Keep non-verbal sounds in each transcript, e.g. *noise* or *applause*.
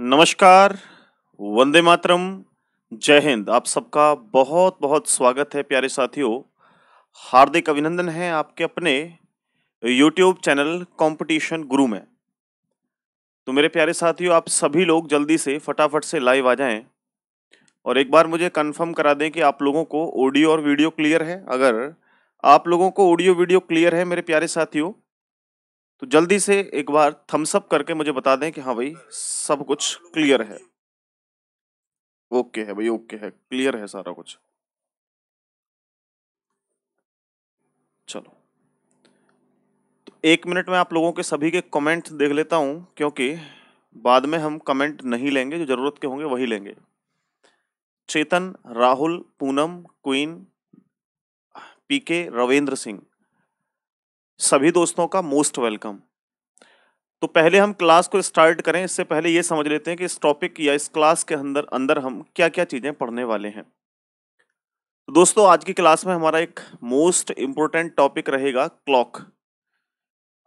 नमस्कार वंदे मातरम जय हिंद आप सबका बहुत बहुत स्वागत है प्यारे साथियों हार्दिक अभिनंदन है आपके अपने यूट्यूब चैनल कंपटीशन गुरु में तो मेरे प्यारे साथियों आप सभी लोग जल्दी से फटाफट से लाइव आ जाएं और एक बार मुझे कंफर्म करा दें कि आप लोगों को ऑडियो और वीडियो क्लियर है अगर आप लोगों को ऑडियो वीडियो क्लियर है मेरे प्यारे साथियों तो जल्दी से एक बार थम्सअप करके मुझे बता दें कि हाँ भाई सब कुछ क्लियर है ओके है भाई ओके है क्लियर है सारा कुछ चलो तो एक मिनट में आप लोगों के सभी के कमेंट देख लेता हूं क्योंकि बाद में हम कमेंट नहीं लेंगे जो जरूरत के होंगे वही लेंगे चेतन राहुल पूनम क्वीन पीके रविंद्र सिंह सभी दोस्तों का मोस्ट वेलकम तो पहले हम क्लास को स्टार्ट करें इससे पहले ये समझ लेते हैं कि इस टॉपिक या इस क्लास के अंदर अंदर हम क्या क्या चीज़ें पढ़ने वाले हैं तो दोस्तों आज की क्लास में हमारा एक मोस्ट इम्पोर्टेंट टॉपिक रहेगा क्लॉक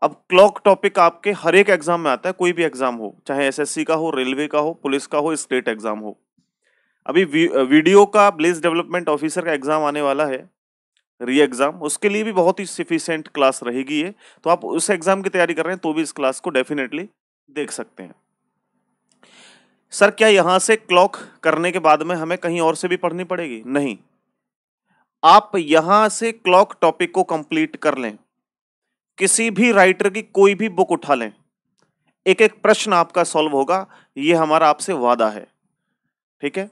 अब क्लॉक टॉपिक आपके हर एक एग्ज़ाम में आता है कोई भी एग्ज़ाम हो चाहे एस का हो रेलवे का हो पुलिस का हो स्टेट एग्ज़ाम हो अभी वी वीडियो का ब्लेस डेवलपमेंट ऑफिसर का एग्ज़ाम आने वाला है री एग्ज़ाम उसके लिए भी बहुत ही सफिशेंट क्लास रहेगी ये तो आप उस एग्ज़ाम की तैयारी कर रहे हैं तो भी इस क्लास को डेफिनेटली देख सकते हैं सर क्या यहां से क्लॉक करने के बाद में हमें कहीं और से भी पढ़नी पड़ेगी नहीं आप यहां से क्लॉक टॉपिक को कंप्लीट कर लें किसी भी राइटर की कोई भी बुक उठा लें एक एक प्रश्न आपका सॉल्व होगा ये हमारा आपसे वादा है ठीक है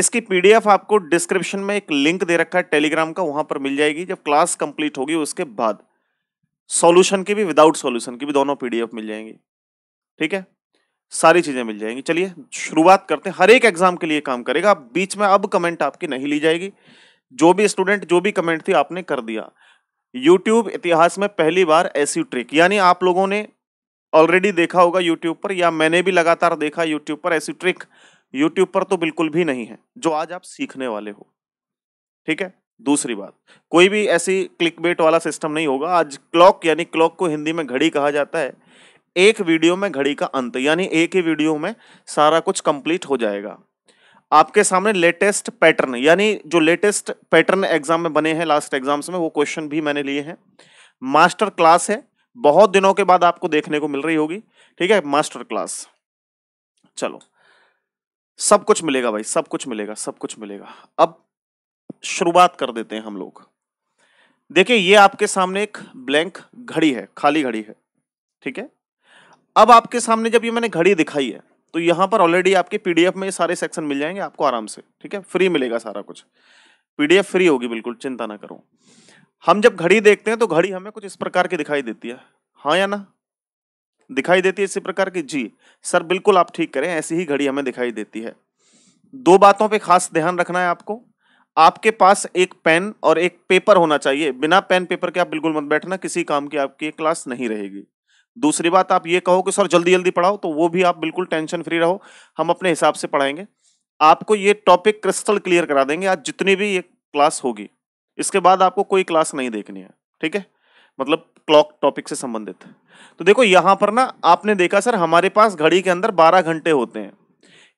इसकी पीडीएफ आपको डिस्क्रिप्शन में एक लिंक दे रखा है टेलीग्राम का वहां पर मिल जाएगी जब क्लास कंप्लीट होगी उसके बाद सॉल्यूशन की भी विदाउट सॉल्यूशन की भी दोनों पीडीएफ मिल जाएंगी ठीक है सारी चीजें मिल जाएंगी चलिए शुरुआत करते हैं हर एक एग्जाम के लिए काम करेगा बीच में अब कमेंट आपकी नहीं ली जाएगी जो भी स्टूडेंट जो भी कमेंट थी आपने कर दिया यूट्यूब इतिहास में पहली बार ऐसी ट्रिक यानी आप लोगों ने ऑलरेडी देखा होगा यूट्यूब पर या मैंने भी लगातार देखा यूट्यूब पर ऐसी ट्रिक यूट्यूब पर तो बिल्कुल भी नहीं है जो आज आप सीखने वाले हो ठीक है दूसरी बात कोई भी ऐसी क्लिक बेट वाला सिस्टम नहीं होगा आज क्लॉक यानी क्लॉक को हिंदी में घड़ी कहा जाता है एक वीडियो में घड़ी का अंत यानी एक ही वीडियो में सारा कुछ कंप्लीट हो जाएगा आपके सामने लेटेस्ट पैटर्न यानी जो लेटेस्ट पैटर्न एग्जाम में बने हैं लास्ट एग्जाम्स में वो क्वेश्चन भी मैंने लिए हैं मास्टर क्लास है बहुत दिनों के बाद आपको देखने को मिल रही होगी ठीक है मास्टर क्लास चलो सब कुछ मिलेगा भाई सब कुछ मिलेगा सब कुछ मिलेगा अब शुरुआत कर देते हैं हम लोग देखिए ये आपके सामने एक ब्लैंक घड़ी है खाली घड़ी है ठीक है अब आपके सामने जब ये मैंने घड़ी दिखाई है तो यहां पर ऑलरेडी आपके पीडीएफ में ये सारे सेक्शन मिल जाएंगे आपको आराम से ठीक है फ्री मिलेगा सारा कुछ पीडीएफ फ्री होगी बिल्कुल चिंता ना करो हम जब घड़ी देखते हैं तो घड़ी हमें कुछ इस प्रकार की दिखाई देती है हाँ या ना दिखाई देती है इसी प्रकार की जी सर बिल्कुल आप ठीक करें ऐसी ही घड़ी हमें दिखाई देती है दो बातों पे खास ध्यान रखना है आपको आपके पास एक पेन और एक पेपर होना चाहिए बिना पेन पेपर के आप बिल्कुल मत बैठना किसी काम की आपकी क्लास नहीं रहेगी दूसरी बात आप ये कहो कि सर जल्दी जल्दी पढ़ाओ तो वो भी आप बिल्कुल टेंशन फ्री रहो हम अपने हिसाब से पढ़ाएंगे आपको ये टॉपिक क्रिस्टल क्लियर करा देंगे आज जितनी भी ये क्लास होगी इसके बाद आपको कोई क्लास नहीं देखनी है ठीक है मतलब क्लॉक टॉपिक से संबंधित तो देखो यहाँ पर ना आपने देखा सर हमारे पास घड़ी के अंदर बारह घंटे होते हैं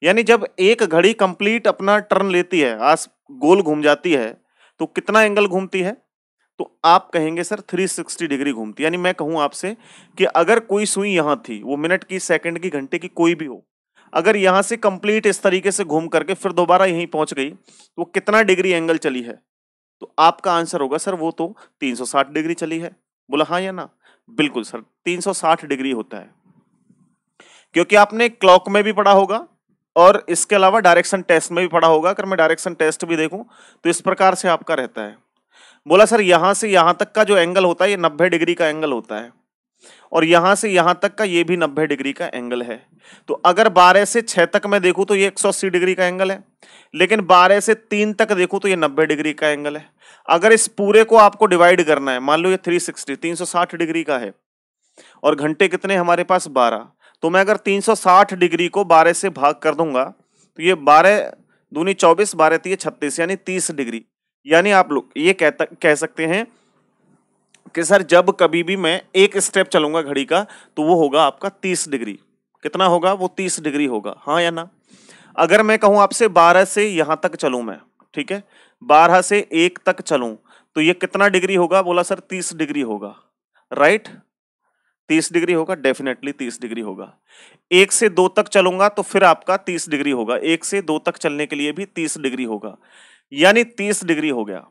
यानी जब एक घड़ी कंप्लीट अपना टर्न लेती है आस गोल घूम जाती है तो कितना एंगल घूमती है तो आप कहेंगे सर 360 डिग्री घूमती है यानी मैं कहूँ आपसे कि अगर कोई सुई यहाँ थी वो मिनट की सेकंड की घंटे की कोई भी हो अगर यहाँ से कंप्लीट इस तरीके से घूम करके फिर दोबारा यहीं पहुँच गई तो वो कितना डिग्री एंगल चली है तो आपका आंसर होगा सर वो तो 360 डिग्री चली है बोला हाँ या ना बिल्कुल सर 360 डिग्री होता है क्योंकि आपने क्लॉक में भी पढ़ा होगा और इसके अलावा डायरेक्शन टेस्ट में भी पढ़ा होगा अगर मैं डायरेक्शन टेस्ट भी देखूं तो इस प्रकार से आपका रहता है बोला सर यहां से यहां तक का जो एंगल होता है ये नब्बे डिग्री का एंगल होता है और यहां से यहां तक का ये भी 90 डिग्री का एंगल है तो अगर 12 से 6 तक मैं देखूं तो ये 180 डिग्री का एंगल है लेकिन 12 से 3 तक देखूं तो ये 90 डिग्री का एंगल है अगर इस पूरे को आपको डिवाइड करना है मान लो ये 360 360 डिग्री का है और घंटे कितने हमारे पास 12 तो मैं अगर 360 डिग्री को 12 से भाग कर दूंगा तो ये 12 दूनी 24 बारह तीय छत्तीस यानी 30 डिग्री यानी आप लोग ये कह, कह सकते हैं कि सर जब कभी भी मैं एक स्टेप चलूंगा घड़ी का तो वो होगा आपका तीस डिग्री कितना होगा वो तीस डिग्री होगा हाँ या ना अगर मैं कहूँ आपसे बारह से यहाँ तक चलूँ मैं ठीक है बारह से एक तक चलूँ तो ये कितना डिग्री होगा बोला सर तीस डिग्री होगा राइट तीस डिग्री होगा डेफिनेटली तीस डिग्री होगा एक से दो तक चलूंगा तो फिर आपका तीस डिग्री होगा एक से दो तक चलने के लिए भी तीस डिग्री होगा यानी तीस डिग्री हो गया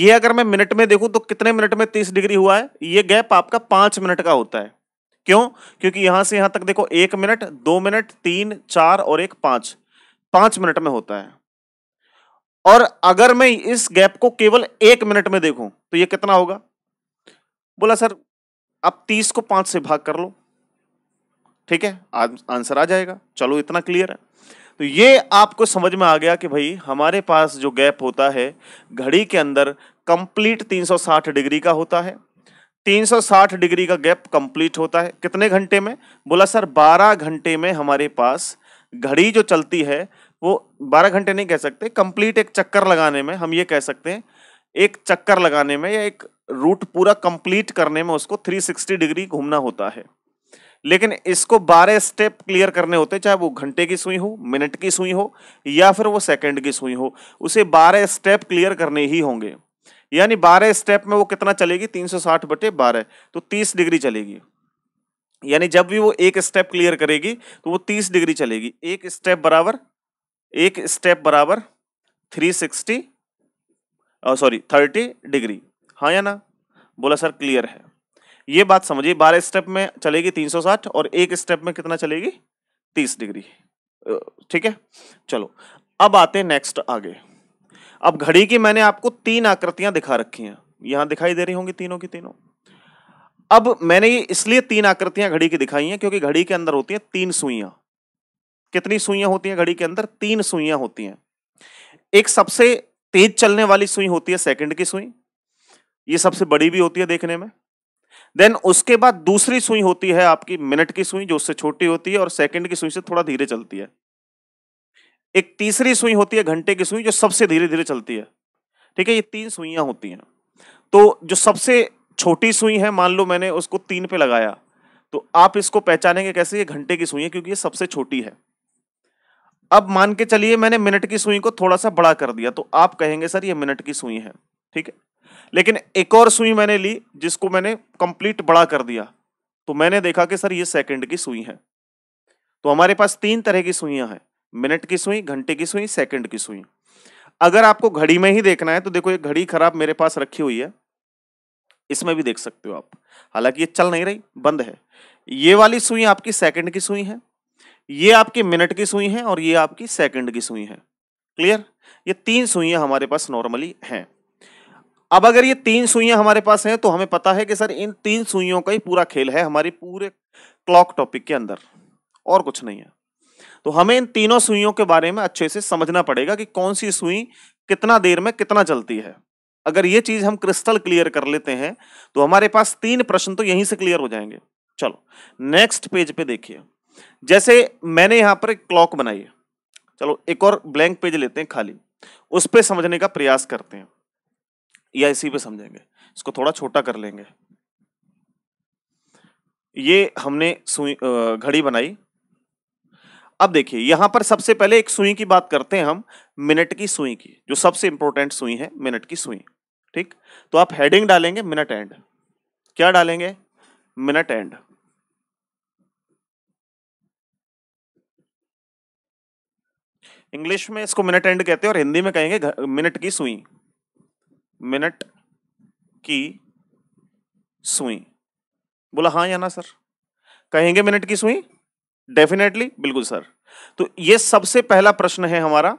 ये अगर मैं मिनट में देखूं तो कितने मिनट में तीस डिग्री हुआ है ये गैप आपका पांच मिनट का होता है क्यों क्योंकि यहां से यहां तक देखो एक मिनट दो मिनट तीन चार और एक पांच पांच मिनट में होता है और अगर मैं इस गैप को केवल एक मिनट में देखूं तो ये कितना होगा बोला सर आप तीस को पांच से भाग कर लो ठीक है आंसर आ जाएगा चलो इतना क्लियर है तो ये आपको समझ में आ गया कि भाई हमारे पास जो गैप होता है घड़ी के अंदर कंप्लीट 360 डिग्री का होता है 360 डिग्री का गैप कंप्लीट होता है कितने घंटे में बोला सर 12 घंटे में हमारे पास घड़ी जो चलती है वो 12 घंटे नहीं कह सकते कंप्लीट एक चक्कर लगाने में हम ये कह सकते हैं एक चक्कर लगाने में या एक रूट पूरा कंप्लीट करने में उसको 360 डिग्री घूमना होता है लेकिन इसको बारह स्टेप क्लियर करने होते चाहे वो घंटे की सुई हो मिनट की सुई हो या फिर वो सेकंड की सुई हो उसे बारह स्टेप क्लियर करने ही होंगे यानी बारह स्टेप में वो कितना चलेगी तीन सौ साठ बटे बारह तो तीस डिग्री चलेगी यानी जब भी वो एक स्टेप क्लियर करेगी तो वो तीस डिग्री चलेगी एक स्टेप बराबर एक स्टेप बराबर three sixty sorry thirty degree हाँ या ना बोला सर क्लियर है ये बात समझिए बारह स्टेप में चलेगी 360 और एक स्टेप में कितना चलेगी 30 डिग्री ठीक है चलो अब आते हैं नेक्स्ट आगे अब घड़ी की मैंने आपको तीन आकृतियां दिखा रखी हैं यहां दिखाई दे रही होंगी तीनों की तीनों अब मैंने ये इसलिए तीन आकृतियां घड़ी की दिखाई हैं क्योंकि घड़ी के अंदर होती है तीन सुइयां कितनी सुइयां होती हैं घड़ी के अंदर तीन सुइयां होती हैं एक सबसे तेज चलने वाली सुई होती है सेकंड की सुई ये सबसे बड़ी भी होती है देखने में देन उसके बाद दूसरी सुई होती है आपकी मिनट की सुई जो उससे छोटी होती है और सेकंड की सुई से थोड़ा धीरे चलती है एक तीसरी सुई होती है घंटे की सुई जो सबसे धीरे धीरे चलती है ठीक है ये तीन सुइयां होती हैं तो जो सबसे छोटी सुई है मान लो मैंने उसको तीन पे लगाया तो आप इसको पहचानेंगे कैसे ये घंटे की सुई है क्योंकि ये सबसे छोटी है अब मान के चलिए मैंने मिनट की सुई को थोड़ा सा बड़ा कर दिया तो आप कहेंगे सर ये मिनट की सुई है ठीक है लेकिन एक और सुई मैंने ली जिसको मैंने कंप्लीट बड़ा कर दिया तो मैंने देखा कि सर ये सेकंड की सुई है तो हमारे पास तीन तरह की सुइयां हैं मिनट की सुई घंटे की सुई सेकंड की सुई अगर आपको घड़ी में ही देखना है तो देखो ये घड़ी खराब मेरे पास रखी हुई है इसमें भी देख सकते हो आप हालांकि ये चल नहीं रही बंद है ये वाली सुई आपकी सेकंड की सुई है ये आपकी मिनट की सुई है और ये आपकी सेकंड की सुई है क्लियर ये तीन सुइयां हमारे पास नॉर्मली हैं अब अगर ये तीन सुइयां हमारे पास हैं तो हमें पता है कि सर इन तीन सुइयों का ही पूरा खेल है हमारे पूरे क्लॉक टॉपिक के अंदर और कुछ नहीं है तो हमें इन तीनों सुइयों के बारे में अच्छे से समझना पड़ेगा कि कौन सी सुई कितना देर में कितना चलती है अगर ये चीज हम क्रिस्टल क्लियर कर लेते हैं तो हमारे पास तीन प्रश्न तो यहीं से क्लियर हो जाएंगे चलो नेक्स्ट पेज पे देखिए जैसे मैंने यहाँ पर एक क्लॉक बनाई है चलो एक और ब्लैंक पेज लेते हैं खाली उस पर समझने का प्रयास करते हैं या इसी पे समझेंगे इसको थोड़ा छोटा कर लेंगे ये हमने सुई घड़ी बनाई अब देखिए यहां पर सबसे पहले एक सुई की बात करते हैं हम मिनट की सुई की जो सबसे इंपॉर्टेंट सुई है मिनट की सुई ठीक तो आप हेडिंग डालेंगे मिनट एंड क्या डालेंगे मिनट एंड इंग्लिश में इसको मिनट एंड कहते हैं और हिंदी में कहेंगे मिनट की सुई मिनट की सुई बोला हाँ या ना सर कहेंगे मिनट की सुई डेफिनेटली बिल्कुल सर तो ये सबसे पहला प्रश्न है हमारा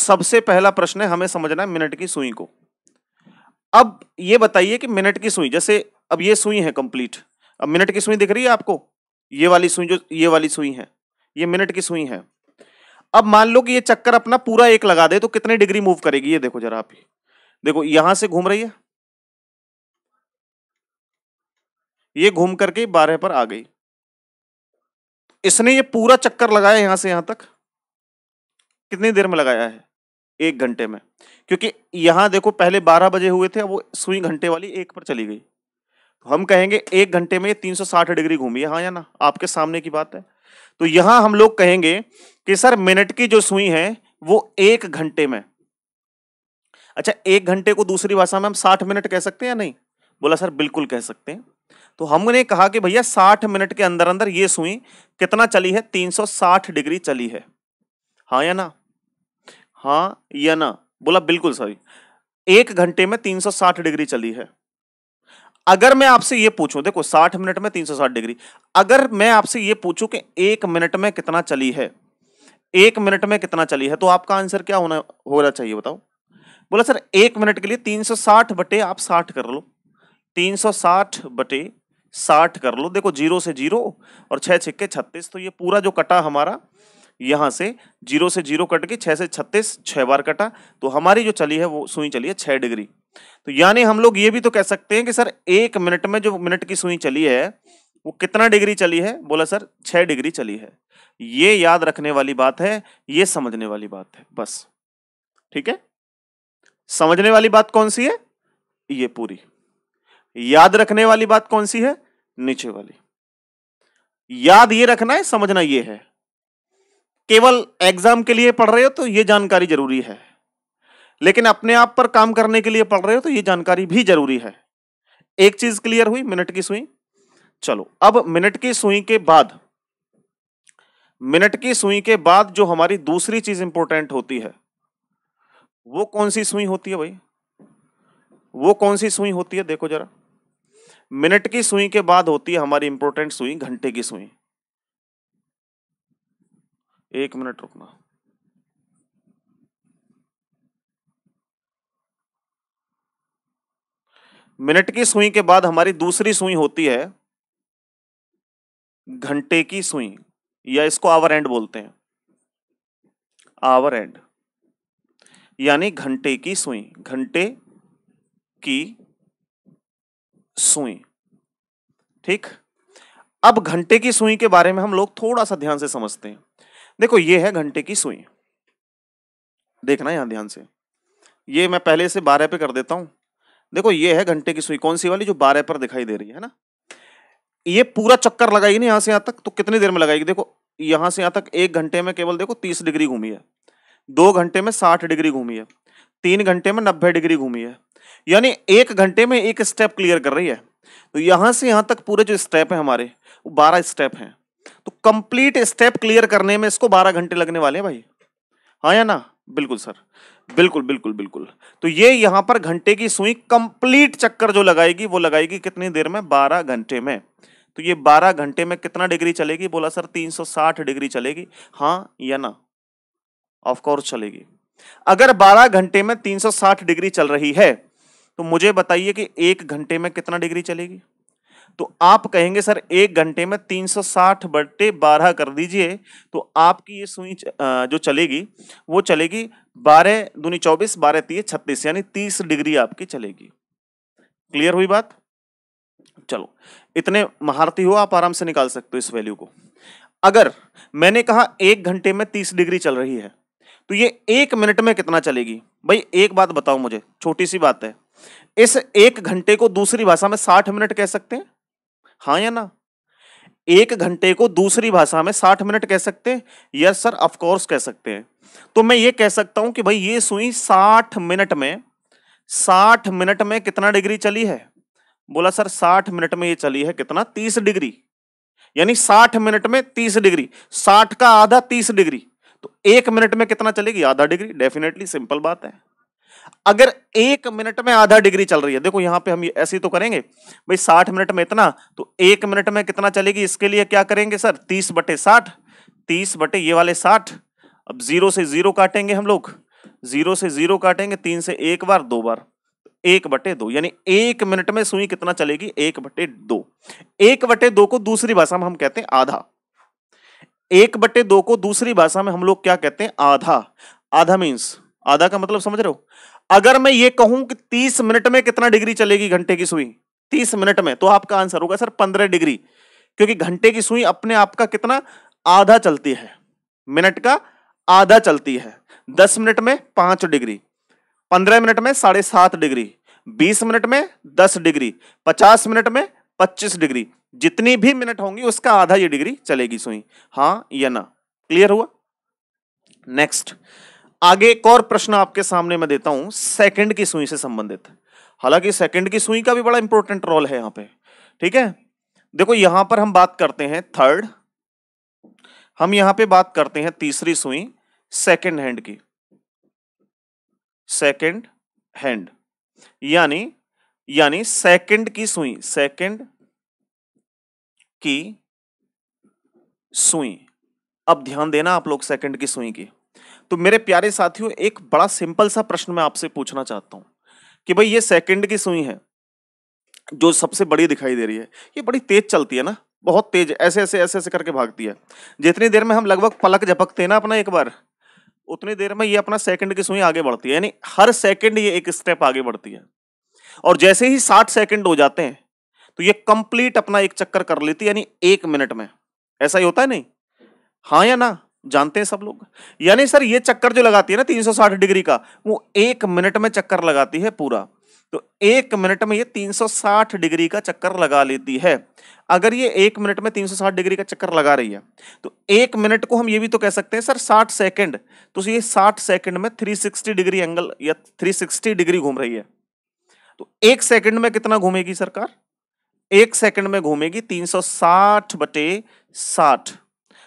सबसे पहला प्रश्न है हमें समझना है मिनट की सुई को अब ये बताइए कि मिनट की सुई जैसे अब ये सुई है कंप्लीट अब मिनट की सुई दिख रही है आपको ये वाली सुई जो ये वाली सुई है ये मिनट की सुई है अब मान लो कि ये चक्कर अपना पूरा एक लगा दे तो कितने डिग्री मूव करेगी ये देखो जरा आप देखो यहां से घूम रही है ये घूम करके बारह पर आ गई इसने ये पूरा चक्कर लगाया यहां से यहां तक कितनी देर में लगाया है एक घंटे में क्योंकि यहां देखो पहले बारह बजे हुए थे अब वो सुई घंटे वाली एक पर चली गई तो हम कहेंगे एक घंटे में तीन सौ साठ डिग्री घूमी हाँ या ना आपके सामने की बात है तो यहां हम लोग कहेंगे कि सर मिनट की जो सुई है वो एक घंटे में अच्छा एक घंटे को दूसरी भाषा में हम साठ मिनट कह सकते हैं या नहीं बोला सर बिल्कुल कह सकते हैं तो हमने कहा कि भैया साठ मिनट के अंदर अंदर ये सुई कितना चली है तीन सौ साठ डिग्री चली है हाँ या ना हाँ या ना बोला बिल्कुल सर एक घंटे में 360 डिग्री चली है अगर मैं आपसे ये पूछूं देखो 60 मिनट में 360 डिग्री अगर मैं आपसे ये पूछूं कि एक मिनट में कितना चली है एक मिनट में कितना चली है तो आपका आंसर क्या होना होना चाहिए बताओ बोला सर एक मिनट के लिए 360 बटे आप 60 कर लो 360 बटे 60 कर लो देखो जीरो से जीरो और छह छिक्के छत्तीस तो ये पूरा जो कटा हमारा यहाँ से जीरो से जीरो कट के छः से छत्तीस छः बार कटा तो हमारी जो चली है वो सुई चली है छः डिग्री तो यानी हम लोग ये भी तो कह सकते हैं कि सर एक मिनट में जो मिनट की सुई चली है वो कितना डिग्री चली है बोला सर छः डिग्री चली है ये याद रखने वाली बात है ये समझने वाली बात है बस ठीक है समझने वाली बात कौन सी है ये पूरी याद रखने वाली बात कौन सी है नीचे वाली याद ये रखना है समझना ये है केवल एग्जाम के लिए पढ़ रहे हो तो ये जानकारी जरूरी है लेकिन अपने आप पर काम करने के लिए पढ़ रहे हो तो ये जानकारी भी जरूरी है एक चीज क्लियर हुई मिनट की सुई चलो अब मिनट की सुई के बाद मिनट की सुई के बाद जो हमारी दूसरी चीज इंपॉर्टेंट होती है वो कौन सी सुई होती है भाई वो कौन सी सुई होती है देखो जरा मिनट की सुई के बाद होती है हमारी इंपॉर्टेंट सुई घंटे की सुई एक मिनट रुकना मिनट की सुई के बाद हमारी दूसरी सुई होती है घंटे की सुई या इसको आवर एंड बोलते हैं आवर एंड यानी घंटे की सुई घंटे की सुई ठीक अब घंटे की सुई के बारे में हम लोग थोड़ा सा ध्यान से समझते हैं देखो ये है घंटे की सुई देखना यहां ध्यान से ये मैं पहले से बारह पे कर देता हूं देखो ये है घंटे की सुई कौन सी वाली जो बारह पर दिखाई दे रही है ना ये पूरा चक्कर लगाएगी ना यहां से यहां तक तो कितनी देर में लगाएगी देखो यहां से यहां तक एक घंटे में केवल देखो तीस डिग्री घूमी है दो घंटे में साठ डिग्री घूमी है तीन घंटे में नब्बे डिग्री घूमी है यानी एक घंटे में एक स्टेप क्लियर कर रही है तो यहाँ से यहाँ तक पूरे जो स्टेप हैं हमारे वो बारह स्टेप हैं तो कंप्लीट स्टेप क्लियर करने में इसको बारह घंटे लगने वाले हैं भाई हाँ या ना बिल्कुल सर बिल्कुल बिल्कुल बिल्कुल तो ये यहाँ पर घंटे की सुई कंप्लीट चक्कर जो लगाएगी वो लगाएगी कितनी देर में बारह घंटे में तो ये बारह घंटे में कितना डिग्री चलेगी बोला सर तीन सौ साठ डिग्री चलेगी हाँ या ना ऑफकोर्स चलेगी अगर 12 घंटे में 360 डिग्री चल रही है तो मुझे बताइए कि एक घंटे में कितना डिग्री चलेगी तो आप कहेंगे सर एक घंटे में 360 बट्टे बारह कर दीजिए तो आपकी ये सुई जो चलेगी वो चलेगी 12 दूनी 24 बारह तीय छत्तीस यानी 30 डिग्री आपकी चलेगी क्लियर हुई बात चलो इतने महारती हो आप आराम से निकाल सकते हो इस वैल्यू को अगर मैंने कहा एक घंटे में 30 डिग्री चल रही है तो ये एक मिनट में कितना चलेगी भाई एक बात बताओ मुझे छोटी सी बात है इस एक घंटे को दूसरी भाषा में साठ मिनट कह सकते हैं हाँ या ना एक घंटे को दूसरी भाषा में साठ मिनट कह सकते हैं यस सर ऑफकोर्स कह सकते हैं तो मैं ये कह सकता हूं कि भाई ये सुई साठ मिनट में साठ मिनट में कितना डिग्री चली है बोला सर साठ मिनट में ये चली है कितना तीस डिग्री यानी साठ मिनट में तीस डिग्री साठ का आधा तीस डिग्री तो एक मिनट में कितना चलेगी आधा डिग्री डेफिनेटली सिंपल बात है अगर एक मिनट में आधा डिग्री चल रही है देखो यहां पे हम ऐसे तो करेंगे भाई साठ मिनट में इतना तो एक मिनट में कितना चलेगी इसके लिए क्या करेंगे सर तीस बटे साठ तीस बटे ये वाले साठ अब जीरो से जीरो काटेंगे हम लोग जीरो से जीरो काटेंगे तीन से एक बार दो बार एक बटे दो यानी एक मिनट में सुई कितना चलेगी एक बटे दो एक बटे दो को दूसरी भाषा में हम कहते हैं आधा एक बटे दो को दूसरी भाषा में हम लोग क्या कहते हैं आधा आधा मीन्स आधा का मतलब समझ रहे हो अगर मैं ये कहूं कि तीस मिनट में कितना डिग्री चलेगी घंटे की सुई तीस मिनट में तो आपका आंसर होगा सर पंद्रह डिग्री क्योंकि घंटे की सुई अपने आप का कितना आधा चलती है मिनट का आधा चलती है दस मिनट में पांच डिग्री पंद्रह मिनट में साढ़े सात डिग्री बीस मिनट में दस डिग्री पचास मिनट में पच्चीस डिग्री जितनी भी मिनट होंगी उसका आधा ये डिग्री चलेगी सुई हाँ या ना क्लियर हुआ नेक्स्ट आगे एक और प्रश्न आपके सामने मैं देता हूं सेकंड की सुई से संबंधित हालांकि सेकंड की सुई का भी बड़ा इंपॉर्टेंट रोल है यहां पे ठीक है देखो यहां पर हम बात करते हैं थर्ड हम यहां पे बात करते हैं तीसरी सुई सेकंड हैंड की सेकंड हैंड यानी यानी सेकंड की सुई सेकंड की सुई अब ध्यान देना आप लोग सेकंड की सुई की तो मेरे प्यारे साथियों एक बड़ा सिंपल सा प्रश्न मैं आपसे पूछना चाहता हूं कि भाई ये सेकंड की सुई है जो सबसे बड़ी दिखाई दे रही है ये बड़ी तेज चलती है ना बहुत तेज ऐसे ऐसे ऐसे ऐसे करके भागती है जितनी देर में हम लगभग पलक झपकते हैं ना अपना एक बार उतनी देर में ये अपना सेकंड की सुई आगे बढ़ती है यानी हर सेकंड ये एक स्टेप आगे बढ़ती है और जैसे ही साठ सेकंड हो जाते हैं तो ये कंप्लीट अपना एक चक्कर कर लेती है यानी एक मिनट में ऐसा ही होता है नहीं हाँ या ना जानते हैं सब लोग यानी सर ये चक्कर जो लगाती है ना 360 डिग्री का वो एक मिनट में चक्कर लगाती है पूरा तो एक मिनट में ये 360 डिग्री का चक्कर लगा लेती है अगर ये एक मिनट में 360 डिग्री का चक्कर लगा रही है तो एक मिनट को हम ये भी तो कह सकते हैं सर 60 सेकंड तो ये 60 सेकंड में 360 डिग्री एंगल या 360 डिग्री घूम रही है तो एक सेकंड में कितना घूमेगी सरकार एक सेकंड में घूमेगी 360 बटे 60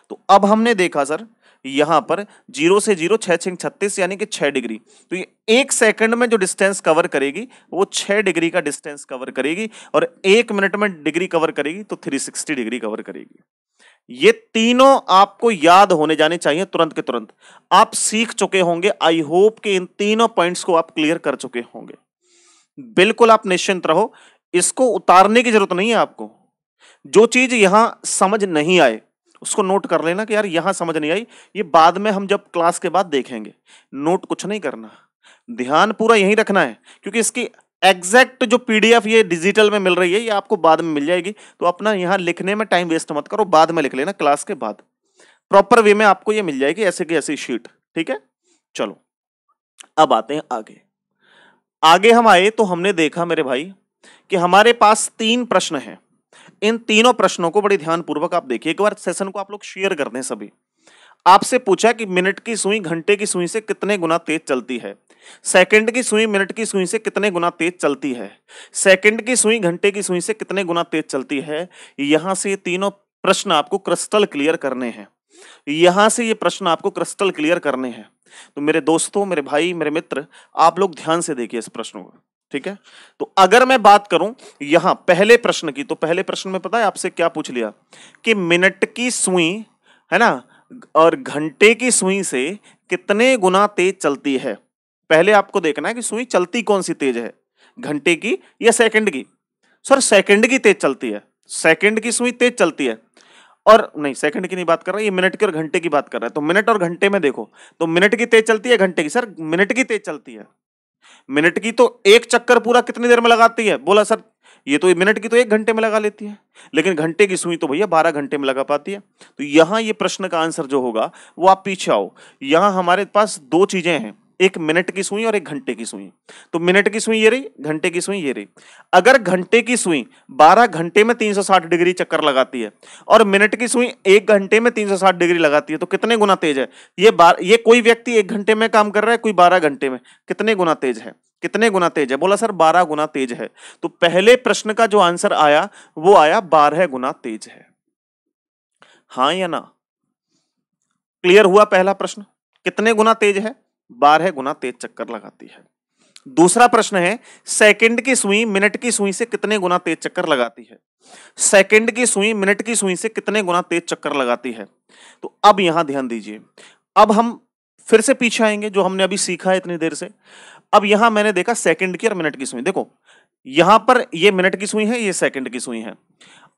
तो अब हमने देखा सर यहां पर जीरो से जीरो छह छिंग छत्तीस यानी कि छह डिग्री तो ये एक सेकंड में जो डिस्टेंस कवर करेगी वो छह डिग्री का डिस्टेंस कवर करेगी और एक मिनट में डिग्री कवर करेगी तो 360 डिग्री कवर करेगी ये तीनों आपको याद होने जाने चाहिए तुरंत के तुरंत आप सीख चुके होंगे आई होप कि इन तीनों पॉइंट्स को आप क्लियर कर चुके होंगे बिल्कुल आप निश्चिंत रहो इसको उतारने की जरूरत नहीं है आपको जो चीज यहां समझ नहीं आए उसको नोट कर लेना कि यार यहां समझ नहीं आई ये बाद में हम जब क्लास के बाद देखेंगे नोट कुछ नहीं करना ध्यान पूरा यही रखना है क्योंकि इसकी एग्जैक्ट जो पीडीएफ ये डिजिटल में मिल रही है ये आपको बाद में मिल जाएगी तो अपना यहां लिखने में टाइम वेस्ट मत करो बाद में लिख लेना क्लास के बाद प्रॉपर वे में आपको ये मिल जाएगी ऐसे की ऐसी शीट ठीक है चलो अब आते हैं आगे आगे हम आए तो हमने देखा मेरे भाई कि हमारे पास तीन प्रश्न है इन तीनों प्रश्नों को बड़े ध्यानपूर्वक आप देखिए एक बार सेशन को आप लोग शेयर कर दें सभी आपसे पूछा कि मिनट की सुई घंटे की सुई से कितने गुना तेज चलती है सेकंड की सुई मिनट की सुई से कितने गुना तेज चलती है सेकंड की सुई घंटे की सुई से कितने गुना तेज चलती है यहां से तीनों प्रश्न आपको क्रिस्टल क्लियर करने हैं यहां से ये प्रश्न आपको क्रिस्टल क्लियर करने हैं तो मेरे दोस्तों मेरे भाई मेरे मित्र आप लोग ध्यान से देखिए इस प्रश्न को ठीक है तो अगर मैं बात करूं यहां पहले प्रश्न की तो पहले प्रश्न में पता है आपसे क्या पूछ लिया कि मिनट की सुई है ना और घंटे की सुई से कितने गुना तेज चलती है पहले आपको देखना है कि सुई चलती कौन सी तेज है घंटे की या सेकंड की सर सेकंड की तेज चलती है सेकंड की सुई तेज चलती है और नहीं सेकंड की नहीं बात कर रहा ये मिनट की और घंटे की बात कर रहा है तो मिनट और घंटे में देखो तो मिनट की तेज चलती है घंटे की सर मिनट की तेज चलती है मिनट की तो एक चक्कर पूरा कितनी देर में लगाती है बोला सर ये तो मिनट की तो एक घंटे में लगा लेती है लेकिन घंटे की सुई तो भैया बारह घंटे में लगा पाती है तो यहां ये प्रश्न का आंसर जो होगा वो आप पीछे आओ यहां हमारे पास दो चीज़ें हैं एक मिनट की सुई और एक घंटे की सुई तो मिनट की सुई ये रही घंटे की सुई ये रही अगर घंटे की सुई 12 घंटे में 360 डिग्री चक्कर लगाती है और मिनट की सुई एक घंटे में 360 डिग्री लगाती है तो कितने गुना तेज है ये बार ये कोई व्यक्ति एक घंटे में काम कर रहा है कोई बारह घंटे में कितने गुना तेज है कितने गुना तेज है बोला सर बारह गुना तेज है तो पहले प्रश्न का जो आंसर आया वो आया बारह गुना तेज है हाँ या ना क्लियर हुआ पहला प्रश्न कितने गुना तेज है बारह गुना तेज चक्कर लगाती है दूसरा प्रश्न है सेकंड की सुई मिनट की सुई से कितने गुना तेज चक्कर लगाती है सेकंड की सुई मिनट की सुई से कितने गुना तेज चक्कर लगाती है तो अब यहां ध्यान दीजिए अब हम फिर से पीछे आएंगे जो हमने अभी सीखा है इतनी देर से अब यहां मैंने देखा सेकंड की और मिनट की सुई देखो यहां पर ये मिनट की सुई है ये सेकंड की सुई है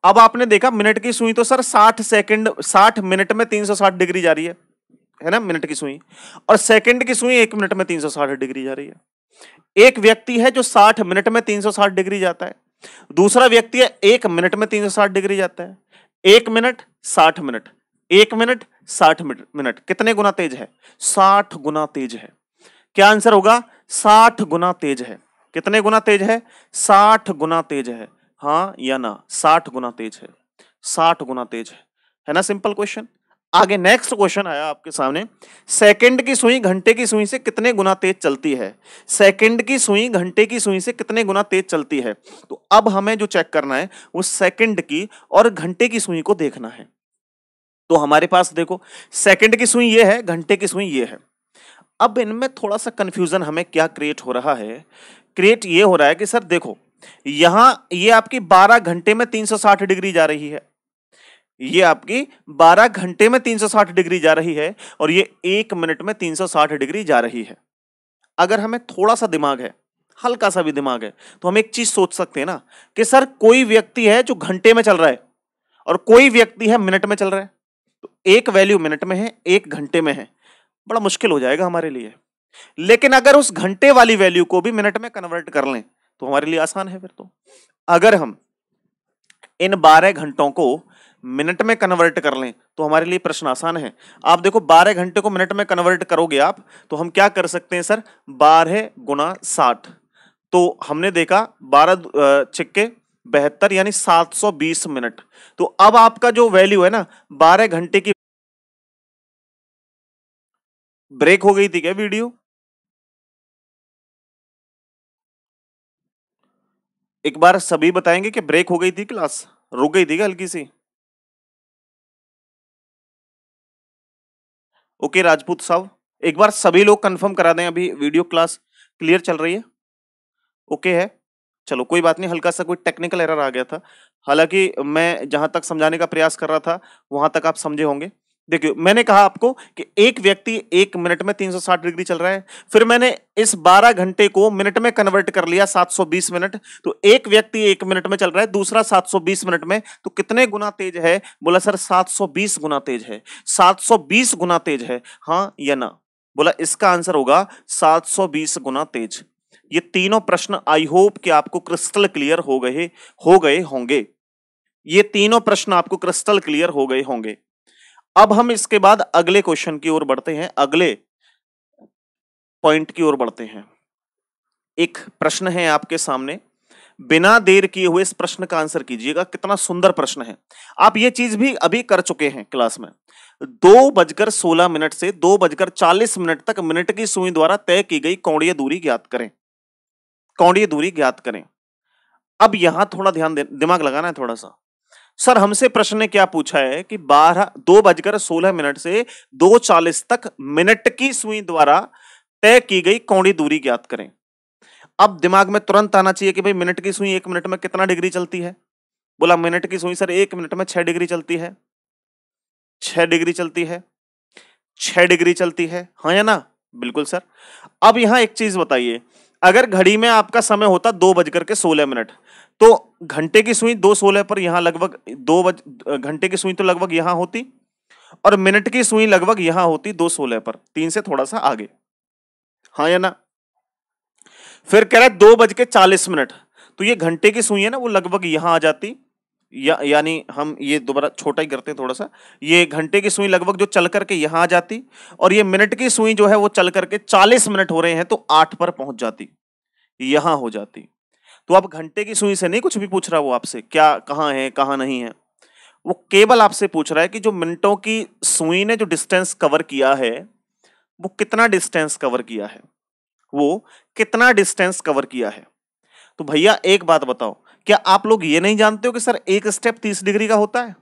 अब आपने देखा मिनट की सुई तो सर 60 सेकंड 60 मिनट में 360 डिग्री जा रही है है ना मिनट की सुई और सेकंड की सुई एक मिनट में तीन सौ साठ डिग्री जा रही है एक व्यक्ति है जो साठ मिनट में तीन सौ साठ डिग्री जाता है दूसरा व्यक्ति है एक मिनट में तीन सौ साठ डिग्री जाता है एक मिनट साठ मिनट एक मिनट साठ मिनट मिनट कितने गुना तेज है साठ गुना तेज है क्या आंसर होगा साठ गुना तेज है कितने गुना तेज है साठ गुना तेज है हाँ या ना साठ गुना तेज है साठ गुना तेज है है ना सिंपल क्वेश्चन आगे नेक्स्ट क्वेश्चन आया आपके सामने सेकंड की सुई घंटे की सुई से कितने गुना तेज चलती है सेकंड की सुई घंटे की सुई से कितने गुना तेज चलती है तो अब हमें जो चेक करना है वो सेकंड की और घंटे की सुई को देखना है तो हमारे पास देखो सेकंड की सुई ये है घंटे की सुई ये है अब इनमें थोड़ा सा कंफ्यूजन हमें क्या क्रिएट हो रहा है क्रिएट ये हो रहा है कि सर देखो यहां ये आपकी 12 घंटे में 360 डिग्री जा रही है ये आपकी 12 घंटे में 360 डिग्री जा रही है और ये एक मिनट में 360 डिग्री जा रही है अगर हमें थोड़ा सा दिमाग है हल्का सा भी दिमाग है तो हम एक चीज सोच सकते हैं ना कि सर कोई व्यक्ति है जो घंटे में चल रहा है और कोई व्यक्ति है मिनट में चल रहा है तो एक वैल्यू मिनट में है एक घंटे में है बड़ा मुश्किल हो जाएगा हमारे लिए लेकिन अगर उस घंटे वाली वैल्यू को भी मिनट में कन्वर्ट कर लें तो हमारे लिए आसान है फिर तो अगर हम इन बारह घंटों को मिनट में कन्वर्ट कर लें तो हमारे लिए प्रश्न आसान है आप देखो बारह घंटे को मिनट में कन्वर्ट करोगे आप तो हम क्या कर सकते हैं सर बारह गुना साठ तो हमने देखा बारह छिक्के बहत्तर यानी 720 मिनट तो अब आपका जो वैल्यू है ना 12 घंटे की ब्रेक हो गई थी क्या वीडियो एक बार सभी बताएंगे कि ब्रेक हो गई थी क्लास रुक गई थी क्या हल्की सी ओके राजपूत साहब एक बार सभी लोग कंफर्म करा दें अभी वीडियो क्लास क्लियर चल रही है ओके है चलो कोई बात नहीं हल्का सा कोई टेक्निकल एरर आ गया था हालांकि मैं जहां तक समझाने का प्रयास कर रहा था वहां तक आप समझे होंगे देखियो मैंने कहा आपको कि एक व्यक्ति एक मिनट में 360 डिग्री चल रहा है फिर मैंने इस 12 घंटे को मिनट में कन्वर्ट कर लिया 720 मिनट तो एक व्यक्ति एक मिनट में चल रहा है दूसरा 720 मिनट में तो कितने गुना तेज है बोला सर 720 गुना तेज है 720 गुना तेज है हाँ या ना बोला इसका आंसर होगा सात गुना तेज ये तीनों प्रश्न आई होप कि आपको क्रिस्टल क्लियर हो गए हो गए होंगे ये तीनों प्रश्न आपको क्रिस्टल क्लियर हो गए होंगे अब हम इसके बाद अगले क्वेश्चन की ओर बढ़ते हैं अगले पॉइंट की ओर बढ़ते हैं एक प्रश्न है आपके सामने बिना देर किए हुए इस प्रश्न का आंसर कीजिएगा कितना सुंदर प्रश्न है आप ये चीज भी अभी कर चुके हैं क्लास में दो बजकर सोलह मिनट से दो बजकर चालीस मिनट तक मिनट की सुई द्वारा तय की गई कौड़ीय दूरी ज्ञात करें कौड़ीय दूरी ज्ञात करें अब यहां थोड़ा ध्यान दिमाग लगाना है थोड़ा सा सर हमसे प्रश्न ने क्या पूछा है कि बारह दो बजकर सोलह मिनट से दो चालीस तक मिनट की सुई द्वारा तय की गई कौड़ी दूरी ज्ञात करें अब दिमाग में तुरंत आना चाहिए कि भाई मिनट की सुई एक मिनट में कितना डिग्री चलती है बोला मिनट की सुई सर एक मिनट में छह डिग्री चलती है छह डिग्री चलती है छह डिग्री चलती है हाँ या ना बिल्कुल सर अब यहां एक चीज बताइए अगर घड़ी में आपका समय होता दो बजकर के सोलह मिनट तो घंटे की सुई दो सोलह पर यहां लगभग दो बज घंटे की सुई तो लगभग यहां होती और मिनट की सुई लगभग यहां होती दो सोलह पर तीन से थोड़ा सा आगे हाँ या ना फिर कह रहा है दो बज के चालीस मिनट तो ये घंटे की सुई है ना वो लगभग यहां आ जाती या यानी हम ये दोबारा छोटा ही करते हैं थोड़ा सा ये घंटे की सुई लगभग जो चल करके यहां आ जाती और ये मिनट की सुई जो है वो चल करके चालीस मिनट हो रहे हैं तो आठ पर पहुंच जाती यहां हो जाती तो आप घंटे की सुई से नहीं कुछ भी पूछ रहा वो आपसे क्या कहाँ है कहाँ नहीं है वो केवल आपसे पूछ रहा है कि जो मिनटों की सुई ने जो डिस्टेंस कवर किया है वो कितना डिस्टेंस कवर किया है वो कितना डिस्टेंस कवर किया है तो भैया एक बात बताओ क्या आप लोग ये नहीं जानते हो कि सर एक स्टेप तीस डिग्री का होता है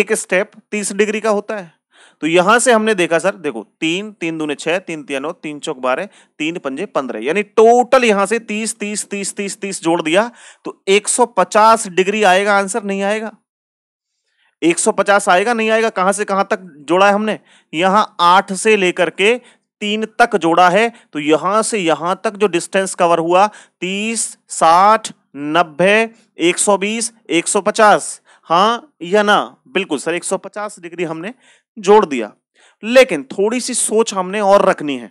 एक स्टेप तीस डिग्री का होता है तो यहां से हमने देखा सर देखो तीन तीन दूने छह तीन तीनों तीन चौक बारह तीन पंजे पंद्रह यानी टोटल यहां से तीस तीस तीस तीस तीस जोड़ दिया तो एक सौ पचास डिग्री आएगा आंसर नहीं आएगा 150 आएगा नहीं आएगा कहां से कहां तक जोड़ा है हमने यहां आठ से लेकर के तीन तक जोड़ा है तो यहां से यहां तक जो डिस्टेंस कवर हुआ तीस साठ नब्बे एक सौ बीस एक सौ पचास हाँ या ना बिल्कुल सर 150 डिग्री हमने जोड़ दिया लेकिन थोड़ी सी सोच हमने और रखनी है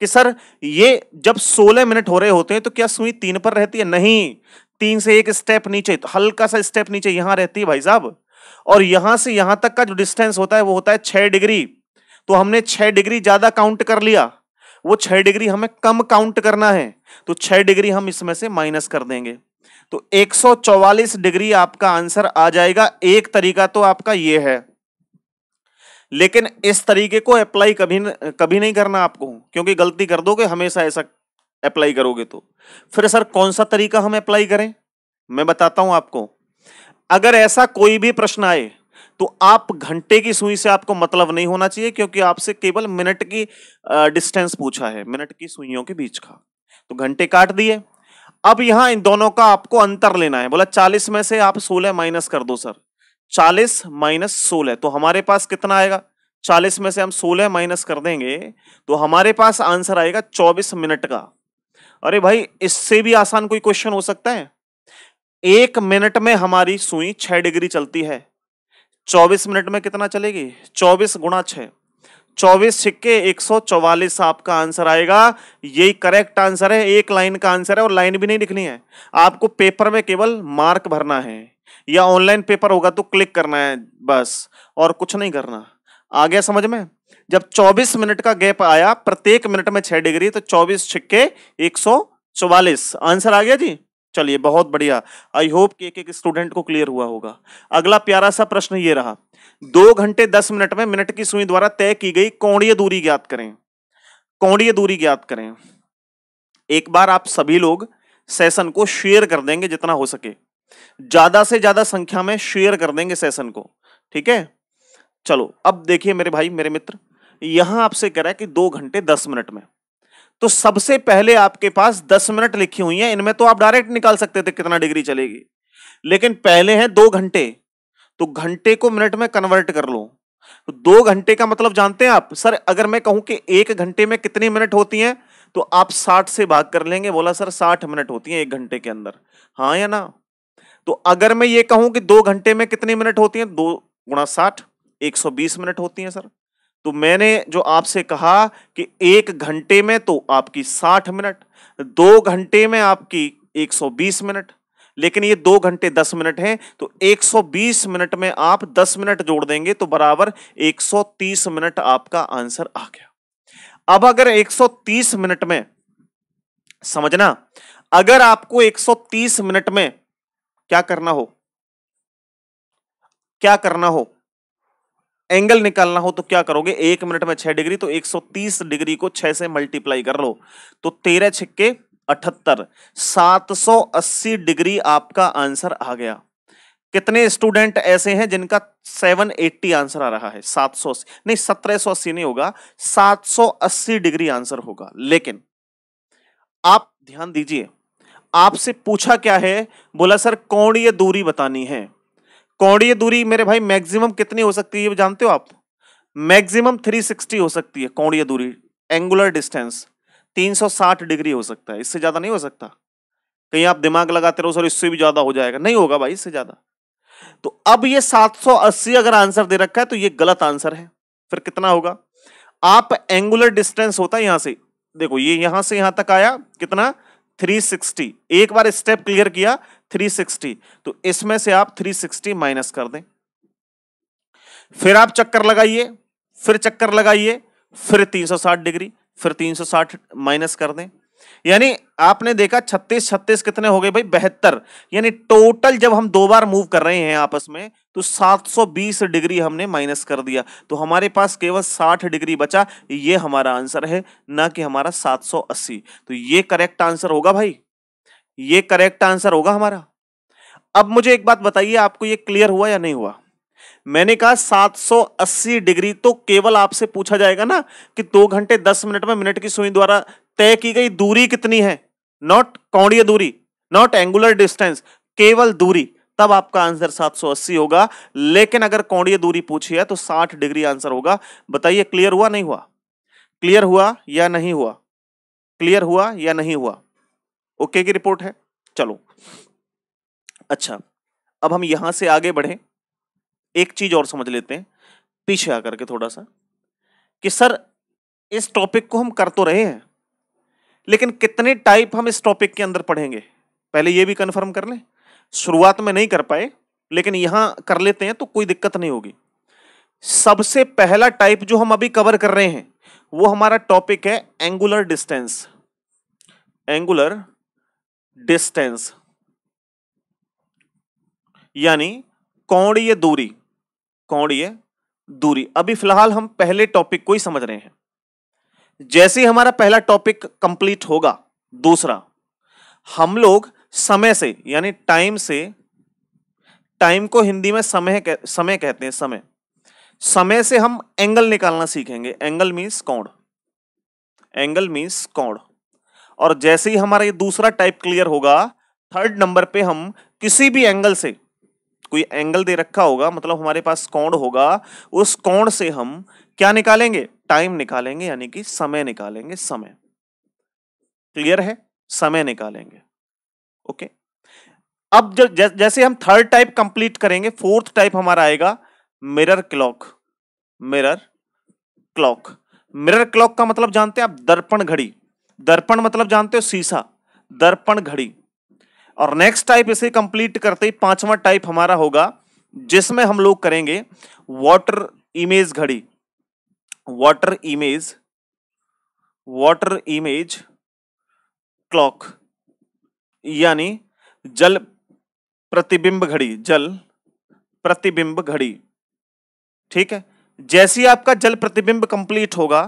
कि सर ये जब 16 मिनट हो रहे होते हैं तो क्या सुई तीन पर रहती है नहीं तीन से एक स्टेप नीचे तो हल्का सा स्टेप नीचे यहां रहती है भाई साहब और यहां से यहां तक का जो डिस्टेंस होता है वो होता है छह डिग्री तो हमने छह डिग्री ज्यादा काउंट कर लिया वो छह डिग्री हमें कम काउंट करना है तो छह डिग्री हम इसमें से माइनस कर देंगे तो 144 डिग्री आपका आंसर आ जाएगा एक तरीका तो आपका ये है लेकिन इस तरीके को अप्लाई कभी न, कभी नहीं करना आपको क्योंकि गलती कर दोगे हमेशा ऐसा अप्लाई करोगे तो फिर सर कौन सा तरीका हम अप्लाई करें मैं बताता हूं आपको अगर ऐसा कोई भी प्रश्न आए तो आप घंटे की सुई से आपको मतलब नहीं होना चाहिए क्योंकि आपसे केवल मिनट की डिस्टेंस पूछा है मिनट की सुइयों के बीच का तो घंटे काट दिए अब यहां इन दोनों का आपको अंतर लेना है बोला चालीस में से आप सोलह माइनस कर दो सर चालीस माइनस सोलह तो हमारे पास कितना आएगा चालीस में से हम सोलह माइनस कर देंगे तो हमारे पास आंसर आएगा चौबीस मिनट का अरे भाई इससे भी आसान कोई क्वेश्चन हो सकता है एक मिनट में हमारी सुई छह डिग्री चलती है चौबीस मिनट में कितना चलेगी चौबीस गुणा छ चौबीस छिक्के एक सौ चौवालीस आपका आंसर आएगा यही करेक्ट आंसर है एक लाइन का आंसर है और लाइन भी नहीं लिखनी है आपको पेपर में केवल मार्क भरना है या ऑनलाइन पेपर होगा तो क्लिक करना है बस और कुछ नहीं करना आ गया समझ में जब 24 मिनट का गैप आया प्रत्येक मिनट में 6 डिग्री तो 24 छिक्के 144 आंसर आ गया जी चलिए बहुत बढ़िया आई होप कि एक एक स्टूडेंट को क्लियर हुआ होगा अगला प्यारा सा प्रश्न ये रहा दो घंटे दस मिनट में मिनट की सुई द्वारा तय की गई कौड़ीय दूरी ज्ञात करें कौड़ीय दूरी ज्ञात करें एक बार आप सभी लोग सेशन को शेयर कर देंगे जितना हो सके ज्यादा से ज्यादा संख्या में शेयर कर देंगे सेशन को ठीक है चलो अब देखिए मेरे भाई मेरे मित्र यहां आपसे कह रहा है कि दो घंटे दस मिनट में तो सबसे पहले आपके पास दस मिनट लिखी हुई है इनमें तो आप डायरेक्ट निकाल सकते थे कितना डिग्री चलेगी लेकिन पहले है दो घंटे तो घंटे को मिनट में कन्वर्ट कर लो तो दो घंटे का मतलब जानते हैं आप सर अगर मैं कहूं कि एक घंटे में कितनी मिनट होती हैं तो आप साठ से भाग कर लेंगे बोला सर साठ मिनट होती हैं एक घंटे के अंदर हाँ या ना तो अगर मैं ये कहूं कि दो घंटे में कितनी मिनट होती हैं दो गुणा साठ एक सौ बीस मिनट होती हैं सर तो मैंने जो आपसे कहा कि एक घंटे में तो आपकी साठ मिनट दो घंटे में आपकी एक सौ बीस मिनट लेकिन ये दो घंटे दस मिनट हैं तो 120 मिनट में आप 10 मिनट जोड़ देंगे तो बराबर 130 मिनट आपका आंसर आ गया अब अगर 130 मिनट में समझना अगर आपको 130 मिनट में क्या करना हो क्या करना हो एंगल निकालना हो तो क्या करोगे एक मिनट में छह डिग्री तो 130 डिग्री को छह से मल्टीप्लाई कर लो तो तेरह छिक्के अठहत्तर 780 डिग्री आपका आंसर आ गया कितने स्टूडेंट ऐसे हैं जिनका 780 आंसर आ रहा है 780 नहीं अस्सी नहीं होगा 780 डिग्री आंसर होगा लेकिन आप ध्यान दीजिए आपसे पूछा क्या है बोला सर कोणीय दूरी बतानी है कोणीय दूरी मेरे भाई मैक्सिमम कितनी हो सकती है ये जानते हो आप मैक्सिमम 360 हो सकती है कोणीय दूरी एंगुलर डिस्टेंस 360 डिग्री हो सकता है इससे ज़्यादा नहीं हो सकता कहीं आप दिमाग लगाते रहो सर इससे भी ज़्यादा हो जाएगा नहीं होगा भाई इससे ज़्यादा तो अब ये 780 अगर आंसर दे रखा है तो ये गलत आंसर है फिर कितना होगा आप एंगुलर डिस्टेंस होता है यहां से देखो ये यहां से यहां तक आया कितना 360 एक बार स्टेप क्लियर किया 360 तो इसमें से आप 360 माइनस कर दें फिर आप चक्कर लगाइए फिर चक्कर लगाइए फिर 360 डिग्री फिर 360 माइनस कर दें यानी आपने देखा छत्तीस छत्तीस कितने हो गए भाई बेहतर यानी टोटल जब हम दो बार मूव कर रहे हैं आपस में तो 720 डिग्री हमने माइनस कर दिया तो हमारे पास केवल 60 डिग्री बचा ये हमारा आंसर है ना कि हमारा 780 तो ये करेक्ट आंसर होगा भाई ये करेक्ट आंसर होगा हमारा अब मुझे एक बात बताइए आपको ये क्लियर हुआ या नहीं हुआ मैंने कहा 780 डिग्री तो केवल आपसे पूछा जाएगा ना कि दो घंटे दस मिनट में मिनट की सुई द्वारा तय की गई दूरी कितनी है नॉट कौड़ीय दूरी नॉट एंगुलर डिस्टेंस केवल दूरी तब आपका आंसर 780 होगा लेकिन अगर कौड़ीय दूरी पूछी है तो 60 डिग्री आंसर होगा बताइए क्लियर हुआ नहीं हुआ क्लियर हुआ या नहीं हुआ क्लियर हुआ या नहीं हुआ ओके की रिपोर्ट है चलो अच्छा अब हम यहां से आगे बढ़ें एक चीज और समझ लेते हैं पीछे आकर के थोड़ा सा कि सर इस टॉपिक को हम कर तो रहे हैं लेकिन कितने टाइप हम इस टॉपिक के अंदर पढ़ेंगे पहले ये भी कंफर्म कर लें शुरुआत में नहीं कर पाए लेकिन यहां कर लेते हैं तो कोई दिक्कत नहीं होगी सबसे पहला टाइप जो हम अभी कवर कर रहे हैं वो हमारा टॉपिक है एंगुलर डिस्टेंस एंगुलर डिस्टेंस यानी कोणीय दूरी कोणीय दूरी अभी फिलहाल हम पहले टॉपिक को ही समझ रहे हैं जैसे हमारा पहला टॉपिक कंप्लीट होगा दूसरा हम लोग समय से यानी टाइम से टाइम को हिंदी में समय कह, समय कहते हैं समय समय से हम एंगल निकालना सीखेंगे एंगल मीन्स कोण एंगल मीन्स कोण और जैसे ही हमारा ये दूसरा टाइप क्लियर होगा थर्ड नंबर पे हम किसी भी एंगल से कोई एंगल दे रखा होगा मतलब हमारे पास कोण होगा उस कोण से हम क्या निकालेंगे टाइम निकालेंगे यानी कि समय निकालेंगे समय क्लियर है समय निकालेंगे ओके अब जैसे हम थर्ड टाइप कंप्लीट करेंगे फोर्थ टाइप हमारा आएगा mirror clock mirror clock mirror clock का मतलब जानते हैं आप दर्पण घड़ी दर्पण मतलब जानते हो सीसा दर्पण घड़ी और नेक्स्ट टाइप इसे कंप्लीट करते ही पांचवा टाइप हमारा होगा जिसमें हम लोग करेंगे वाटर इमेज घड़ी water image water image clock यानी जल प्रतिबिंब घड़ी जल प्रतिबिंब घड़ी ठीक है जैसी आपका जल प्रतिबिंब कंप्लीट होगा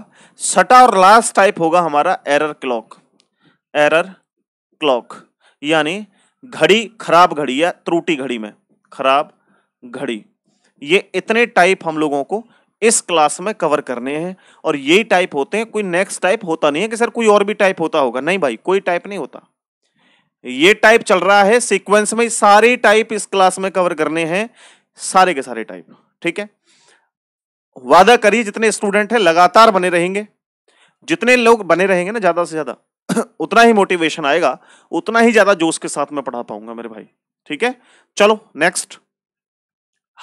सटा और लास्ट टाइप होगा हमारा एरर क्लॉक एरर क्लॉक यानी घड़ी खराब घड़ी या त्रुटि घड़ी में खराब घड़ी ये इतने टाइप हम लोगों को इस क्लास में कवर करने हैं और यही टाइप होते हैं कोई नेक्स्ट टाइप होता नहीं है कि सर कोई और भी टाइप होता होगा नहीं भाई कोई टाइप नहीं होता ये टाइप चल रहा है सीक्वेंस में सारे टाइप इस क्लास में कवर करने हैं सारे के सारे टाइप ठीक है वादा करिए जितने स्टूडेंट हैं लगातार बने रहेंगे जितने लोग बने रहेंगे ना ज्यादा से ज्यादा उतना ही मोटिवेशन आएगा उतना ही ज्यादा जोश के साथ मैं पढ़ा पाऊंगा मेरे भाई ठीक है चलो नेक्स्ट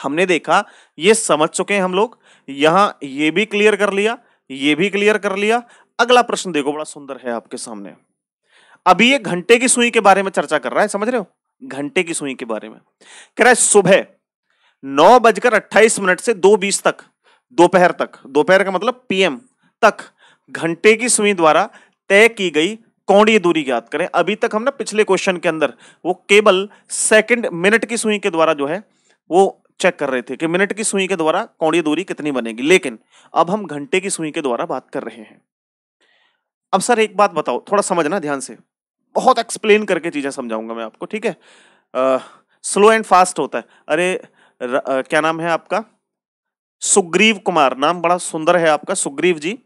हमने देखा ये समझ चुके हैं हम लोग यहां ये भी क्लियर कर लिया ये भी क्लियर कर लिया अगला प्रश्न देखो बड़ा सुंदर है आपके सामने अभी ये घंटे की सुई के बारे में चर्चा कर रहा है समझ रहे हो घंटे की सुई के बारे में कह रहा है सुबह नौ बजकर अट्ठाईस मिनट से दो बीस तक दोपहर तक दोपहर का मतलब पीएम तक घंटे की सुई द्वारा तय की गई कौड़ी दूरी याद करें अभी तक हम ना पिछले क्वेश्चन के अंदर वो केवल सेकंड मिनट की सुई के द्वारा जो है वो चेक कर रहे थे कि मिनट की सुई के द्वारा कौड़ी दूरी कितनी बनेगी लेकिन अब हम घंटे की सुई के द्वारा बात कर रहे हैं अब सर एक बात बताओ थोड़ा समझना ध्यान से बहुत एक्सप्लेन करके चीज़ें समझाऊंगा मैं आपको ठीक है स्लो एंड फास्ट होता है अरे र, आ, क्या नाम है आपका सुग्रीव कुमार नाम बड़ा सुंदर है आपका सुग्रीव जी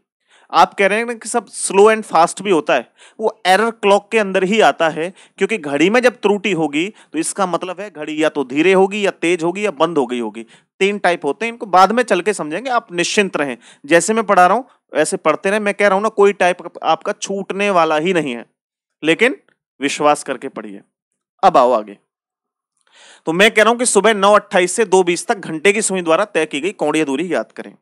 आप कह रहे हैं ना कि सब स्लो एंड फास्ट भी होता है वो एरर क्लॉक के अंदर ही आता है क्योंकि घड़ी में जब त्रुटि होगी तो इसका मतलब है घड़ी या तो धीरे होगी या तेज होगी या बंद हो गई होगी तीन टाइप होते हैं इनको बाद में चल के समझेंगे आप निश्चिंत रहें जैसे मैं पढ़ा रहा हूँ वैसे पढ़ते रहें मैं कह रहा हूँ ना कोई टाइप आपका छूटने वाला ही नहीं है लेकिन विश्वास करके पढ़िए अब आओ आगे तो मैं कह रहा हूं कि सुबह नौ से दो बीस तक घंटे की सुई द्वारा तय की गई कौड़िया दूरी याद करें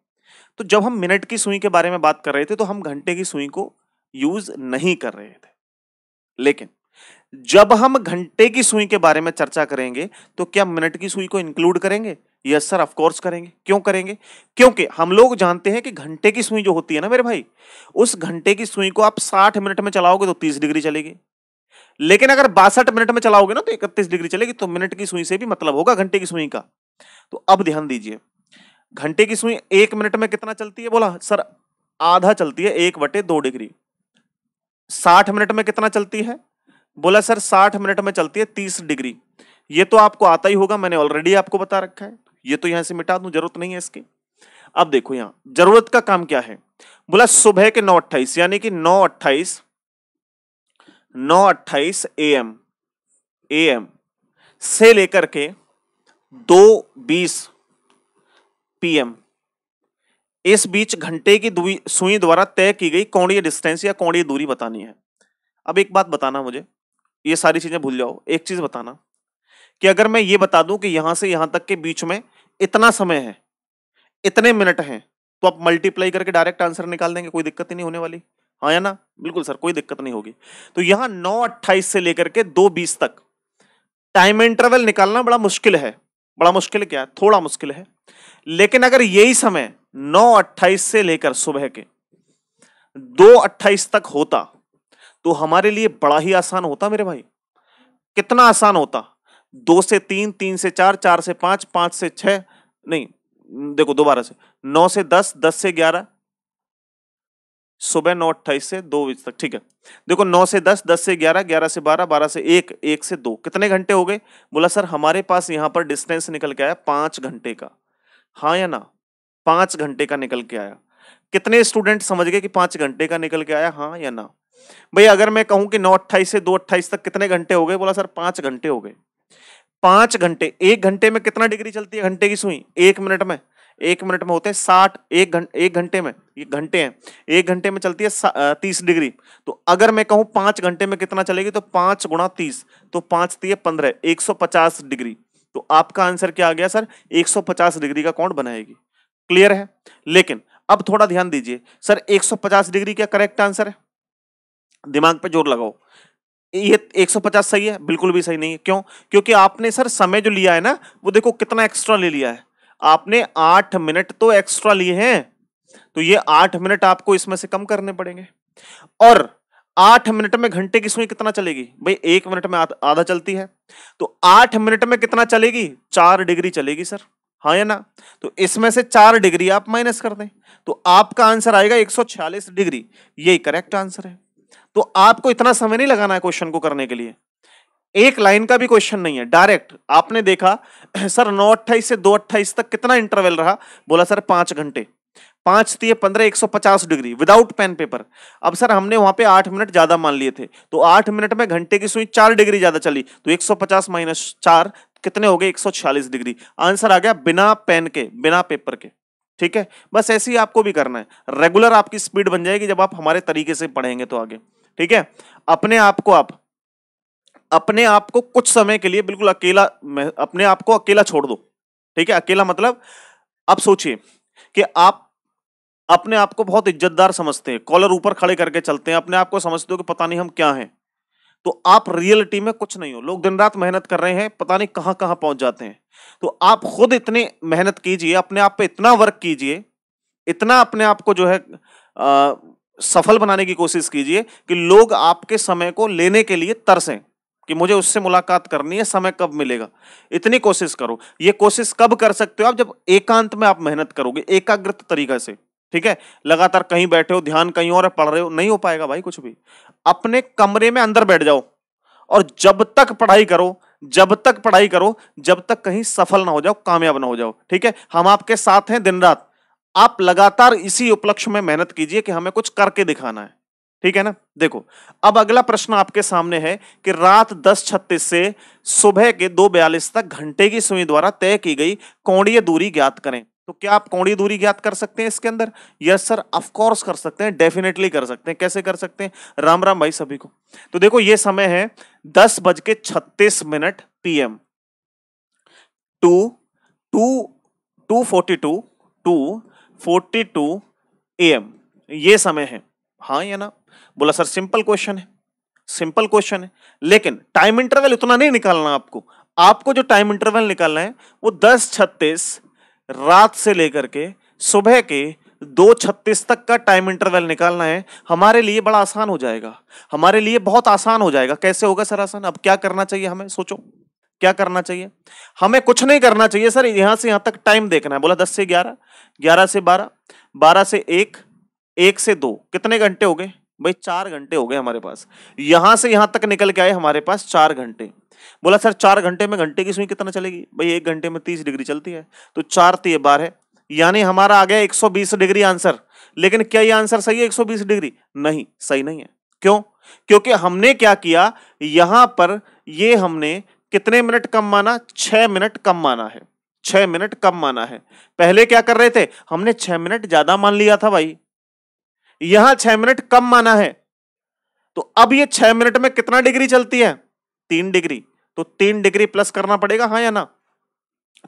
तो जब हम मिनट की सुई के बारे में बात कर रहे थे तो हम घंटे की सुई को यूज नहीं कर रहे थे लेकिन जब हम घंटे की सुई के बारे में चर्चा करेंगे तो क्या मिनट की सुई को इंक्लूड करेंगे यस सर ऑफ कोर्स करेंगे क्यों करेंगे क्योंकि हम लोग जानते हैं कि घंटे की सुई जो होती है ना मेरे भाई उस घंटे की सुई को आप 60 मिनट में चलाओगे तो 30 डिग्री चलेगी लेकिन अगर बासठ मिनट में चलाओगे ना तो इकतीस डिग्री चलेगी तो मिनट की सुई से भी मतलब होगा घंटे की सुई का तो अब ध्यान दीजिए घंटे की सुई एक मिनट में कितना चलती है बोला सर आधा चलती है एक बटे दो डिग्री साठ मिनट में कितना चलती है बोला सर साठ मिनट में चलती है तीस डिग्री ये तो आपको आता ही होगा मैंने ऑलरेडी आपको बता रखा है ये तो यहां से मिटा दू जरूरत नहीं है इसकी अब देखो यहां जरूरत का काम क्या है बोला सुबह के नौ अट्ठाईस यानी कि नौ अट्ठाईस नौ अट्ठाईस ए एम ए एम से लेकर के दो बीस पीएम इस बीच घंटे की सुई द्वारा तय की गई कौड़ी डिस्टेंस या कौड़ी दूरी बतानी है अब एक बात बताना मुझे ये सारी चीजें भूल जाओ एक चीज बताना कि अगर मैं ये बता दूं कि यहां से यहां तक के बीच में इतना समय है इतने मिनट हैं तो आप मल्टीप्लाई करके डायरेक्ट आंसर निकाल देंगे कोई दिक्कत ही नहीं होने वाली हाँ या ना बिल्कुल सर कोई दिक्कत नहीं होगी तो यहां नौ अट्ठाईस से लेकर के दो बीस तक टाइम इंटरवल निकालना बड़ा मुश्किल है बड़ा मुश्किल क्या है थोड़ा मुश्किल है लेकिन अगर यही समय नौ अट्ठाईस से लेकर सुबह के दो अट्ठाईस तक होता तो हमारे लिए बड़ा ही आसान होता मेरे भाई कितना आसान होता दो से तीन तीन से चार चार से पांच पांच से छह नहीं देखो दोबारा से नौ से दस दस से ग्यारह सुबह नौ अट्ठाईस से दो बजे तक ठीक है देखो नौ से दस दस से ग्यारह ग्यारह से बारह बारह से एक एक से दो कितने घंटे हो गए बोला सर हमारे पास यहाँ पर डिस्टेंस निकल के आया पाँच घंटे का हाँ या ना पाँच घंटे का निकल के आया कितने स्टूडेंट समझ गए कि पाँच घंटे का निकल के आया हाँ या ना भाई अगर मैं कहूँ कि नौ अट्ठाईस से दो अट्ठाईस तक कितने घंटे हो गए बोला सर पाँच घंटे हो गए पाँच घंटे एक घंटे में कितना डिग्री चलती है घंटे की सुई एक मिनट में एक मिनट में होते हैं साठ एक घंटे एक घंटे में ये घंटे हैं एक घंटे में चलती है तीस डिग्री तो अगर मैं कहूं पांच घंटे में कितना चलेगी तो पांच गुणा तीस तो पांच तीय पंद्रह एक सौ पचास डिग्री तो आपका आंसर क्या आ गया सर एक सौ पचास डिग्री का कौन बनाएगी क्लियर है लेकिन अब थोड़ा ध्यान दीजिए सर पचास डिग्री क्या करेक्ट आंसर है दिमाग पर जोर लगाओ ये 150 सही है बिल्कुल भी सही नहीं है क्यों क्योंकि आपने सर समय जो लिया है ना वो देखो कितना एक्स्ट्रा ले लिया है आपने आठ मिनट तो एक्स्ट्रा लिए हैं तो ये आठ मिनट आपको इसमें से कम करने पड़ेंगे और आठ मिनट में घंटे की सुई कितना चलेगी भाई एक मिनट में आधा चलती है तो आठ मिनट में कितना चलेगी चार डिग्री चलेगी सर हाँ या ना तो इसमें से चार डिग्री आप माइनस कर दें तो आपका आंसर आएगा 146 डिग्री यही करेक्ट आंसर है तो आपको इतना समय नहीं लगाना है क्वेश्चन को करने के लिए एक लाइन का भी क्वेश्चन नहीं है डायरेक्ट आपने देखा *clears throat* सर नौ अट्ठाईस से दो अट्ठाईस तक कितना इंटरवल रहा बोला सर पांच घंटे पांच थी पंद्रह एक सौ पचास डिग्री विदाउट पेन पेपर अब सर हमने वहां पे आठ मिनट ज्यादा मान लिए थे तो आठ मिनट में घंटे की सुई चार डिग्री ज्यादा चली तो एक सौ पचास माइनस चार कितने हो गए एक सौ छियालीस डिग्री आंसर आ गया बिना पेन के बिना पेपर के ठीक है बस ऐसे ही आपको भी करना है रेगुलर आपकी स्पीड बन जाएगी जब आप हमारे तरीके से पढ़ेंगे तो आगे ठीक है अपने आप को आप अपने आप को कुछ समय के लिए बिल्कुल अकेला अपने आप को अकेला छोड़ दो ठीक है अकेला मतलब आप सोचिए कि आप अपने आप को बहुत इज्जतदार समझते हैं कॉलर ऊपर खड़े करके चलते हैं अपने आप को समझते हो कि पता नहीं हम क्या हैं तो आप रियलिटी में कुछ नहीं हो लोग दिन रात मेहनत कर रहे हैं पता नहीं कहाँ कहाँ पहुंच जाते हैं तो आप खुद इतने मेहनत कीजिए अपने आप पे इतना वर्क कीजिए इतना अपने आप को जो है आ, सफल बनाने की कोशिश कीजिए कि लोग आपके समय को लेने के लिए तरसें कि मुझे उससे मुलाकात करनी है समय कब मिलेगा इतनी कोशिश करो ये कोशिश कब कर सकते हो आप जब एकांत में आप मेहनत करोगे एकाग्रत तरीका से ठीक है लगातार कहीं बैठे हो ध्यान कहीं और पढ़ रहे हो नहीं हो पाएगा भाई कुछ भी अपने कमरे में अंदर बैठ जाओ और जब तक पढ़ाई करो जब तक पढ़ाई करो जब तक कहीं सफल ना हो जाओ कामयाब ना हो जाओ ठीक है हम आपके साथ हैं दिन रात आप लगातार इसी उपलक्ष्य में मेहनत कीजिए कि हमें कुछ करके दिखाना है ठीक है ना देखो अब अगला प्रश्न आपके सामने है कि रात दस छत्तीस से सुबह के दो बयालीस तक घंटे की सुई द्वारा तय की गई कोणीय दूरी ज्ञात करें तो क्या आप कोणीय दूरी ज्ञात कर सकते हैं इसके अंदर यस सर ऑफ कोर्स कर सकते हैं डेफिनेटली कर सकते हैं कैसे कर सकते हैं राम राम भाई सभी को तो देखो ये समय है दस बज के छत्तीस minute PM two two two forty two two forty two A M ये समय है हाँ या ना बोला सर सिंपल क्वेश्चन है सिंपल क्वेश्चन है लेकिन टाइम इंटरवल उतना नहीं निकालना आपको आपको जो टाइम इंटरवल निकालना है वो दस छत्तीस रात से लेकर के सुबह के दो छत्तीस तक का टाइम इंटरवल निकालना है हमारे लिए बड़ा आसान हो जाएगा हमारे लिए बहुत आसान हो जाएगा कैसे होगा सर आसान अब क्या करना चाहिए हमें सोचो क्या करना चाहिए हमें कुछ नहीं करना चाहिए सर यहां से यहां तक टाइम देखना है बोला दस से ग्यारह ग्यारह से बारह बारह से एक एक से दो कितने घंटे हो गए भाई चार घंटे हो गए हमारे पास यहां से यहां तक निकल के आए हमारे पास चार घंटे बोला सर चार घंटे में घंटे की सुई कितना चलेगी भाई एक घंटे में तीस डिग्री चलती है तो चार तीय तो है यानी हमारा आ गया एक सौ बीस डिग्री आंसर लेकिन क्या ये आंसर सही है एक सौ बीस डिग्री नहीं सही नहीं है क्यों क्योंकि हमने क्या किया यहां पर ये हमने कितने मिनट कम माना छह मिनट कम माना है छह मिनट कम माना है पहले क्या कर रहे थे हमने छह मिनट ज्यादा मान लिया था भाई यहां छह मिनट कम माना है तो अब ये छह मिनट में कितना डिग्री चलती है तीन डिग्री तो तीन डिग्री प्लस करना पड़ेगा हाँ या ना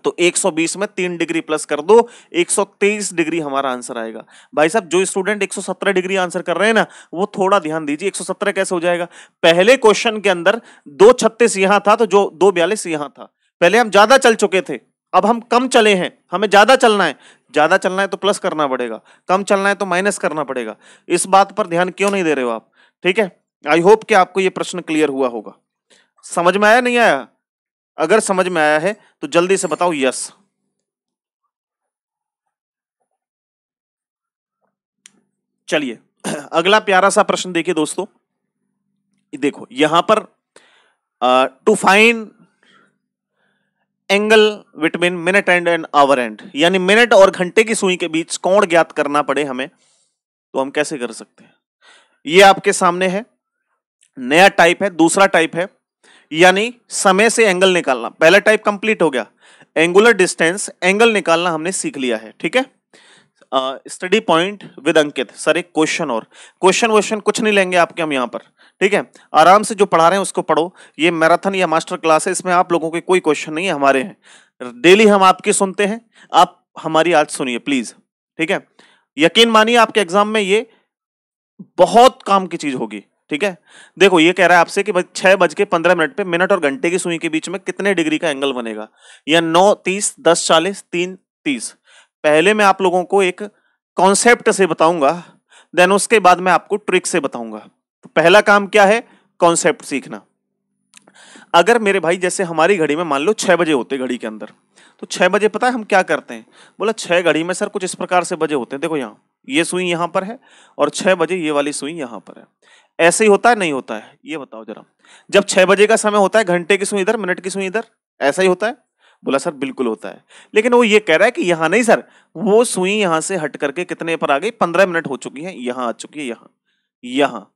तो 120 में तीन डिग्री प्लस कर दो 123 डिग्री हमारा आंसर आएगा भाई साहब जो स्टूडेंट 117 डिग्री आंसर कर रहे हैं ना वो थोड़ा ध्यान दीजिए 117 कैसे हो जाएगा पहले क्वेश्चन के अंदर दो छत्तीस यहां था तो जो दो बयालीस यहां था पहले हम ज्यादा चल चुके थे अब हम कम चले हैं हमें ज्यादा चलना है ज़्यादा चलना है तो प्लस करना पड़ेगा कम चलना है तो माइनस करना पड़ेगा इस बात पर ध्यान क्यों नहीं दे रहे हो आप ठीक है आई होप कि आपको यह प्रश्न क्लियर हुआ होगा समझ में आया नहीं आया अगर समझ में आया है तो जल्दी से बताओ यस चलिए *clears throat* अगला प्यारा सा प्रश्न देखिए दोस्तों देखो यहां पर to find angle between minute and and hour and यानी मिनट और घंटे की सुई के बीच कोण ज्ञात करना पड़े हमें तो हम कैसे कर सकते हैं ये आपके सामने है नया टाइप है दूसरा टाइप है यानी समय से एंगल निकालना पहला टाइप कंप्लीट हो गया एंगुलर डिस्टेंस एंगल निकालना हमने सीख लिया है ठीक है study point with Ankit sir एक क्वेश्चन और क्वेश्चन क्वेश्चन कुछ नहीं लेंगे आपके हम यहां पर ठीक है आराम से जो पढ़ा रहे हैं उसको पढ़ो ये मैराथन या मास्टर क्लास है इसमें आप लोगों के कोई क्वेश्चन नहीं है हमारे हैं डेली हम आपके सुनते हैं आप हमारी आज सुनिए प्लीज ठीक है यकीन मानिए आपके एग्जाम में ये बहुत काम की चीज होगी ठीक है देखो ये कह रहा है आपसे कि छह बज के पंद्रह मिनट पे मिनट और घंटे की सुई के बीच में कितने डिग्री का एंगल बनेगा या नौ तीस दस चालीस तीन तीस पहले मैं आप लोगों को एक कॉन्सेप्ट से बताऊंगा देन उसके बाद मैं आपको ट्रिक से बताऊंगा तो पहला काम क्या है कॉन्सेप्ट सीखना अगर मेरे भाई जैसे हमारी घड़ी में मान लो छह बजे होते घड़ी के अंदर तो छह बजे पता है हम क्या करते हैं बोला छह घड़ी में सर कुछ इस प्रकार से बजे होते हैं देखो यहाँ ये सुई यहाँ पर है और छह बजे ये वाली सुई यहाँ पर है ऐसे ही होता है नहीं होता है ये बताओ जरा जब छह बजे का समय होता है घंटे की सुई इधर मिनट की सुई इधर ऐसा ही होता है बोला सर बिल्कुल होता है लेकिन वो ये कह रहा है कि यहाँ नहीं सर वो सुई यहाँ से हट करके कितने पर आ गई पंद्रह मिनट हो चुकी है यहाँ आ चुकी है यहाँ यहाँ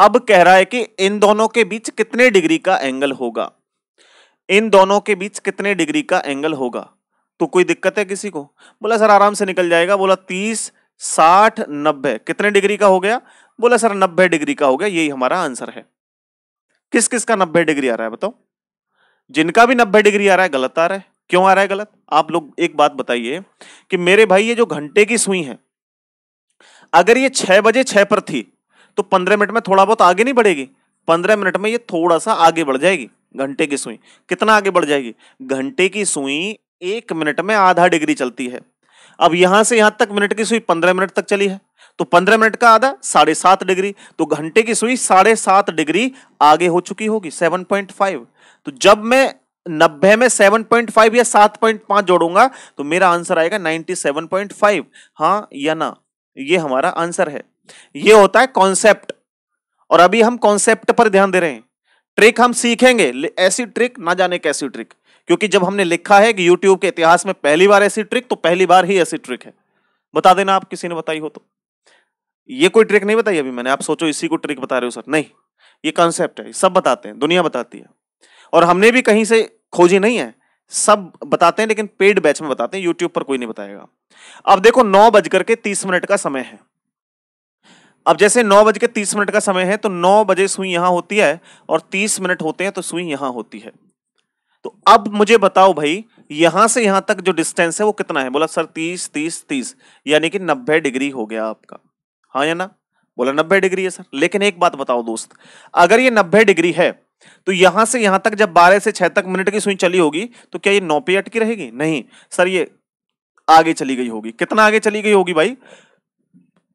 अब कह रहा है कि इन दोनों के बीच कितने डिग्री का एंगल होगा इन दोनों के बीच कितने डिग्री का एंगल होगा तो कोई दिक्कत है किसी को बोला सर आराम से निकल जाएगा बोला तीस साठ नब्बे कितने डिग्री का हो गया बोला सर नब्बे डिग्री का हो गया यही हमारा आंसर है किस किस का नब्बे डिग्री आ रहा है बताओ जिनका भी नब्बे डिग्री आ रहा है गलत आ रहा है क्यों आ रहा है गलत आप लोग एक बात बताइए कि मेरे भाई ये जो घंटे की सुई है अगर ये छह बजे छह पर थी तो पंद्रह मिनट में थोड़ा बहुत आगे नहीं बढ़ेगी पंद्रह मिनट में ये थोड़ा सा आगे बढ़ जाएगी घंटे की सुई कितना आगे बढ़ जाएगी घंटे की सुई एक मिनट में आधा डिग्री चलती है अब यहां से यहां तक मिनट की सुई पंद्रह मिनट तक चली है तो पंद्रह मिनट का आधा साढ़े सात डिग्री तो घंटे की सुई साढ़े सात डिग्री आगे हो चुकी होगी सेवन पॉइंट फाइव तो जब मैं नब्बे में सेवन पॉइंट फाइव या सात पॉइंट पांच जोड़ूंगा तो मेरा आंसर आएगा नाइनटी सेवन पॉइंट फाइव हाँ या ना ये हमारा आंसर है ये होता है कॉन्सेप्ट और अभी हम कॉन्सेप्ट पर ध्यान दे रहे हैं ट्रिक हम सीखेंगे ऐसी ट्रिक ना जाने कैसी ट्रिक क्योंकि जब हमने लिखा है कि यूट्यूब के इतिहास में पहली बार ऐसी ट्रिक तो पहली बार ही ऐसी ट्रिक है बता देना आप किसी ने बताई हो तो ये कोई ट्रिक नहीं बताई अभी मैंने आप सोचो इसी को ट्रिक बता रहे हो सर नहीं ये कॉन्सेप्ट है सब बताते हैं दुनिया बताती है और हमने भी कहीं से खोजी नहीं है सब बताते हैं लेकिन पेड बैच में बताते हैं यूट्यूब पर कोई नहीं बताएगा अब देखो नौ बजकर के तीस मिनट का समय है अब जैसे नौ बज के तीस मिनट का समय है तो नौ बजे सुई यहां होती है और तीस मिनट होते हैं तो सुई यहां होती है तो अब मुझे बताओ भाई यहां से यहां तक जो डिस्टेंस है वो कितना है बोला सर तीस तीस तीस यानी कि नब्बे डिग्री हो गया आपका हाँ या ना बोला नब्बे डिग्री है सर लेकिन एक बात बताओ दोस्त अगर ये नब्बे डिग्री है तो यहां से यहां तक जब बारह से छह तक मिनट की सुई चली होगी तो क्या ये नौ पे अटकी रहेगी नहीं सर ये आगे चली गई होगी कितना आगे चली गई होगी भाई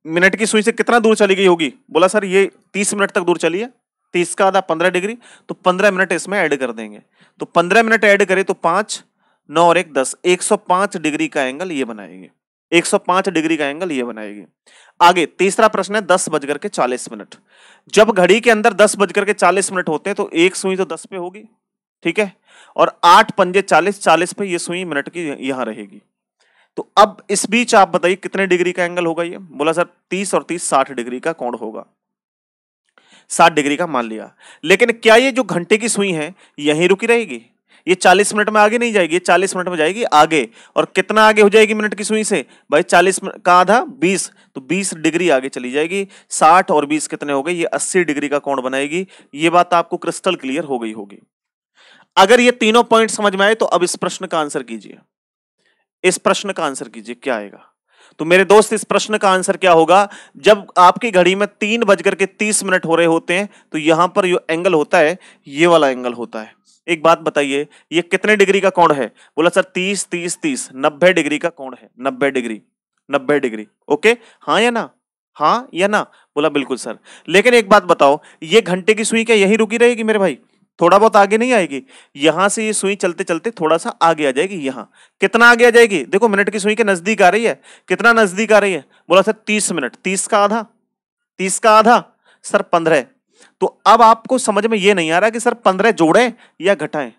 मिनट की सुई से कितना दूर चली गई होगी बोला सर ये तीस मिनट तक दूर चली है तीस का आधा पंद्रह डिग्री तो पंद्रह मिनट इसमें ऐड कर देंगे तो पंद्रह मिनट ऐड करें तो पाँच नौ और एक दस एक सौ पाँच डिग्री का एंगल ये बनाएगी एक सौ पाँच डिग्री का एंगल ये बनाएगी आगे तीसरा प्रश्न है दस बजकर के चालीस मिनट जब घड़ी के अंदर दस बजकर के चालीस मिनट होते हैं तो एक सुई तो दस पे होगी ठीक है और आठ पंजे चालीस चालीस पे ये सुई मिनट की यहाँ रहेगी तो अब इस बीच आप बताइए कितने डिग्री का एंगल होगा ये बोला सर तीस और तीस साठ डिग्री का कोण होगा साठ डिग्री का मान लिया लेकिन क्या ये जो घंटे की सुई है यहीं रुकी रहेगी ये चालीस मिनट में आगे नहीं जाएगी चालीस मिनट में जाएगी आगे और कितना आगे हो जाएगी मिनट की सुई से भाई चालीस का आधा बीस तो बीस डिग्री आगे चली जाएगी साठ और बीस कितने हो गए ये अस्सी डिग्री का कोण बनाएगी ये बात आपको क्रिस्टल क्लियर हो गई होगी अगर ये तीनों पॉइंट समझ में आए तो अब इस प्रश्न का आंसर कीजिए इस प्रश्न का आंसर कीजिए क्या आएगा तो मेरे दोस्त इस प्रश्न का आंसर क्या होगा जब आपकी घड़ी में तीन बजकर के तीस मिनट हो रहे होते हैं तो यहां पर जो एंगल होता है ये वाला एंगल होता है एक बात बताइए ये कितने डिग्री का कोण है बोला सर तीस तीस तीस नब्बे डिग्री का कोण है नब्बे डिग्री नब्बे डिग्री ओके हाँ या ना हाँ या ना बोला बिल्कुल सर लेकिन एक बात बताओ ये घंटे की सुई क्या यही रुकी रहेगी मेरे भाई थोड़ा बहुत आगे नहीं आएगी यहां से ये सुई चलते चलते थोड़ा सा आगे आ जाएगी यहां कितना आगे आ जाएगी देखो मिनट की सुई के नजदीक आ रही है कितना नजदीक आ रही है बोला सर तीस मिनट तीस का आधा तीस का आधा सर पंद्रह तो अब आपको समझ में ये नहीं आ रहा कि सर पंद्रह जोड़ें या घटाएं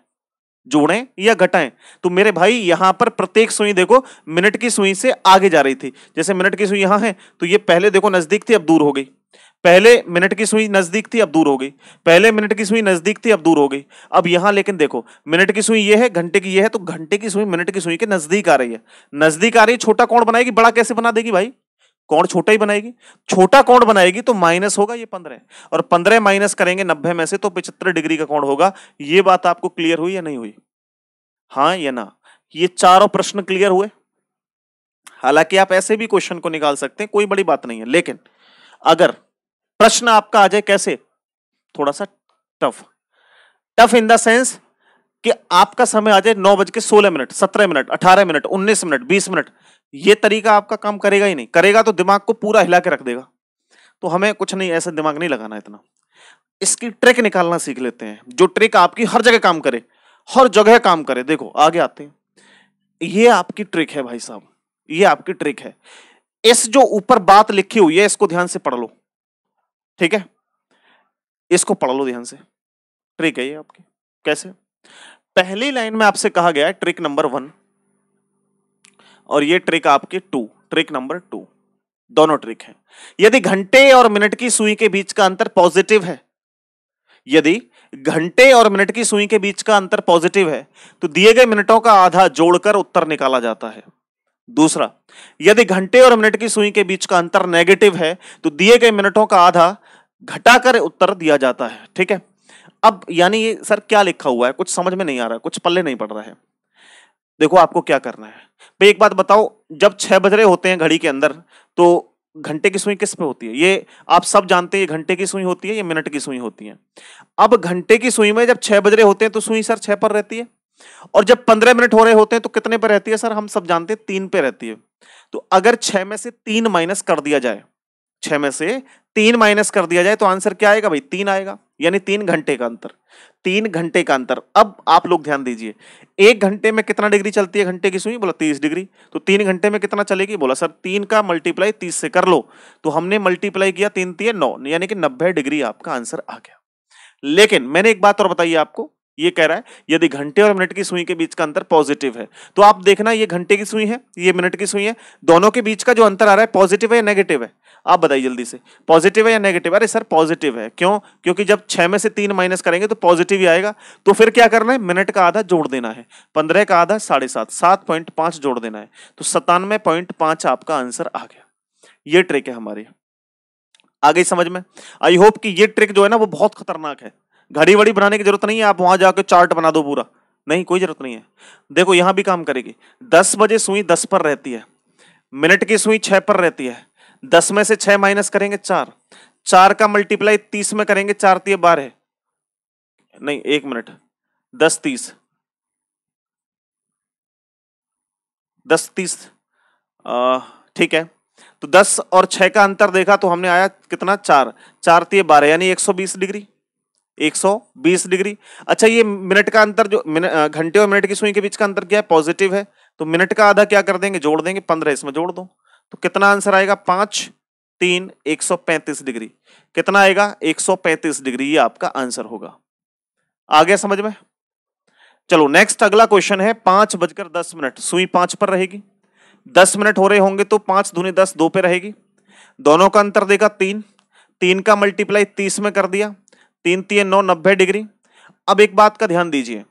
जोड़ें या घटाएं तो मेरे भाई यहां पर प्रत्येक सुई देखो मिनट की सुई से आगे जा रही थी जैसे मिनट की सुई यहां है तो ये पहले देखो नजदीक थी अब दूर हो गई पहले मिनट की सुई नजदीक थी अब दूर हो गई पहले मिनट की सुई नजदीक थी अब दूर हो गई अब यहां लेकिन देखो मिनट की सुई ये है घंटे की ये है तो घंटे की सुई मिनट की सुई के नजदीक आ रही है नजदीक आ रही है छोटा कौन बनाएगी बड़ा कैसे बना देगी भाई कौन छोटा ही बनाएगी छोटा कौन बनाएगी तो माइनस होगा ये पंद्रह और पंद्रह माइनस करेंगे नब्बे में से तो पिछहत्तर डिग्री का कौन होगा ये बात आपको क्लियर हुई या नहीं हुई हाँ या ना ये चारों प्रश्न क्लियर हुए हालांकि आप ऐसे भी क्वेश्चन को निकाल सकते हैं कोई बड़ी बात नहीं है लेकिन अगर प्रश्न आपका आ जाए कैसे थोड़ा सा tough tough in the sense कि आपका समय आ जाए नौ बज के सोलह मिनट सत्रह मिनट अठारह मिनट उन्नीस मिनट बीस मिनट ये तरीका आपका काम करेगा ही नहीं करेगा तो दिमाग को पूरा हिला के रख देगा तो हमें कुछ नहीं ऐसा दिमाग नहीं लगाना इतना इसकी ट्रिक निकालना सीख लेते हैं जो ट्रिक आपकी हर जगह काम करे हर जगह काम करे देखो आगे आते हैं ये आपकी ट्रिक है भाई साहब ये आपकी ट्रिक है इस जो ऊपर बात लिखी हुई है इसको ध्यान से पढ़ लो ठीक है इसको पढ़ लो ध्यान से ट्रिक है ये आपकी कैसे पहली लाइन में आपसे कहा गया है ट्रिक नंबर वन और ये ट्रिक आपके टू ट्रिक नंबर टू दोनों ट्रिक है यदि घंटे और मिनट की सुई के बीच का अंतर पॉजिटिव है यदि घंटे और मिनट की सुई के बीच का अंतर पॉजिटिव है तो दिए गए मिनटों का आधा जोड़कर उत्तर निकाला जाता है दूसरा यदि घंटे और मिनट की सुई के बीच का अंतर नेगेटिव है तो दिए गए मिनटों का आधा घटाकर उत्तर दिया जाता है ठीक है अब यानी ये सर क्या लिखा हुआ है कुछ समझ में नहीं आ रहा है कुछ पल्ले नहीं पड़ रहा है देखो आपको क्या करना है भाई एक बात बताओ जब छह बज रहे होते हैं घड़ी के अंदर तो घंटे की सुई किस पे होती है ये आप सब जानते हैं घंटे की सुई होती है ये मिनट की सुई होती है अब घंटे की सुई में जब छह बज रहे होते हैं तो सुई सर छह पर रहती है और जब पंद्रह मिनट हो रहे होते हैं तो कितने पर रहती है सर हम सब जानते हैं तीन पे रहती है तो अगर छह में से तीन माइनस कर दिया जाए छह में से तीन माइनस कर दिया जाए तो आंसर क्या आएगा भाई तीन आएगा यानी तीन घंटे का अंतर तीन घंटे का अंतर अब आप लोग ध्यान दीजिए एक घंटे में कितना डिग्री चलती है घंटे की सुई बोला तीस डिग्री तो तीन घंटे में कितना चलेगी बोला सर तीन का मल्टीप्लाई तीस से कर लो तो हमने मल्टीप्लाई किया तीन तीन नौ यानी कि नब्बे डिग्री आपका आंसर आ गया लेकिन मैंने एक बात और बताई आपको ये कह रहा है यदि घंटे और मिनट की सुई के बीच का अंतर पॉजिटिव है तो आप देखना ये घंटे की सुई है ये मिनट की सुई है दोनों के बीच का जो अंतर आ रहा है पॉजिटिव है या नेगेटिव है आप बताइए जल्दी से पॉजिटिव है या नेगेटिव अरे सर पॉजिटिव है क्यों क्योंकि जब छः में से तीन माइनस करेंगे तो पॉजिटिव ही आएगा तो फिर क्या करना है मिनट का आधा जोड़ देना है पंद्रह का आधा साढ़े सात सात पॉइंट पांच जोड़ देना है तो सतानवे पॉइंट पाँच आपका आंसर आ गया ये ट्रिक है हमारी आ गई समझ में आई होप कि ये ट्रिक जो है ना वो बहुत खतरनाक है घड़ी वड़ी बनाने की जरूरत नहीं है आप वहां जाकर चार्ट बना दो पूरा नहीं कोई जरूरत नहीं है देखो यहां भी काम करेगी दस बजे सुई दस पर रहती है मिनट की सुई छह पर रहती है दस में से छह माइनस करेंगे चार चार का मल्टीप्लाई तीस में करेंगे चार तीय तो बारह नहीं एक मिनट दस तीस दस तीस ठीक है तो दस और छह का अंतर देखा तो हमने आया कितना चार चार तीय तो बारह यानी एक सौ बीस डिग्री एक सौ बीस डिग्री अच्छा ये मिनट का अंतर जो घंटे और मिनट की सुई के बीच का अंतर क्या है पॉजिटिव है तो मिनट का आधा क्या कर देंगे जोड़ देंगे पंद्रह इसमें जोड़ दो तो कितना आंसर आएगा पांच तीन एक सौ पैंतीस डिग्री कितना आएगा एक सौ पैंतीस डिग्री ये आपका आंसर होगा आ गया समझ में चलो नेक्स्ट अगला क्वेश्चन है पांच बजकर दस मिनट सुई पांच पर रहेगी दस मिनट हो रहे होंगे तो पांच धुनी दस दो पे रहेगी दोनों का अंतर देगा तीन तीन का मल्टीप्लाई तीस में कर दिया तीन तीन नौ नब्बे डिग्री अब एक बात का ध्यान दीजिए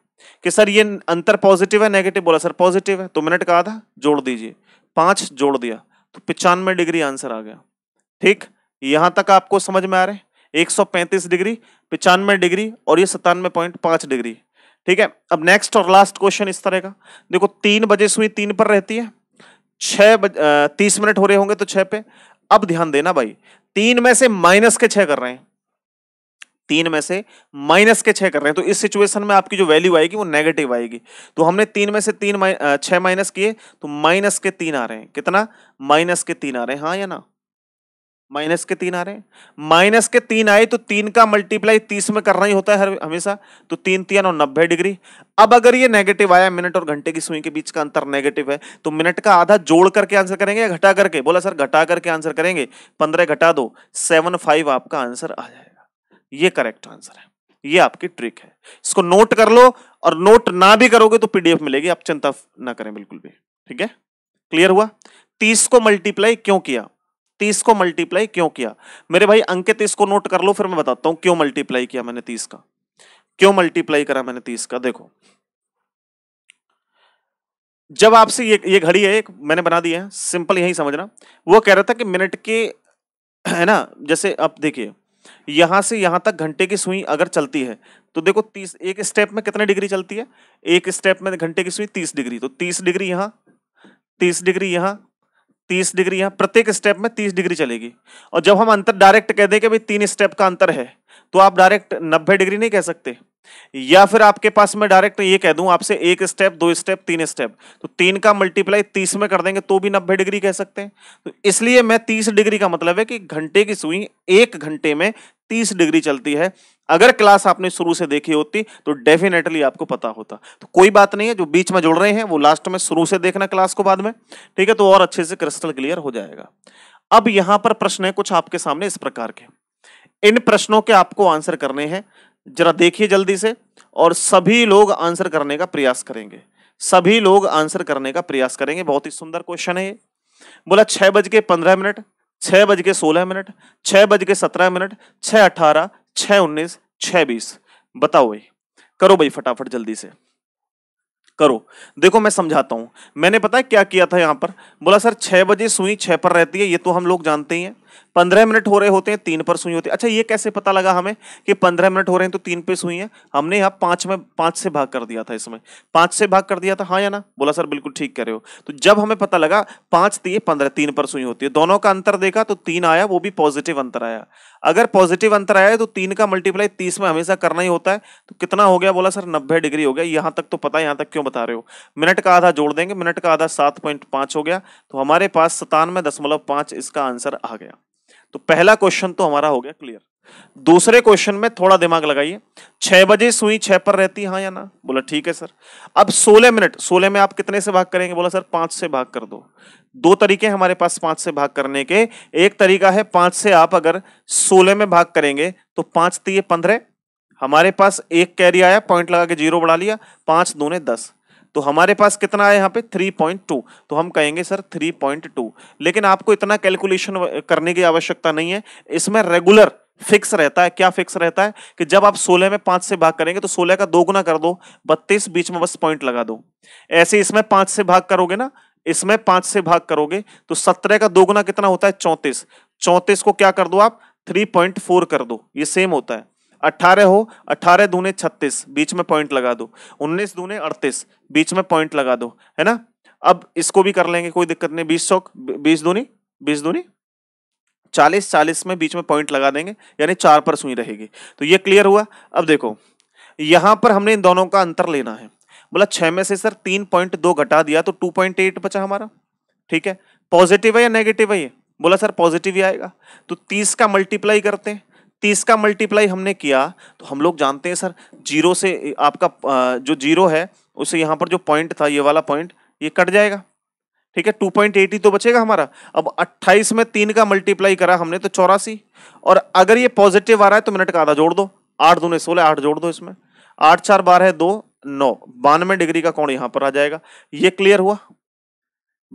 कि सर ये अंतर पॉजिटिव है नेगेटिव बोला सर पॉजिटिव है तो मिनट का आधा जोड़ दीजिए पांच जोड़ दिया तो पिचानवे डिग्री आंसर आ गया ठीक यहां तक आपको समझ में आ रहे हैं पैंतीस डिग्री पिचानवे डिग्री और ये सतानवे पॉइंट पांच डिग्री ठीक है अब नेक्स्ट और लास्ट क्वेश्चन इस तरह का देखो तीन बजे सुई तीन पर रहती है छह तीस मिनट हो रहे होंगे तो छह पे अब ध्यान देना भाई तीन में से माइनस के छह कर रहे हैं तीन में से माइनस के छः कर रहे हैं तो इस सिचुएशन में आपकी जो वैल्यू आएगी वो नेगेटिव आएगी तो हमने तीन में से तीन छः माइनस किए तो माइनस के तीन आ रहे हैं कितना माइनस के तीन आ रहे हैं हाँ या ना माइनस के तीन आ रहे हैं माइनस के तीन आए तो तीन का मल्टीप्लाई तीस में करना ही होता है हर हमेशा तो तीन तीन और नब्बे डिग्री अब अगर ये नेगेटिव आया मिनट और घंटे की सुई के बीच का अंतर नेगेटिव है तो मिनट का आधा जोड़ करके आंसर करेंगे या घटा करके बोला सर घटा करके आंसर करेंगे पंद्रह घटा दो सेवन फाइव आपका आंसर आ जाएगा ये करेक्ट आंसर है ये आपकी ट्रिक है इसको नोट कर लो और नोट ना भी करोगे तो पीडीएफ मिलेगी आप चिंता ना करें बिल्कुल भी ठीक है क्लियर हुआ तीस को मल्टीप्लाई क्यों किया तीस को मल्टीप्लाई क्यों किया मेरे भाई अंकित इसको नोट कर लो फिर मैं बताता हूं क्यों मल्टीप्लाई किया मैंने तीस का क्यों मल्टीप्लाई करा मैंने तीस का देखो जब आपसे ये ये घड़ी है एक मैंने बना दी है सिंपल यही समझना वो कह रहा था कि मिनट के है ना जैसे आप देखिए यहाँ से यहाँ तक घंटे की सुई अगर चलती है तो देखो तीस एक स्टेप में कितने डिग्री चलती है एक स्टेप में घंटे की सुई तीस डिग्री तो तीस डिग्री यहाँ तीस डिग्री यहाँ तीस डिग्री यहाँ प्रत्येक स्टेप में तीस डिग्री चलेगी और जब हम अंतर डायरेक्ट कह दें कि भाई तीन स्टेप का अंतर है तो आप डायरेक्ट नब्बे डिग्री नहीं कह सकते या फिर आपके पास मैं डायरेक्ट ये कह दूं आपसे एक स्टेप दो स्टेप तीन स्टेप तो तीन का मल्टीप्लाई तीस में कर देंगे तो भी नब्बे डिग्री कह सकते हैं तो इसलिए मैं तीस डिग्री का मतलब है कि घंटे की सुई एक घंटे में तीस डिग्री चलती है अगर क्लास आपने शुरू से देखी होती तो डेफिनेटली आपको पता होता तो कोई बात नहीं है जो बीच में जुड़ रहे हैं वो लास्ट में शुरू से देखना क्लास को बाद में ठीक है तो और अच्छे से क्रिस्टल क्लियर हो जाएगा अब यहां पर प्रश्न है कुछ आपके सामने इस प्रकार के इन प्रश्नों के आपको आंसर करने हैं जरा देखिए जल्दी से और सभी लोग आंसर करने का प्रयास करेंगे सभी लोग आंसर करने का प्रयास करेंगे बहुत ही सुंदर क्वेश्चन है ये बोला छह बज के पंद्रह मिनट छह बज के सोलह मिनट छह बज के सत्रह मिनट छह अठारह छह उन्नीस छह बीस बताओ भाई करो भाई फटाफट जल्दी से करो देखो मैं समझाता हूं मैंने पता है क्या किया था यहां पर बोला सर छह बजे सुई छह पर रहती है ये तो हम लोग जानते ही हैं पंद्रह मिनट हो रहे होते हैं तीन पर सुई होती है अच्छा ये कैसे पता लगा हमें कि पंद्रह मिनट हो रहे हैं तो तीन पे सुई है हमने यहाँ पांच में पांच से भाग कर दिया था इसमें पांच से भाग कर दिया था हाँ या ना बोला सर बिल्कुल ठीक कर रहे हो तो जब हमें पता लगा पांच दिए पंद्रह तीन पर सुई होती है दोनों का अंतर देखा तो तीन आया वो भी पॉजिटिव अंतर आया अगर पॉजिटिव अंतर आया तो तीन का मल्टीप्लाई तीस में हमेशा करना ही होता है तो कितना हो गया बोला सर नब्बे डिग्री हो गया यहाँ तक तो पता है यहाँ तक क्यों बता रहे हो मिनट का आधा जोड़ देंगे मिनट का आधा सात पॉइंट हो गया तो हमारे पास सतानवे दशमलव पांच इसका आंसर आ गया तो पहला क्वेश्चन तो हमारा हो गया क्लियर दूसरे क्वेश्चन में थोड़ा दिमाग लगाइए छह बजे सुई छह पर रहती है हाँ या ना बोला ठीक है सर अब सोलह मिनट सोलह में आप कितने से भाग करेंगे बोला सर पांच से भाग कर दो दो तरीके हमारे पास पांच से भाग करने के एक तरीका है पांच से आप अगर सोलह में भाग करेंगे तो पांच तीय पंद्रह हमारे पास एक कैरी आया पॉइंट लगा के जीरो बढ़ा लिया पांच दो ने दस तो हमारे पास कितना है यहाँ पे 3.2 तो हम कहेंगे सर 3.2 लेकिन आपको इतना कैलकुलेशन करने की आवश्यकता नहीं है इसमें रेगुलर फिक्स रहता है क्या फिक्स रहता है कि जब आप 16 में पांच से भाग करेंगे तो 16 का दोगुना कर दो 32 बीच में बस पॉइंट लगा दो ऐसे इसमें पांच से भाग करोगे ना इसमें पांच से भाग करोगे तो सत्रह का दोगुना कितना होता है चौंतीस चौंतीस को क्या कर दो आप 3.4 कर दो ये सेम होता है अट्ठारह हो अट्ठारह दूने छत्तीस बीच में पॉइंट लगा दो उन्नीस दूने अड़तीस बीच में पॉइंट लगा दो है ना अब इसको भी कर लेंगे कोई दिक्कत नहीं बीस सौ बीस दूनी बीस दूनी चालीस चालीस में बीच में पॉइंट लगा देंगे यानी चार पर सुई रहेगी तो ये क्लियर हुआ अब देखो यहां पर हमने इन दोनों का अंतर लेना है बोला छह में से सर तीन पॉइंट दो घटा दिया तो टू पॉइंट एट बचा हमारा ठीक है पॉजिटिव है या नेगेटिव है ये बोला सर पॉजिटिव ही आएगा तो तीस का मल्टीप्लाई करते हैं तीस का मल्टीप्लाई हमने किया तो हम लोग जानते हैं सर जीरो से आपका जो जीरो है उसे यहाँ पर जो पॉइंट था ये वाला पॉइंट ये कट जाएगा ठीक है टू पॉइंट एटी तो बचेगा हमारा अब अट्ठाईस में तीन का मल्टीप्लाई करा हमने तो चौरासी और अगर ये पॉजिटिव आ रहा है तो मिनट का आधा जोड़ दो आठ ने सोलह आठ जोड़ दो इसमें आठ चार बारह दो नौ बानवे डिग्री का कौन यहाँ पर आ जाएगा ये क्लियर हुआ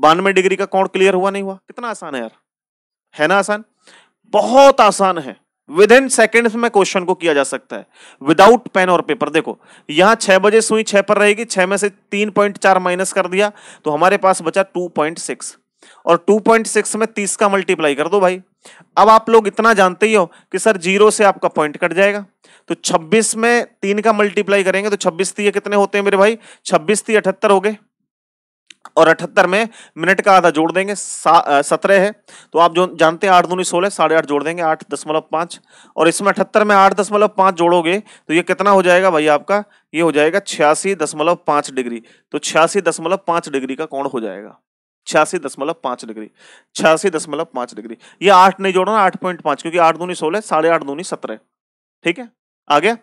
बानवे डिग्री का कौन क्लियर हुआ नहीं हुआ कितना आसान है यार है ना आसान बहुत आसान है विद इन सेकेंड में क्वेश्चन को किया जा सकता है विदाउट पेन और पेपर देखो यहां छह बजे सुई छह पर रहेगी छह में से तीन पॉइंट चार माइनस कर दिया तो हमारे पास बचा टू पॉइंट सिक्स और टू पॉइंट सिक्स में तीस का मल्टीप्लाई कर दो भाई अब आप लोग इतना जानते ही हो कि सर जीरो से आपका पॉइंट कट जाएगा तो छब्बीस में तीन का मल्टीप्लाई करेंगे तो छब्बीस कितने होते हैं मेरे भाई छब्बीस अठहत्तर हो गए और अठहत्तर में मिनट का आधा जोड़ देंगे सत्रह है तो आप जो जानते हैं आठ दूनी सोलह साढ़े आठ जोड़ देंगे आठ दशमलव पाँच और इसमें अठहत्तर में आठ दशमलव पाँच जोड़ोगे तो ये कितना हो जाएगा भाई आपका ये हो जाएगा छियासी दशमलव पाँच डिग्री तो छियासी दशमलव पाँच डिग्री का कौन हो जाएगा छियासी दशमलव पाँच डिग्री छियासी दशमलव पाँच डिग्री ये आठ नहीं जोड़ो ना आठ पॉइंट पाँच क्योंकि आठ दूनी सोलह साढ़े आठ दूनी सत्रह ठीक है आ गया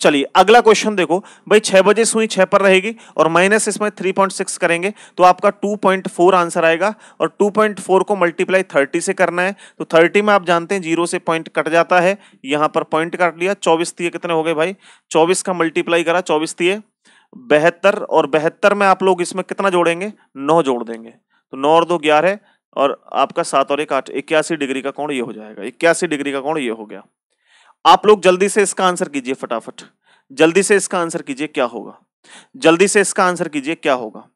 चलिए अगला क्वेश्चन देखो भाई छह बजे सुई छह पर रहेगी और माइनस इसमें थ्री पॉइंट सिक्स करेंगे तो आपका टू पॉइंट फोर आंसर आएगा और टू पॉइंट फोर को मल्टीप्लाई थर्टी से करना है तो थर्टी में आप जानते हैं जीरो से पॉइंट कट जाता है यहां पर पॉइंट काट लिया चौबीस दिए कितने हो गए भाई चौबीस का मल्टीप्लाई करा चौबीस दिए बेहतर और बेहतर में आप लोग इसमें कितना जोड़ेंगे नौ जोड़ देंगे तो नौ और दो ग्यारह और आपका सात और एक आठ इक्यासी डिग्री का कौन ये हो जाएगा इक्यासी डिग्री का कौन ये हो गया आप लोग जल्दी से इसका आंसर कीजिए फटाफट जल्दी से इसका आंसर कीजिए क्या होगा जल्दी से इसका आंसर कीजिए क्या होगा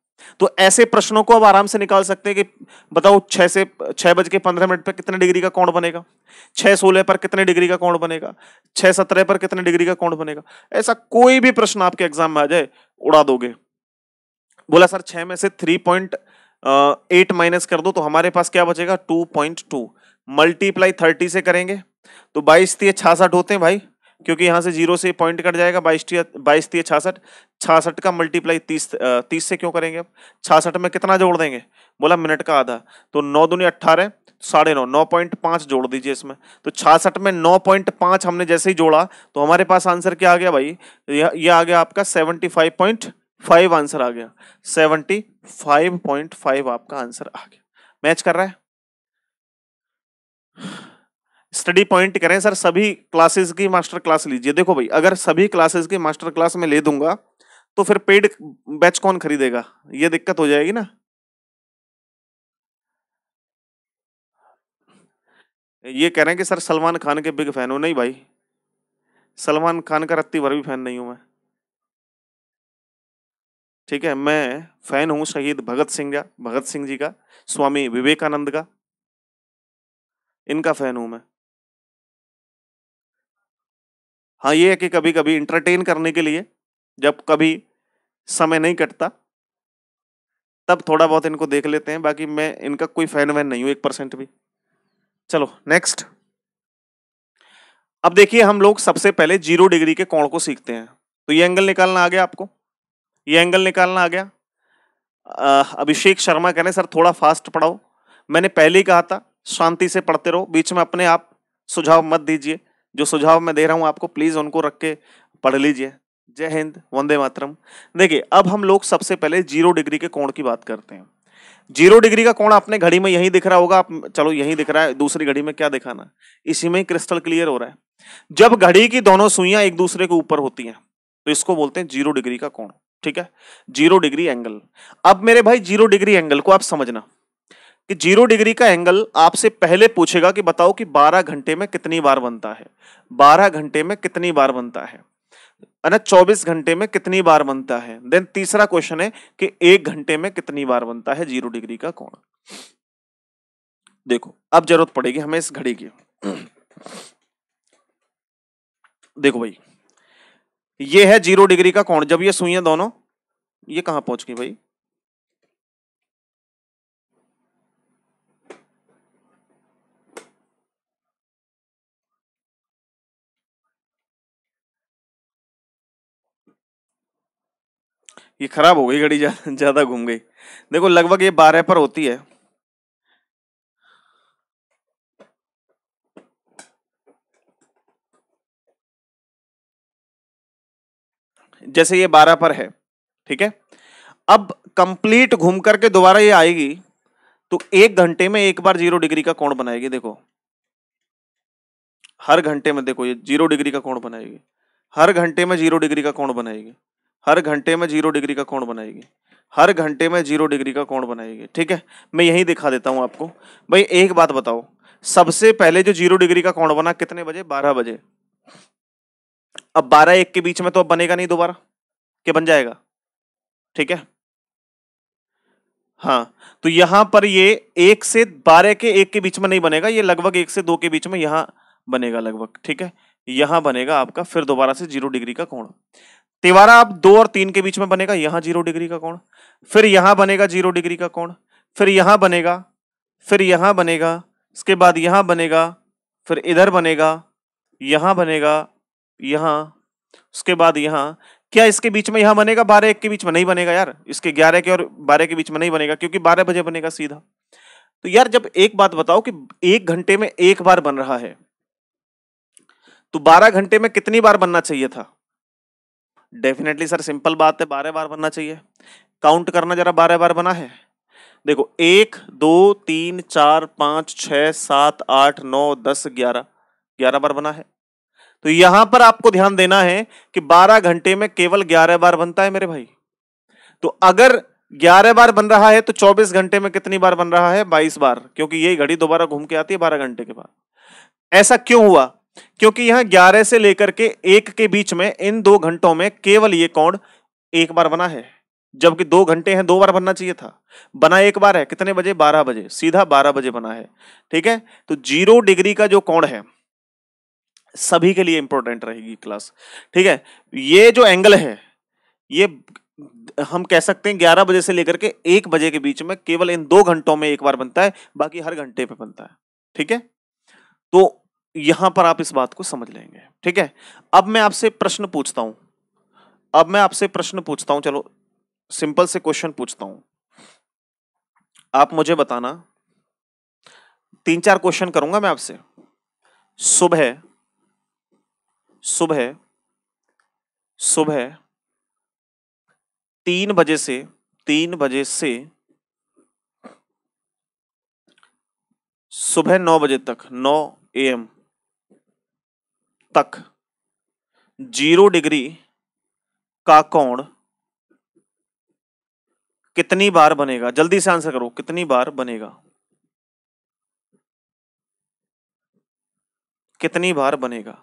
तो ऐसे प्रश्नों को अब आराम से निकाल सकते हैं कि बताओ छह से छह बज के पंद्रह मिनट पर कितने डिग्री का कौन बनेगा छह सोलह पर कितने डिग्री का कौन बनेगा छह सत्रह पर कितने डिग्री का कौन बनेगा ऐसा कोई भी प्रश्न आपके एग्जाम में आ जाए उड़ा दोगे बोला सर छह में से थ्री पॉइंट एट माइनस कर दो तो हमारे पास क्या बचेगा two point two multiply thirty से करेंगे तो बाईस तीय छासठ होते हैं भाई क्योंकि यहाँ से जीरो से पॉइंट कट जाएगा बाईस बाईस तीय छासठ छासठ का मल्टीप्लाई तीस तीस से क्यों करेंगे अब छासठ में कितना जोड़ देंगे बोला मिनट का आधा तो नौ दुनिया अट्ठारह साढ़े नौ नौ पॉइंट पाँच जोड़ दीजिए इसमें तो छासठ में नौ पॉइंट पाँच हमने जैसे ही जोड़ा तो हमारे पास आंसर क्या आ गया भाई ये आ गया आपका seventy five point five answer आ गया सेवेंटी फाइव पॉइंट फाइव आपका आंसर आ गया मैच कर रहा है स्टडी पॉइंट करें सर सभी क्लासेस की मास्टर क्लास लीजिए देखो भाई अगर सभी क्लासेस की मास्टर क्लास में ले दूंगा तो फिर पेड बैच कौन खरीदेगा ये दिक्कत हो जाएगी ना ये कह रहे हैं कि सर सलमान खान के बिग फैन हो नहीं भाई सलमान खान का रत्ती भर भी फैन नहीं हूं मैं ठीक है मैं फैन हूं शहीद भगत सिंह का भगत सिंह जी का स्वामी विवेकानंद का इनका फैन हूं मैं हाँ ये है कि कभी कभी इंटरटेन करने के लिए जब कभी समय नहीं कटता तब थोड़ा बहुत इनको देख लेते हैं बाकी मैं इनका कोई फैन वैन नहीं हूँ एक परसेंट भी चलो नेक्स्ट अब देखिए हम लोग सबसे पहले जीरो डिग्री के कोण को सीखते हैं तो ये एंगल निकालना आ गया आपको ये एंगल निकालना आ गया अभिषेक शर्मा कह रहे सर थोड़ा फास्ट पढ़ाओ मैंने पहले ही कहा था शांति से पढ़ते रहो बीच में अपने आप सुझाव मत दीजिए जो सुझाव मैं दे रहा हूँ आपको प्लीज़ उनको रख के पढ़ लीजिए जय हिंद वंदे मातरम देखिए अब हम लोग सबसे पहले जीरो डिग्री के कोण की बात करते हैं जीरो डिग्री का कोण आपने घड़ी में यही दिख रहा होगा आप चलो यही दिख रहा है दूसरी घड़ी में क्या दिखाना इसी में क्रिस्टल क्लियर हो रहा है जब घड़ी की दोनों सुइयां एक दूसरे के ऊपर होती हैं तो इसको बोलते हैं जीरो डिग्री का कोण ठीक है जीरो डिग्री एंगल अब मेरे भाई जीरो डिग्री एंगल को आप समझना कि जीरो डिग्री का एंगल आपसे पहले पूछेगा कि बताओ कि 12 घंटे में कितनी बार बनता है 12 घंटे में कितनी बार बनता है ना 24 घंटे में कितनी बार बनता है देन तीसरा क्वेश्चन है कि एक घंटे में कितनी बार बनता है जीरो डिग्री का कोण देखो अब जरूरत पड़ेगी हमें इस घड़ी की देखो भाई ये है जीरो डिग्री का कोण जब ये सुइया दोनों ये कहां पहुंच गई भाई ये खराब हो गई घड़ी ज़्यादा घूम गई देखो लगभग ये बारह पर होती है जैसे ये बारह पर है ठीक है अब कंप्लीट घूम करके दोबारा ये आएगी तो एक घंटे में एक बार जीरो डिग्री का कोण बनाएगी देखो हर घंटे में देखो ये जीरो डिग्री का कोण बनाएगी हर घंटे में जीरो डिग्री का कोण बनाएगी हर घंटे में जीरो डिग्री का कोण बनाएगी हर घंटे में जीरो डिग्री का कोण बनाएगी ठीक है मैं यही दिखा देता हूँ आपको भाई एक बात बताओ सबसे पहले जो जीरो डिग्री का कोण बना कितने बजे बारह बजे अब बारह एक के बीच में तो अब बनेगा नहीं दोबारा के बन जाएगा ठीक है हाँ तो यहां पर ये एक से बारह के एक के बीच में नहीं बनेगा ये लगभग एक से दो के बीच में यहां बनेगा लगभग ठीक है यहां बनेगा आपका फिर दोबारा से जीरो डिग्री का कोण तिवारा अब दो और तीन के बीच में बनेगा यहां जीरो डिग्री का कोण फिर यहां बनेगा जीरो डिग्री का कोण फिर यहां बनेगा फिर यहां बनेगा इसके बाद यहां बनेगा फिर इधर बनेगा यहां बनेगा यहां उसके बाद यहां क्या इसके बीच में यहां बनेगा बारह एक के बीच में नहीं बनेगा यार इसके ग्यारह के और बारह के बीच में नहीं बनेगा क्योंकि बारह बजे बनेगा सीधा तो यार जब एक बात बताओ कि एक घंटे में एक बार बन रहा है तो बारह घंटे में कितनी बार बनना चाहिए था डेफिनेटली सर सिंपल बात है बारह बार बनना चाहिए काउंट करना जरा बारह बार बना है देखो एक दो तीन चार पाँच छ सात आठ नौ दस ग्यारह ग्यारह बार बना है तो यहां पर आपको ध्यान देना है कि बारह घंटे में केवल ग्यारह बार बनता है मेरे भाई तो अगर ग्यारह बार बन रहा है तो चौबीस घंटे में कितनी बार बन रहा है बाईस बार क्योंकि यही घड़ी दोबारा घूम के आती है बारह घंटे के बाद ऐसा क्यों हुआ क्योंकि यहां 11 से लेकर के एक के बीच में इन दो घंटों में केवल ये कोण एक बार बना है जबकि दो घंटे हैं दो बार बनना चाहिए था बना एक बार है कितने बजे बारह बजे सीधा बारह बजे बना है ठीक है तो जीरो डिग्री का जो कोण है सभी के लिए इंपॉर्टेंट रहेगी क्लास ठीक है ये जो एंगल है ये हम कह सकते हैं ग्यारह बजे से लेकर के एक बजे के बीच में केवल इन दो घंटों में एक बार बनता है बाकी हर घंटे पे बनता है ठीक है तो यहां पर आप इस बात को समझ लेंगे ठीक है अब मैं आपसे प्रश्न पूछता हूं अब मैं आपसे प्रश्न पूछता हूं चलो सिंपल से क्वेश्चन पूछता हूं आप मुझे बताना तीन चार क्वेश्चन करूंगा मैं आपसे सुबह सुबह सुबह तीन बजे से तीन बजे से सुबह नौ बजे तक नौ एम तक जीरो डिग्री का कोण कितनी बार बनेगा जल्दी से आंसर करो कितनी बार बनेगा कितनी बार बनेगा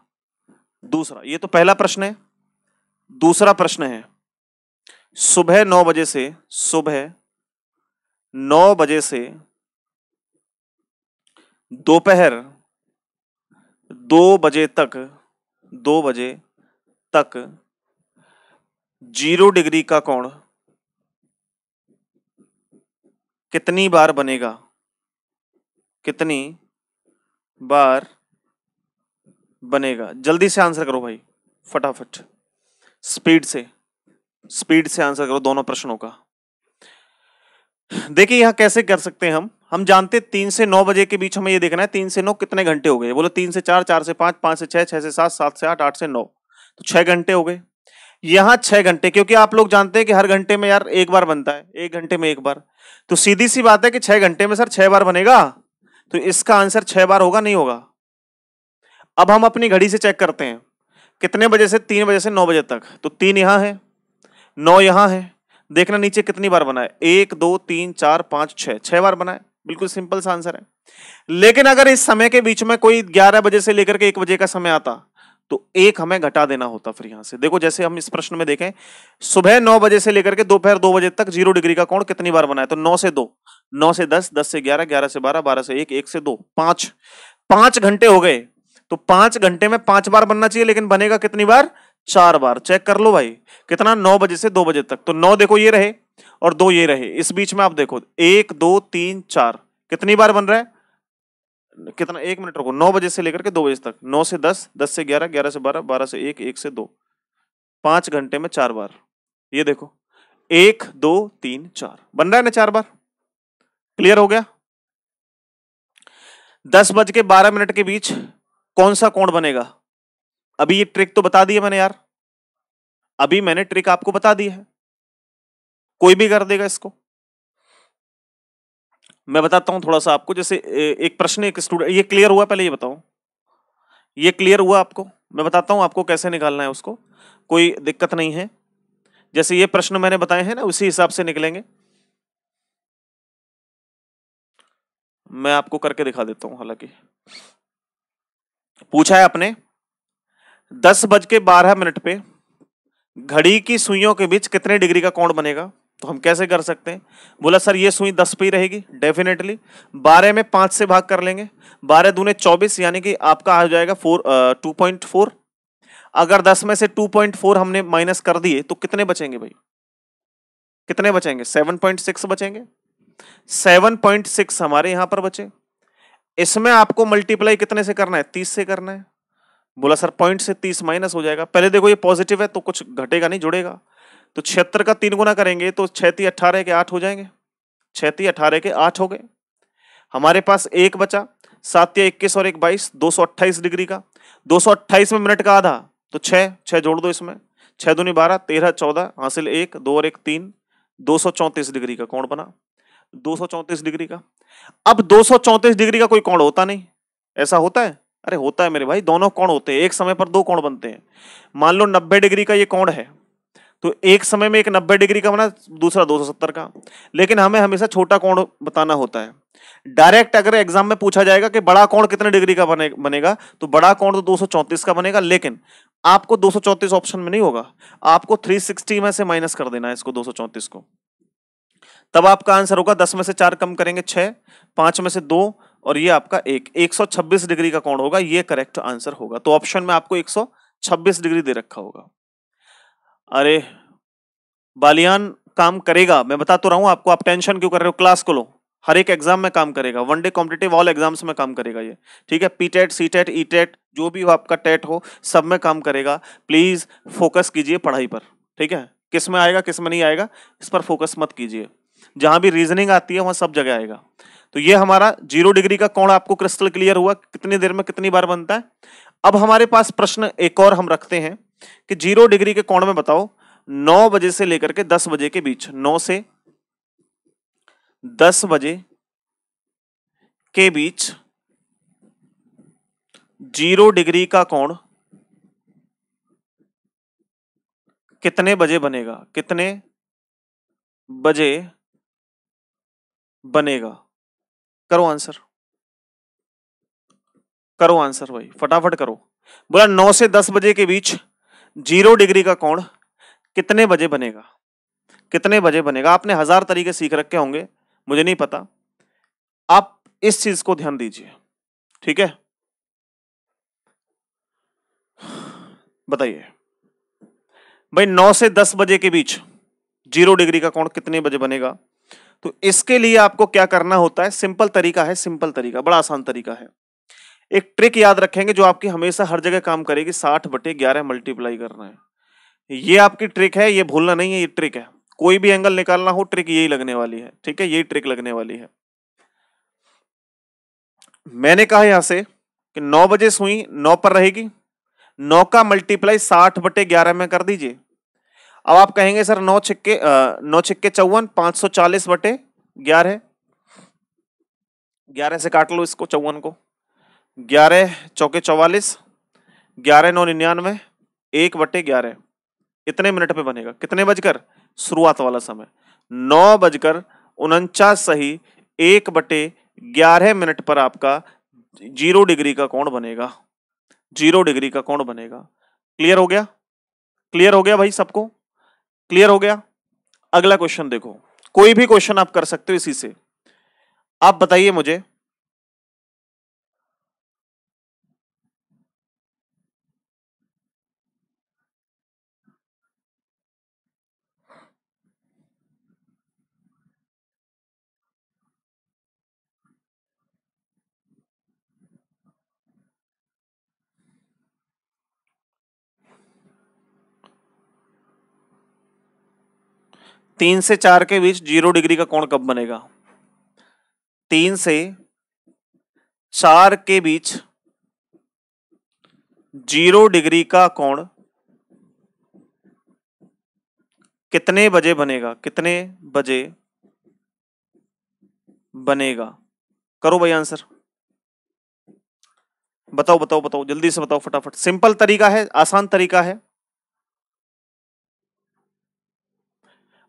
दूसरा ये तो पहला प्रश्न है दूसरा प्रश्न है सुबह नौ बजे से सुबह नौ बजे से दोपहर दो बजे तक दो बजे तक जीरो डिग्री का कोण कितनी बार बनेगा कितनी बार बनेगा जल्दी से आंसर करो भाई फटाफट स्पीड से स्पीड से आंसर करो दोनों प्रश्नों का देखिए यहां कैसे कर सकते हैं हम हम जानते तीन से नौ बजे के बीच हमें ये देखना है तीन से नौ कितने घंटे हो गए बोलो तीन से चार चार से पांच पांच से छः छः से सात सात से आठ आठ से नौ तो छह घंटे हो गए यहां छह घंटे क्योंकि आप लोग जानते हैं कि हर घंटे में यार एक बार बनता है एक घंटे में एक बार तो सीधी सी बात है कि छह घंटे में सर छह बार बनेगा तो इसका आंसर छह बार होगा नहीं होगा अब हम अपनी घड़ी से चेक करते हैं कितने बजे से तीन बजे से नौ बजे तक तो तीन यहां है नौ यहां है देखना नीचे कितनी बार बनाए एक दो तीन चार पांच छः छह बार बनाए बिल्कुल सिंपल सा आंसर है लेकिन अगर इस समय के बीच में कोई 11 बजे से लेकर के एक बजे का समय आता तो एक हमें घटा देना होता फिर यहां से देखो जैसे हम इस प्रश्न में देखें सुबह नौ बजे से लेकर के दोपहर दो बजे तक जीरो डिग्री का कोण कितनी बार बनाया तो नौ से दो नौ से दस दस से ग्यारह ग्यारह से बारह बारह से एक एक से दो पांच पांच घंटे हो गए तो पांच घंटे में पांच बार बनना चाहिए लेकिन बनेगा कितनी बार चार बार चेक कर लो भाई कितना नौ बजे से दो बजे तक तो नौ देखो ये रहे और दो ये रहे इस बीच में आप देखो एक दो तीन चार कितनी बार बन रहा है कितना एक मिनट रखो नौ बजे से लेकर के दो बजे तक नौ से दस दस से ग्यारह ग्यारह से बारह बारह से एक एक से दो पांच घंटे में चार बार ये देखो एक दो तीन चार बन रहा है ना चार बार क्लियर हो गया दस बज के बारह मिनट के बीच कौन सा कोण बनेगा अभी ये ट्रिक तो बता दी है मैंने यार अभी मैंने ट्रिक आपको बता दी है कोई भी कर देगा इसको मैं बताता हूं थोड़ा सा आपको जैसे एक प्रश्न एक स्टूडेंट ये क्लियर हुआ पहले ये बताओ ये क्लियर हुआ आपको मैं बताता हूं आपको कैसे निकालना है उसको कोई दिक्कत नहीं है जैसे ये प्रश्न मैंने बताए हैं ना उसी हिसाब से निकलेंगे मैं आपको करके दिखा देता हूं हालांकि पूछा है आपने दस बज के बारह मिनट पे घड़ी की सुइयों के बीच कितने डिग्री का कोण बनेगा तो हम कैसे कर सकते हैं बोला सर ये सुई दस पे ही रहेगी डेफिनेटली बारह में पांच से भाग कर लेंगे बारह दूने चौबीस यानी कि आपका आ जाएगा फोर टू पॉइंट फोर अगर दस में से टू पॉइंट फोर हमने माइनस कर दिए तो कितने बचेंगे भाई कितने बचेंगे सेवन पॉइंट सिक्स बचेंगे सेवन पॉइंट सिक्स हमारे यहां पर बचे इसमें आपको मल्टीप्लाई कितने से करना है तीस से करना है बोला सर पॉइंट से तीस माइनस हो जाएगा पहले देखो ये पॉजिटिव है तो कुछ घटेगा नहीं जुड़ेगा तो छिहत्तर का तीन गुना करेंगे तो छैती अट्ठारह के आठ हो जाएंगे छैती अठारह के आठ हो गए हमारे पास एक बचा सात या इक्कीस और एक बाईस दो सौ अट्ठाईस डिग्री का दो सौ अट्ठाईस में मिनट का आधा तो छः छः जोड़ दो इसमें छः दूनी बारह तेरह चौदह हासिल एक दो और एक तीन दो सौ चौंतीस डिग्री का कौन बना दो सौ चौंतीस डिग्री का अब दो सौ चौंतीस डिग्री का कोई कौन होता नहीं ऐसा होता है अरे होता है मेरे भाई दोनों कौन होते हैं एक समय पर दो कौन बनते हैं मान लो नब्बे डिग्री का ये कौन है तो एक समय में एक नब्बे डिग्री का बना दूसरा दो सौ सत्तर का लेकिन हमें हमेशा छोटा कोण बताना होता है डायरेक्ट अगर एग्जाम में पूछा जाएगा कि बड़ा कोण कितने डिग्री का बने, बनेगा तो बड़ा कोण तो दो का बनेगा लेकिन आपको दो ऑप्शन में नहीं होगा आपको 360 में से माइनस कर देना है इसको दो को तब आपका आंसर होगा दस में से चार कम करेंगे छह पांच में से दो और ये आपका एक छब्बीस डिग्री का कौन होगा ये करेक्ट आंसर होगा तो ऑप्शन में आपको छब्बीस डिग्री दे रखा होगा अरे बालियान काम करेगा मैं बता तो रहा हूँ आपको आप टेंशन क्यों कर रहे हो क्लास को लो हर एक एग्जाम में काम करेगा one day competitive all exams में काम करेगा ये ठीक है P TET C TET E TET जो भी हो आपका टेट e हो सब में काम करेगा प्लीज़ फोकस कीजिए पढ़ाई पर ठीक है किस में आएगा किस में नहीं आएगा इस पर फोकस मत कीजिए जहां भी रीजनिंग आती है वहां सब जगह आएगा तो ये हमारा जीरो डिग्री का कौन आपको क्रिस्टल क्लियर हुआ कितनी देर में कितनी बार बनता है अब हमारे पास प्रश्न एक और हम रखते हैं कि जीरो डिग्री के कोण में बताओ नौ बजे से लेकर के दस बजे के बीच नौ से दस बजे के बीच जीरो डिग्री का कोण कितने बजे बनेगा कितने बजे बनेगा करो आंसर करो आंसर भाई फटाफट करो बोला नौ से दस बजे के बीच जीरो डिग्री का कोण कितने बजे बनेगा कितने बजे बनेगा आपने हजार तरीके सीख रखे होंगे मुझे नहीं पता आप इस चीज को ध्यान दीजिए ठीक है बताइए भाई नौ से दस बजे के बीच जीरो डिग्री का कोण कितने बजे बनेगा तो इसके लिए आपको क्या करना होता है सिंपल तरीका है सिंपल तरीका बड़ा आसान तरीका है एक ट्रिक याद रखेंगे जो आपकी हमेशा हर जगह काम करेगी साठ बटे ग्यारह मल्टीप्लाई करना है ये आपकी ट्रिक है ये भूलना नहीं है ये ट्रिक है कोई भी एंगल निकालना हो ट्रिक यही लगने वाली है ठीक है यही ट्रिक लगने वाली है मैंने कहा यहां से कि नौ बजे सुई नौ पर रहेगी नौ का मल्टीप्लाई साठ बटे ग्यारह में कर दीजिए अब आप कहेंगे सर नौ छिक्के नौ छिक्के चौवन पांच सौ चालीस बटे ग्यारह ग्यारह से काट लो इसको चौवन को ग्यारह चौके चौवालीस ग्यारह नौ निन्यानवे एक बटे ग्यारह इतने मिनट पे बनेगा कितने बजकर शुरुआत वाला समय नौ बजकर उनचास सही एक बटे ग्यारह मिनट पर आपका जीरो डिग्री का कोण बनेगा जीरो डिग्री का कोण बनेगा क्लियर हो गया क्लियर हो गया भाई सबको क्लियर हो गया अगला क्वेश्चन देखो कोई भी क्वेश्चन आप कर सकते हो इसी से आप बताइए मुझे तीन से चार के बीच जीरो डिग्री का कोण कब बनेगा तीन से चार के बीच जीरो डिग्री का कोण कितने बजे बनेगा कितने बजे बनेगा करो भाई आंसर बताओ बताओ बताओ जल्दी से बताओ फटाफट सिंपल तरीका है आसान तरीका है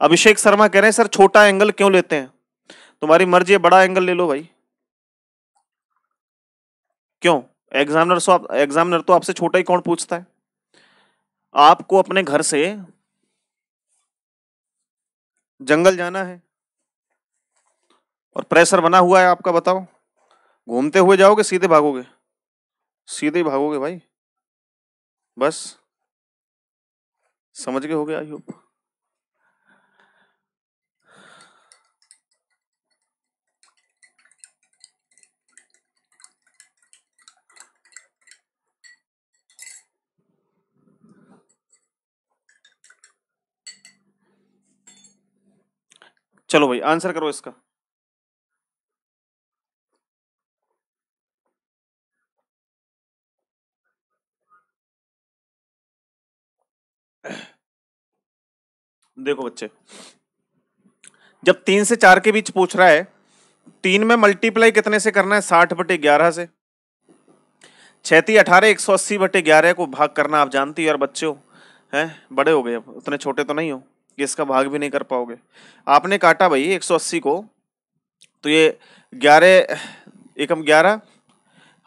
अभिषेक शर्मा कह रहे हैं सर छोटा एंगल क्यों लेते हैं तुम्हारी मर्जी है बड़ा एंगल ले लो भाई क्यों एग्जामिनर सो आप एग्जामिनर तो आपसे छोटा ही कौन पूछता है आपको अपने घर से जंगल जाना है और प्रेशर बना हुआ है आपका बताओ घूमते हुए जाओगे सीधे भागोगे सीधे भागोगे भाई बस समझ गए हो गया आई होप चलो भाई आंसर करो इसका देखो बच्चे जब तीन से चार के बीच पूछ रहा है तीन में मल्टीप्लाई कितने से करना है साठ बटे ग्यारह से छैती अठारह एक सौ अस्सी बटे ग्यारह को भाग करना आप जानती हो यार बच्चे हो हैं बड़े हो गए अब उतने छोटे तो नहीं हो कि इसका भाग भी नहीं कर पाओगे आपने काटा भाई 180 को तो ये ग्यारह एकम ग्यारह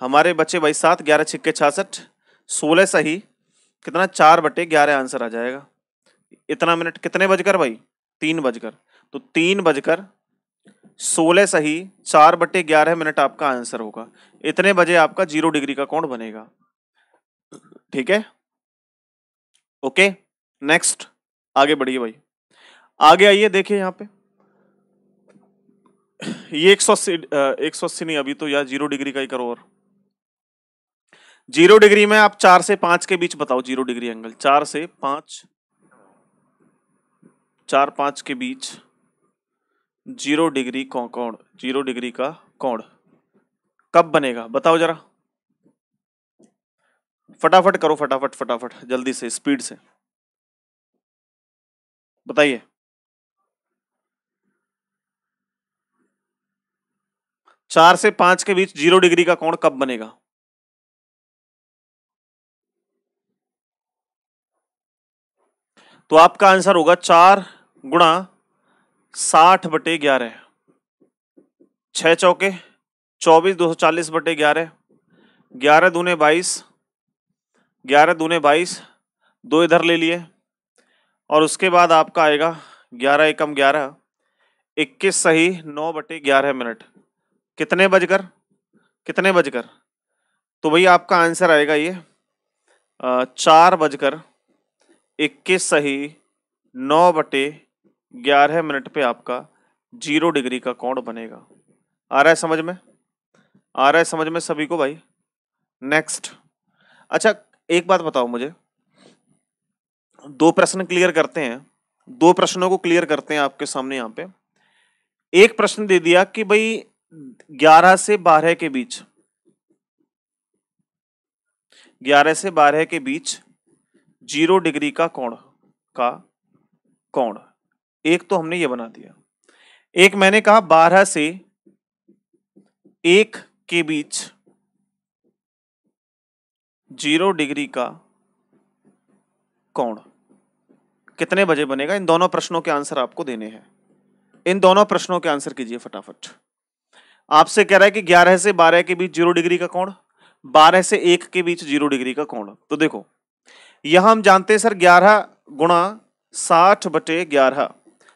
हमारे बच्चे भाई सात ग्यारह छिक्के छियासठ सोलह सही कितना चार बटे ग्यारह आंसर आ जाएगा इतना मिनट कितने बजकर भाई तीन बजकर तो तीन बजकर सोलह सही चार बटे ग्यारह मिनट आपका आंसर होगा इतने बजे आपका जीरो डिग्री का कोण बनेगा ठीक है ओके नेक्स्ट आगे बढ़िए भाई आगे आइए देखिए यहाँ पे ये एक सौ अस्सी एक सौ अस्सी नहीं अभी तो यार जीरो डिग्री का ही करो और जीरो डिग्री में आप चार से पांच के बीच बताओ जीरो डिग्री एंगल चार से पांच चार पांच के बीच जीरो डिग्री कौन कौन जीरो डिग्री का कौन कब बनेगा बताओ जरा फटाफट करो फटाफट फटाफट जल्दी से स्पीड से बताइए चार से पांच के बीच जीरो डिग्री का कोण कब बनेगा तो आपका आंसर होगा चार गुणा साठ बटे ग्यारह छह चौके चौबीस दो सौ चालीस बटे ग्यारह ग्यारह दूने बाईस ग्यारह दूने बाईस दो इधर ले लिए और उसके बाद आपका आएगा ग्यारह एकम ग्यारह इक्कीस सही नौ बटे ग्यारह मिनट कितने बजकर कितने बजकर तो भाई आपका आंसर आएगा ये चार बजकर इक्कीस सही नौ बटे ग्यारह मिनट पे आपका जीरो डिग्री का कोण बनेगा आ रहा है समझ में आ रहा है समझ में सभी को भाई नेक्स्ट अच्छा एक बात बताओ मुझे दो प्रश्न क्लियर करते हैं दो प्रश्नों को क्लियर करते हैं आपके सामने यहाँ पे एक प्रश्न दे दिया कि भाई ग्यारह से बारह के बीच ग्यारह से बारह के बीच जीरो डिग्री का कोण का कोण एक तो हमने ये बना दिया एक मैंने कहा बारह से एक के बीच जीरो डिग्री का कोण कितने बजे बनेगा इन दोनों प्रश्नों के आंसर आपको देने हैं इन दोनों प्रश्नों के आंसर कीजिए फटाफट आपसे कह रहा है कि 11 से 12 के बीच जीरो डिग्री का कोण 12 से 1 के बीच जीरो डिग्री का कोण तो देखो यहां हम जानते हैं सर ग्यारह गुणा साठ बटे ग्यारह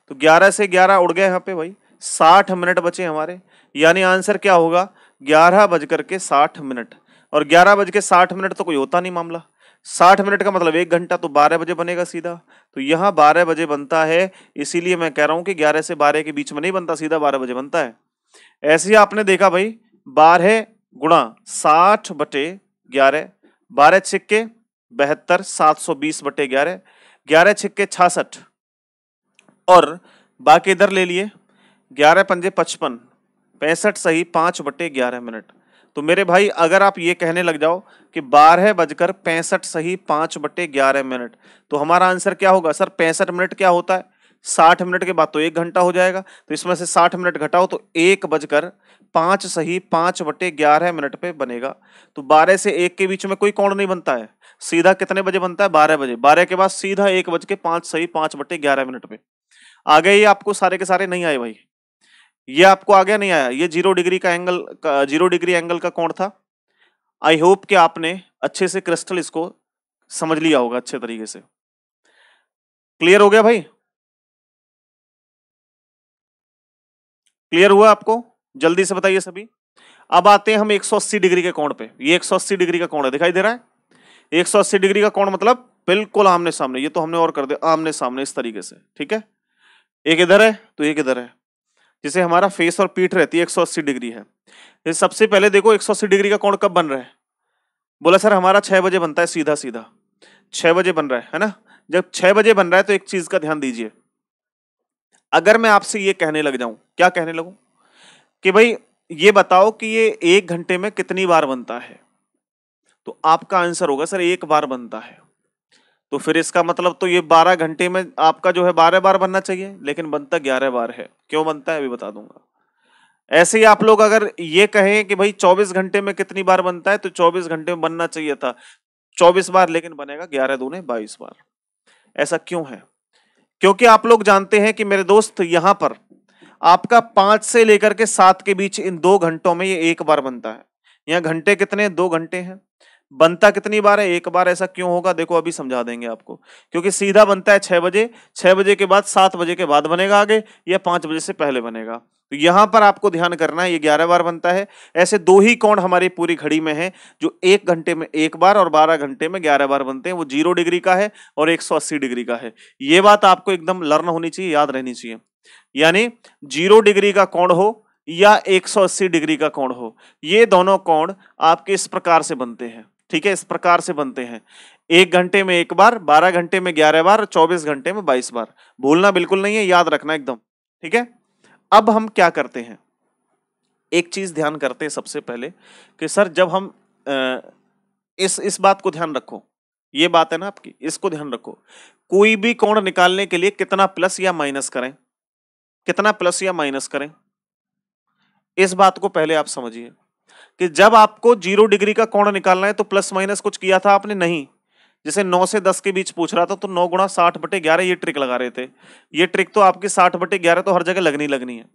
तो ग्यारह से ग्यारह उड़ गए यहाँ पे भाई साठ मिनट बचे हमारे यानी आंसर क्या होगा ग्यारह बजकर के साठ मिनट और ग्यारह बज के साठ मिनट तो कोई होता नहीं मामला साठ मिनट का मतलब एक घंटा तो बारह बजे बनेगा सीधा तो यहाँ बारह बजे बनता है इसीलिए मैं कह रहा हूँ कि ग्यारह से बारह के बीच में नहीं बनता सीधा बारह बजे बनता है ऐसे ही आपने देखा भाई बारह गुणा साठ बटे ग्यारह बारह छिक्के बहत्तर सात सौ बीस बटे ग्यारह ग्यारह छिक्के छासठ और बाकी इधर ले लिए ग्यारह पंजे पचपन पैंसठ सही पाँच बटे ग्यारह मिनट तो मेरे भाई अगर आप ये कहने लग जाओ कि बारह बजकर पैंसठ सही पाँच बटे ग्यारह मिनट तो हमारा आंसर क्या होगा सर पैंसठ मिनट क्या होता है साठ मिनट के बाद तो एक घंटा हो जाएगा तो इसमें से साठ मिनट घटाओ तो एक बजकर पाँच सही पाँच बटे ग्यारह मिनट पे बनेगा तो बारह से एक के बीच में कोई कौन नहीं बनता है सीधा कितने बजे बनता है बारह बजे बारह के बाद सीधा एक बज के पाँच सही पाँच बटे ग्यारह मिनट पे आ गए ये आपको सारे के सारे नहीं आए भाई ये आपको आगे नहीं आया ये जीरो डिग्री का एंगल का, जीरो डिग्री एंगल का कौन था आई होप कि आपने अच्छे से क्रिस्टल इसको समझ लिया होगा अच्छे तरीके से क्लियर हो गया भाई क्लियर हुआ आपको जल्दी से बताइए सभी अब आते हैं हम अस्सी डिग्री के कोण पे ये अस्सी डिग्री का कोण है दिखाई दे रहा है अस्सी डिग्री का कोण मतलब बिल्कुल आमने सामने ये तो हमने और कर दिया आमने सामने इस तरीके से ठीक है एक इधर है तो एक इधर है जिसे हमारा फेस और पीठ रहती है 180 डिग्री है सबसे पहले देखो 180 डिग्री का कोण कब बन रहा है बोला सर हमारा छह बजे बनता है सीधा सीधा छह बजे बन रहा है है ना जब छह बजे बन रहा है तो एक चीज़ का ध्यान दीजिए अगर मैं आपसे ये कहने लग जाऊं क्या कहने लगूं कि भाई ये बताओ कि ये एक घंटे में कितनी बार बनता है तो आपका आंसर होगा सर एक बार बनता है तो फिर इसका मतलब तो ये बारह घंटे में आपका जो है बारह बार बनना चाहिए लेकिन बनता ग्यारह बार है क्यों बनता है अभी बता दूंगा ऐसे ही आप लोग अगर ये कहें कि भाई 24 घंटे में कितनी बार बनता है तो 24 घंटे में बनना चाहिए था 24 बार लेकिन बनेगा ग्यारह दूने बाईस बार ऐसा क्यों है क्योंकि आप लोग जानते हैं कि मेरे दोस्त यहां पर आपका पांच से लेकर के सात के बीच इन दो घंटों में ये एक बार बनता है यहाँ घंटे कितने दो घंटे हैं बनता कितनी बार है एक बार ऐसा क्यों होगा देखो अभी समझा देंगे आपको क्योंकि सीधा बनता है छह बजे छह बजे के बाद सात बजे के बाद बनेगा आगे या पांच बजे से पहले बनेगा तो यहां पर आपको ध्यान करना है ये ग्यारह बार बनता है ऐसे दो ही कोण हमारी पूरी घड़ी में है जो एक घंटे में एक बार और बारह घंटे में ग्यारह बार बनते हैं वो जीरो डिग्री का है और एक सौ अस्सी डिग्री का है ये बात आपको एकदम लर्न होनी चाहिए याद रहनी चाहिए यानी जीरो डिग्री का कोण हो या एक सौ अस्सी डिग्री का कोण हो ये दोनों कोण आपके इस प्रकार से बनते हैं ठीक है इस प्रकार से बनते हैं एक घंटे में एक बार बारह घंटे में ग्यारह बार चौबीस घंटे में बाईस बार भूलना बिल्कुल नहीं है याद रखना एकदम ठीक है अब हम क्या करते हैं एक चीज ध्यान करते हैं सबसे पहले कि सर जब हम इस इस बात को ध्यान रखो ये बात है ना आपकी इसको ध्यान रखो कोई भी कोण निकालने के लिए कितना प्लस या माइनस करें कितना प्लस या माइनस करें इस बात को पहले आप समझिए कि जब आपको जीरो डिग्री का कोण निकालना है तो प्लस माइनस कुछ किया था आपने नहीं जैसे नौ से दस के बीच पूछ रहा था तो नौ गुणा साठ बटे ग्यारह ये ट्रिक लगा रहे थे ये ट्रिक तो आपकी साठ बटे ग्यारह तो हर जगह लगनी लगनी है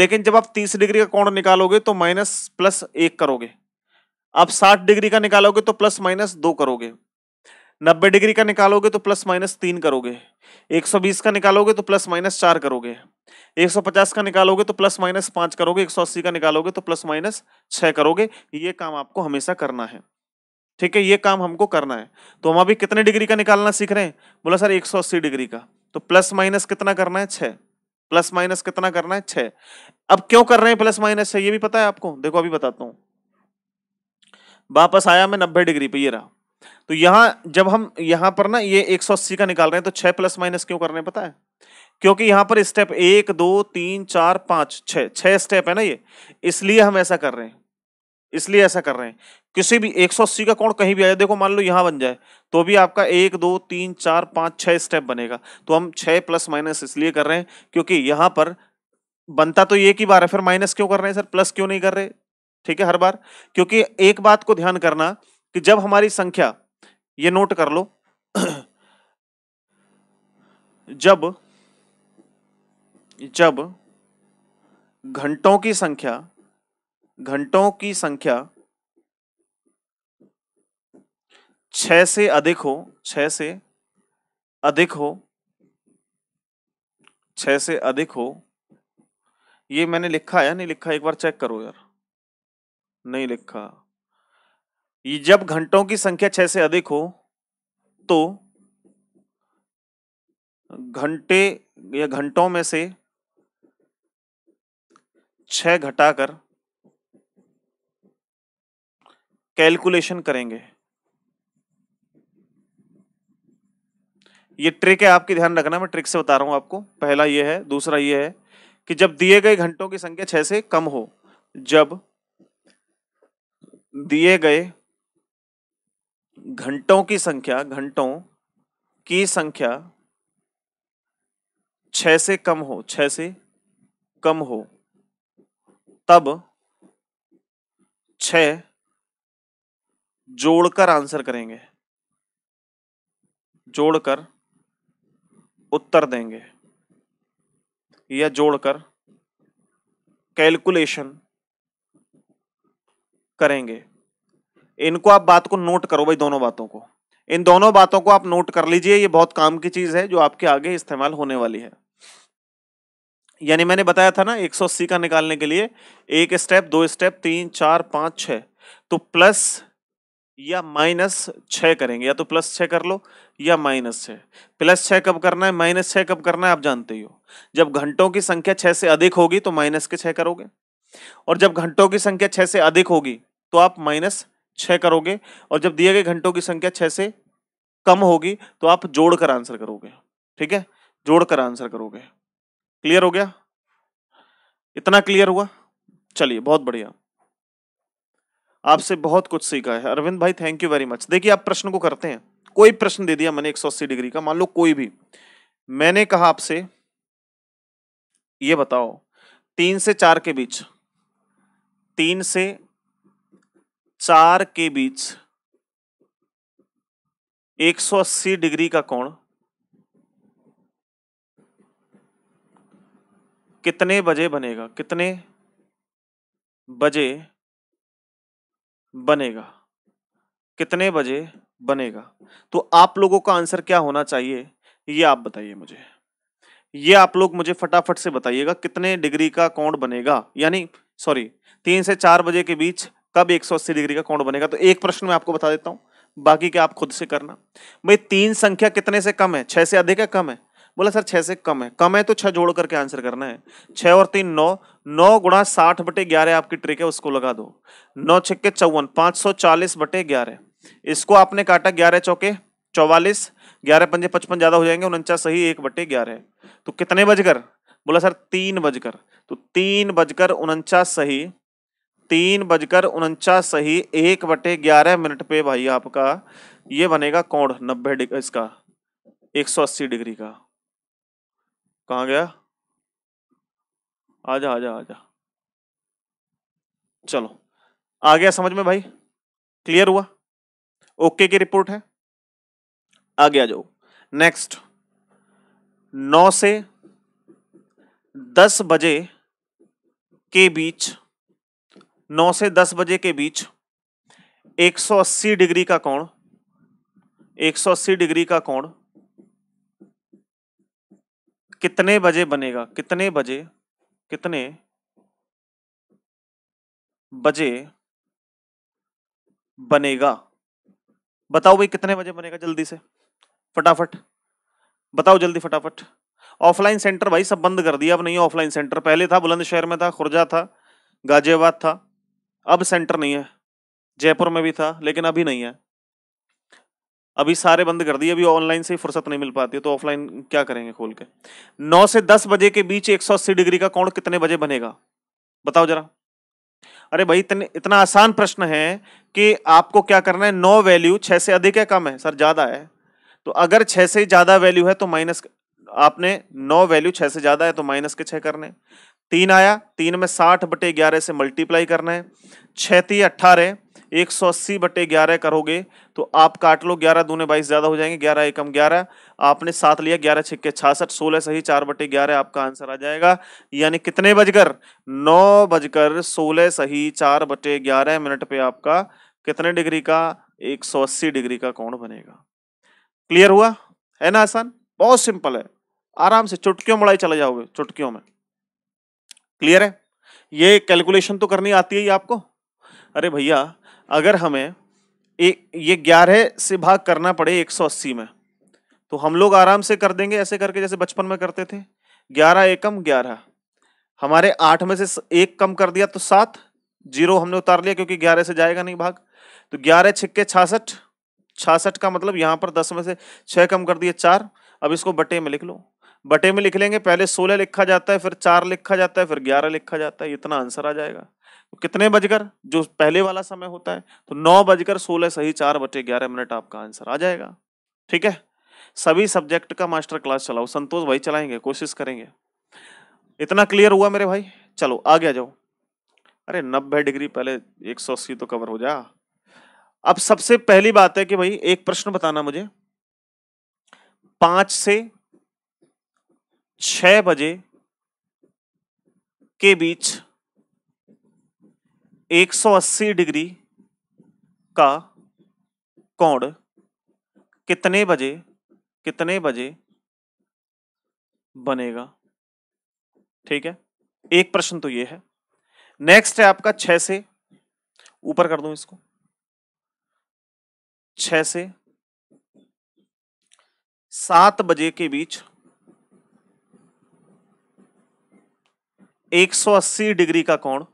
लेकिन जब आप तीस डिग्री का कोण निकालोगे तो माइनस प्लस एक करोगे आप साठ डिग्री का निकालोगे तो प्लस माइनस दो करोगे नब्बे डिग्री का निकालोगे तो प्लस माइनस तीन करोगे एक सौ बीस का निकालोगे तो प्लस माइनस चार करोगे एक सौ पचास का निकालोगे तो प्लस माइनस पाँच करोगे एक सौ अस्सी का निकालोगे तो प्लस माइनस छः करोगे ये काम आपको हमेशा करना है ठीक है ये काम हमको करना है तो हम अभी कितने डिग्री का निकालना सीख रहे हैं बोला सर 180 डिग्री का तो प्लस माइनस कितना करना है छ प्लस माइनस कितना करना है छ अब क्यों कर रहे हैं प्लस माइनस छ ये भी पता है आपको देखो अभी बताता हूँ वापस आया मैं नब्बे डिग्री पे ये रहा तो यहां जब हम यहां पर ना ये एक का निकाल रहे हैं तो छः प्लस माइनस क्यों कर रहे हैं पता है क्योंकि यहां पर स्टेप एक दो तीन चार पांच छ स्टेप है ना ये इसलिए हम ऐसा कर रहे हैं इसलिए ऐसा कर रहे हैं किसी भी 180 का कोण कहीं भी आ जाए देखो मान लो यहाँ बन जाए तो भी आपका एक दो तीन चार पाँच छः स्टेप बनेगा तो हम छः प्लस माइनस इसलिए कर रहे हैं क्योंकि यहाँ पर बनता तो ये की बार है फिर माइनस क्यों कर रहे हैं सर प्लस क्यों नहीं कर रहे ठीक है हर बार क्योंकि एक बात को ध्यान करना कि जब हमारी संख्या ये नोट कर लो *clears throat* जब जब घंटों की संख्या घंटों की संख्या छ से अधिक हो छ से अधिक हो छ से अधिक हो ये मैंने लिखा है नहीं लिखा एक बार चेक करो यार नहीं लिखा ये जब घंटों की संख्या छह से अधिक हो तो घंटे या घंटों में से छह घटाकर कैलकुलेशन करेंगे ये ट्रिक है आपकी ध्यान रखना मैं ट्रिक से बता रहा हूं आपको पहला ये है दूसरा ये है कि जब दिए गए घंटों की संख्या छह से कम हो जब दिए गए घंटों की संख्या घंटों की संख्या छह से कम हो छह से कम हो तब छह जोड़कर आंसर करेंगे जोड़कर उत्तर देंगे या जोड़कर कैलकुलेशन करेंगे इनको आप बात को नोट करो भाई दोनों बातों को इन दोनों बातों को आप नोट कर लीजिए ये बहुत काम की चीज है जो आपके आगे इस्तेमाल होने वाली है यानी मैंने बताया था ना 180 का निकालने के लिए एक स्टेप दो स्टेप तीन चार पांच छः तो प्लस या माइनस छः करेंगे या तो प्लस छः कर लो या माइनस छः प्लस छः कब करना है माइनस छः कब करना है आप जानते ही हो जब घंटों की संख्या छः से अधिक होगी तो माइनस के छः करोगे और जब घंटों की संख्या छः से अधिक होगी तो आप माइनस छः करोगे और जब दिए गए घंटों की संख्या छः से कम होगी तो आप जोड़ कर आंसर करोगे ठीक है जोड़ कर आंसर करोगे क्लियर हो गया इतना क्लियर हुआ चलिए बहुत बढ़िया आपसे बहुत कुछ सीखा है अरविंद भाई थैंक यू वेरी मच देखिए आप प्रश्न को करते हैं कोई प्रश्न दे दिया मैंने 180 डिग्री का मान लो कोई भी मैंने कहा आपसे ये बताओ तीन से चार के बीच तीन से चार के बीच 180 डिग्री का कोण कितने बजे बनेगा कितने बजे बनेगा कितने बजे बनेगा तो आप लोगों का आंसर क्या होना चाहिए ये आप बताइए मुझे ये आप लोग मुझे फटाफट से बताइएगा कितने डिग्री का कोण बनेगा यानी सॉरी तीन से चार बजे के बीच कब 180 डिग्री का कोण बनेगा तो एक प्रश्न मैं आपको बता देता हूं बाकी क्या आप खुद से करना भाई तीन संख्या कितने से कम है छह से अधिक है कम है बोला सर छः से कम है कम है तो छः जोड़ करके आंसर करना है छः और तीन नौ नौ गुणा साठ बटे ग्यारह आपकी ट्रिक है उसको लगा दो नौ छक्के चौवन पाँच सौ चालीस बटे ग्यारह इसको आपने काटा ग्यारह चौके चौवालीस ग्यारह पंजे पचपन ज़्यादा हो जाएंगे उनचास सही एक बटे ग्यारह तो कितने बजकर बोला सर तीन बजकर तो तीन बजकर उनचास सही तीन बजकर उनचास सही एक बटे ग्यारह मिनट पे भाई आपका ये बनेगा कौन नब्बे इसका एक सौ अस्सी डिग्री का कहाँ गया आजा आजा आजा चलो आ गया समझ में भाई क्लियर हुआ ओके की रिपोर्ट है आ आ जाओ नेक्स्ट नौ से दस बजे के बीच नौ से दस बजे के बीच 180 डिग्री का कोण 180 डिग्री का कोण कितने बजे बनेगा कितने बजे कितने बजे बनेगा बताओ भाई कितने बजे बनेगा जल्दी से फटाफट बताओ जल्दी फटाफट ऑफलाइन सेंटर भाई सब बंद कर दिया अब नहीं ऑफलाइन सेंटर पहले था बुलंदशहर में था खुर्जा था गाजियाबाद था अब सेंटर नहीं है जयपुर में भी था लेकिन अभी नहीं है अभी सारे बंद कर दिए अभी ऑनलाइन से ही फुर्सत नहीं मिल पाती तो ऑफलाइन क्या करेंगे खोल के नौ से दस बजे के बीच एक सौ अस्सी डिग्री का कोण कितने बजे बनेगा बताओ जरा अरे भाई इतने इतना आसान प्रश्न है कि आपको क्या करना है नौ वैल्यू छः से अधिक है कम है सर ज़्यादा है तो अगर छः से ज़्यादा वैल्यू है तो माइनस आपने नौ वैल्यू छः से ज़्यादा है तो माइनस के छः करने तीन आया तीन में साठ बटे ग्यारह से मल्टीप्लाई करना है छैती अट्ठारह एक सौ अस्सी बटे ग्यारह करोगे तो आप काट लो ग्यारह दूने बाईस ज़्यादा हो जाएंगे ग्यारह एकम ग्यारह आपने सात लिया ग्यारह छिक्के छासठ सोलह सही चार बटे ग्यारह आपका आंसर आ जाएगा यानी कितने बजकर नौ बजकर सोलह सही चार बटे ग्यारह मिनट पे आपका कितने डिग्री का एक सौ अस्सी डिग्री का कोण बनेगा क्लियर हुआ है ना आसान बहुत सिंपल है आराम से चुटकियों मड़ाई चले जाओगे चुटकियों में क्लियर है ये कैलकुलेशन तो करनी आती है ही आपको अरे भैया अगर हमें एक ये ग्यारह से भाग करना पड़े अस्सी में तो हम लोग आराम से कर देंगे ऐसे करके जैसे बचपन में करते थे ग्यारह एकम ग्यारह हमारे आठ में से एक कम कर दिया तो सात जीरो हमने उतार लिया क्योंकि ग्यारह से जाएगा नहीं भाग तो ग्यारह छिक्के छासठ छासठ का मतलब यहाँ पर दस में से छः कम कर दिए चार अब इसको बटे में लिख लो बटे में लिख लेंगे पहले सोलह लिखा जाता है फिर चार लिखा जाता है फिर ग्यारह लिखा जाता है इतना आंसर आ जाएगा तो कितने बजकर जो पहले वाला समय होता है तो नौ बजकर सोलह सही चार बटे ग्यारह मिनट आपका आंसर आ जाएगा ठीक है सभी सब्जेक्ट का मास्टर क्लास चलाओ संतोष भाई चलाएंगे कोशिश करेंगे इतना क्लियर हुआ मेरे भाई चलो आगे गया जाओ अरे नब्बे डिग्री पहले एक सौ अस्सी तो कवर हो जा अब सबसे पहली बात है कि भाई एक प्रश्न बताना मुझे पांच से छह बजे के बीच 180 डिग्री का कोण कितने बजे कितने बजे बनेगा ठीक है एक प्रश्न तो ये है नेक्स्ट है आपका छह से ऊपर कर दू इसको छह से सात बजे के बीच 180 डिग्री का कोण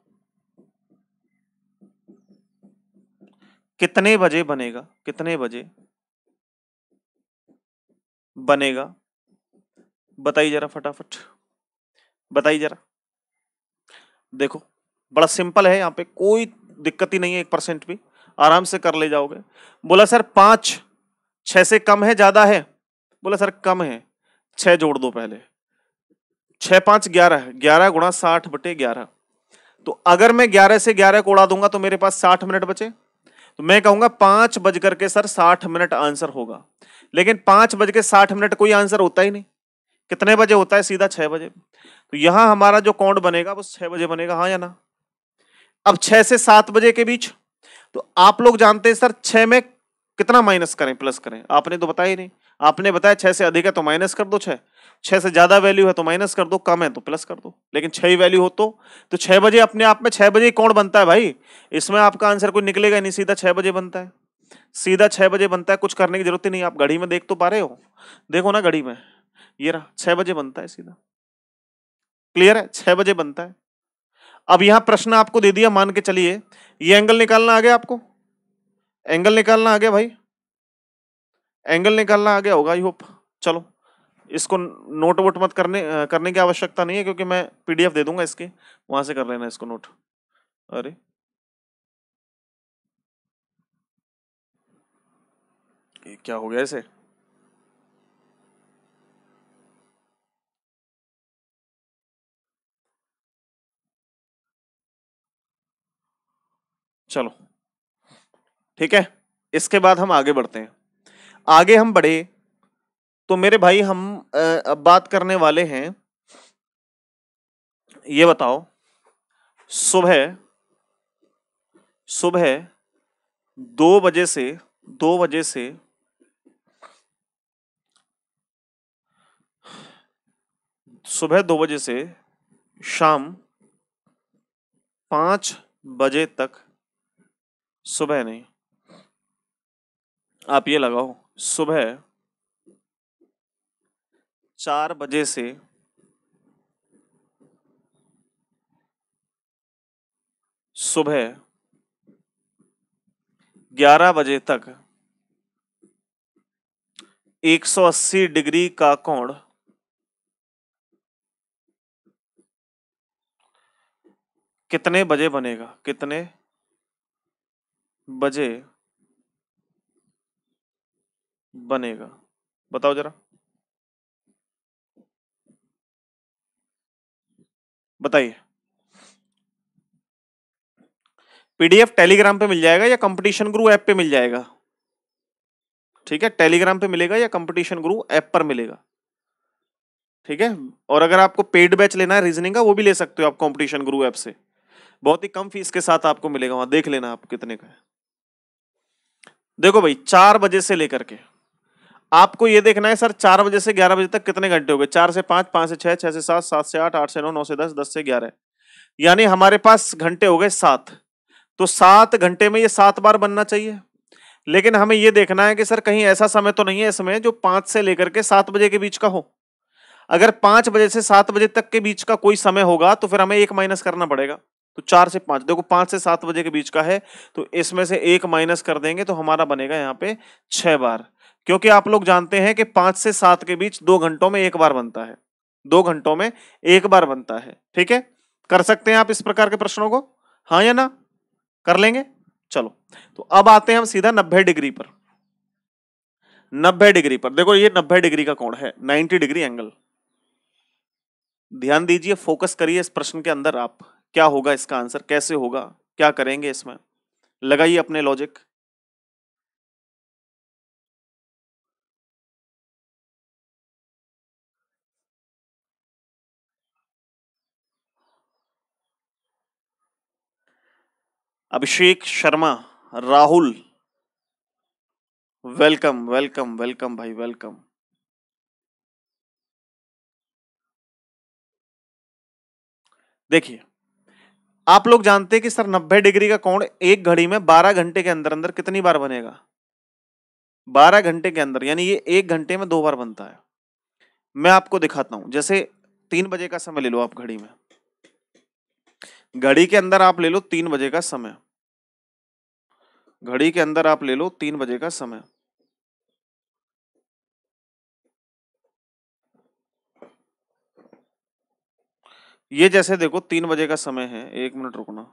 कितने बजे बनेगा कितने बजे बनेगा बताइए जरा फटाफट बताइए जरा देखो बड़ा सिंपल है यहां पे कोई दिक्कत ही नहीं है एक परसेंट भी आराम से कर ले जाओगे बोला सर पांच छह से कम है ज़्यादा है बोला सर कम है छह जोड़ दो पहले छह पांच ग्यारह ग्यारह गुणा साठ बटे ग्यारह तो अगर मैं ग्यारह से ग्यारह को उड़ा दूंगा तो मेरे पास साठ मिनट बचे तो मैं कहूंगा पांच बज करके सर साठ मिनट आंसर होगा लेकिन पांच बज के साठ मिनट कोई आंसर होता ही नहीं कितने बजे होता है सीधा छह बजे तो यहां हमारा जो कौन बनेगा वो छह बजे बनेगा हाँ या ना अब छह से सात बजे के बीच तो आप लोग जानते हैं सर छह में कितना माइनस करें प्लस करें आपने तो बताया ही नहीं आपने बताया छह से अधिक है तो माइनस कर दो छह छह से ज्यादा वैल्यू है तो माइनस कर दो कम है तो प्लस कर दो लेकिन छह ही वैल्यू हो तो तो छह बजे अपने आप में छह बजे कौन बनता है भाई इसमें आपका आंसर कोई निकलेगा नहीं सीधा छह बजे बनता है सीधा छह बजे बनता है कुछ करने की जरूरत ही नहीं आप घड़ी में देख तो पा रहे हो देखो ना घड़ी में ये रहा छह बजे बनता है सीधा क्लियर है छह बजे बनता है अब यहां प्रश्न आपको दे दिया मान के चलिए ये एंगल निकालना आ गया आपको एंगल निकालना आ गया भाई एंगल निकालना आ गया होगा आई होप चलो इसको नोट वोट मत करने करने की आवश्यकता नहीं है क्योंकि मैं पीडीएफ दे दूंगा इसके वहां से कर लेना इसको नोट अरे क्या हो गया इसे चलो ठीक है इसके बाद हम आगे बढ़ते हैं आगे हम बढ़े तो मेरे भाई हम अब बात करने वाले हैं ये बताओ सुबह सुबह दो बजे से दो बजे से सुबह दो बजे से शाम पांच बजे तक सुबह नहीं आप ये लगाओ सुबह चार बजे से सुबह ग्यारह बजे तक 180 डिग्री का कोण कितने बजे बनेगा कितने बजे बनेगा बताओ जरा बताइए पीडीएफ टेलीग्राम पे मिल जाएगा या कंपटीशन गुरु ऐप पे मिल जाएगा ठीक है टेलीग्राम पे मिलेगा या कंपटीशन गुरु ऐप पर मिलेगा ठीक है और अगर आपको पेड बैच लेना है रीजनिंग का वो भी ले सकते हो आप कंपटीशन गुरु ऐप से बहुत ही कम फीस के साथ आपको मिलेगा वहां देख लेना आप कितने का है देखो भाई चार बजे से लेकर के आपको ये देखना है सर चार बजे से ग्यारह बजे तक कितने घंटे हो गए चार से पांच पांच से छह छह से सात सात से आठ आठ से नौ नौ से दस दस से ग्यारह यानी हमारे पास घंटे हो गए सात तो सात घंटे में ये सात बार बनना चाहिए लेकिन हमें ये देखना है कि सर कहीं ऐसा समय तो नहीं है इसमें जो पांच से लेकर के सात बजे के बीच का हो अगर पांच बजे से सात बजे तक के बीच का कोई समय होगा तो फिर हमें एक माइनस करना पड़ेगा तो चार से पांच देखो पांच से सात बजे के बीच का है तो इसमें से एक माइनस कर देंगे तो हमारा बनेगा यहाँ पे छह बार क्योंकि आप लोग जानते हैं कि पांच से सात के बीच दो घंटों में एक बार बनता है दो घंटों में एक बार बनता है ठीक है कर सकते हैं आप इस प्रकार के प्रश्नों को हाँ या ना कर लेंगे चलो तो अब आते हैं हम सीधा नब्बे डिग्री पर नब्बे डिग्री पर देखो ये नब्बे डिग्री का कोण है नाइन्टी डिग्री एंगल ध्यान दीजिए फोकस करिए इस प्रश्न के अंदर आप क्या होगा इसका आंसर कैसे होगा क्या करेंगे इसमें लगाइए अपने logic Abhishek Sharma Rahul welcome welcome welcome भाई वेलकम देखिए आप लोग जानते हैं कि सर 90 डिग्री का कोण एक घड़ी में 12 घंटे के अंदर अंदर कितनी बार बनेगा 12 घंटे के अंदर यानी ये एक घंटे में दो बार बनता है मैं आपको दिखाता हूं जैसे तीन बजे का समय ले लो आप घड़ी में घड़ी के अंदर आप ले लो तीन बजे का समय घड़ी के अंदर आप ले लो तीन बजे का समय ये जैसे देखो तीन बजे का समय है एक मिनट रुकना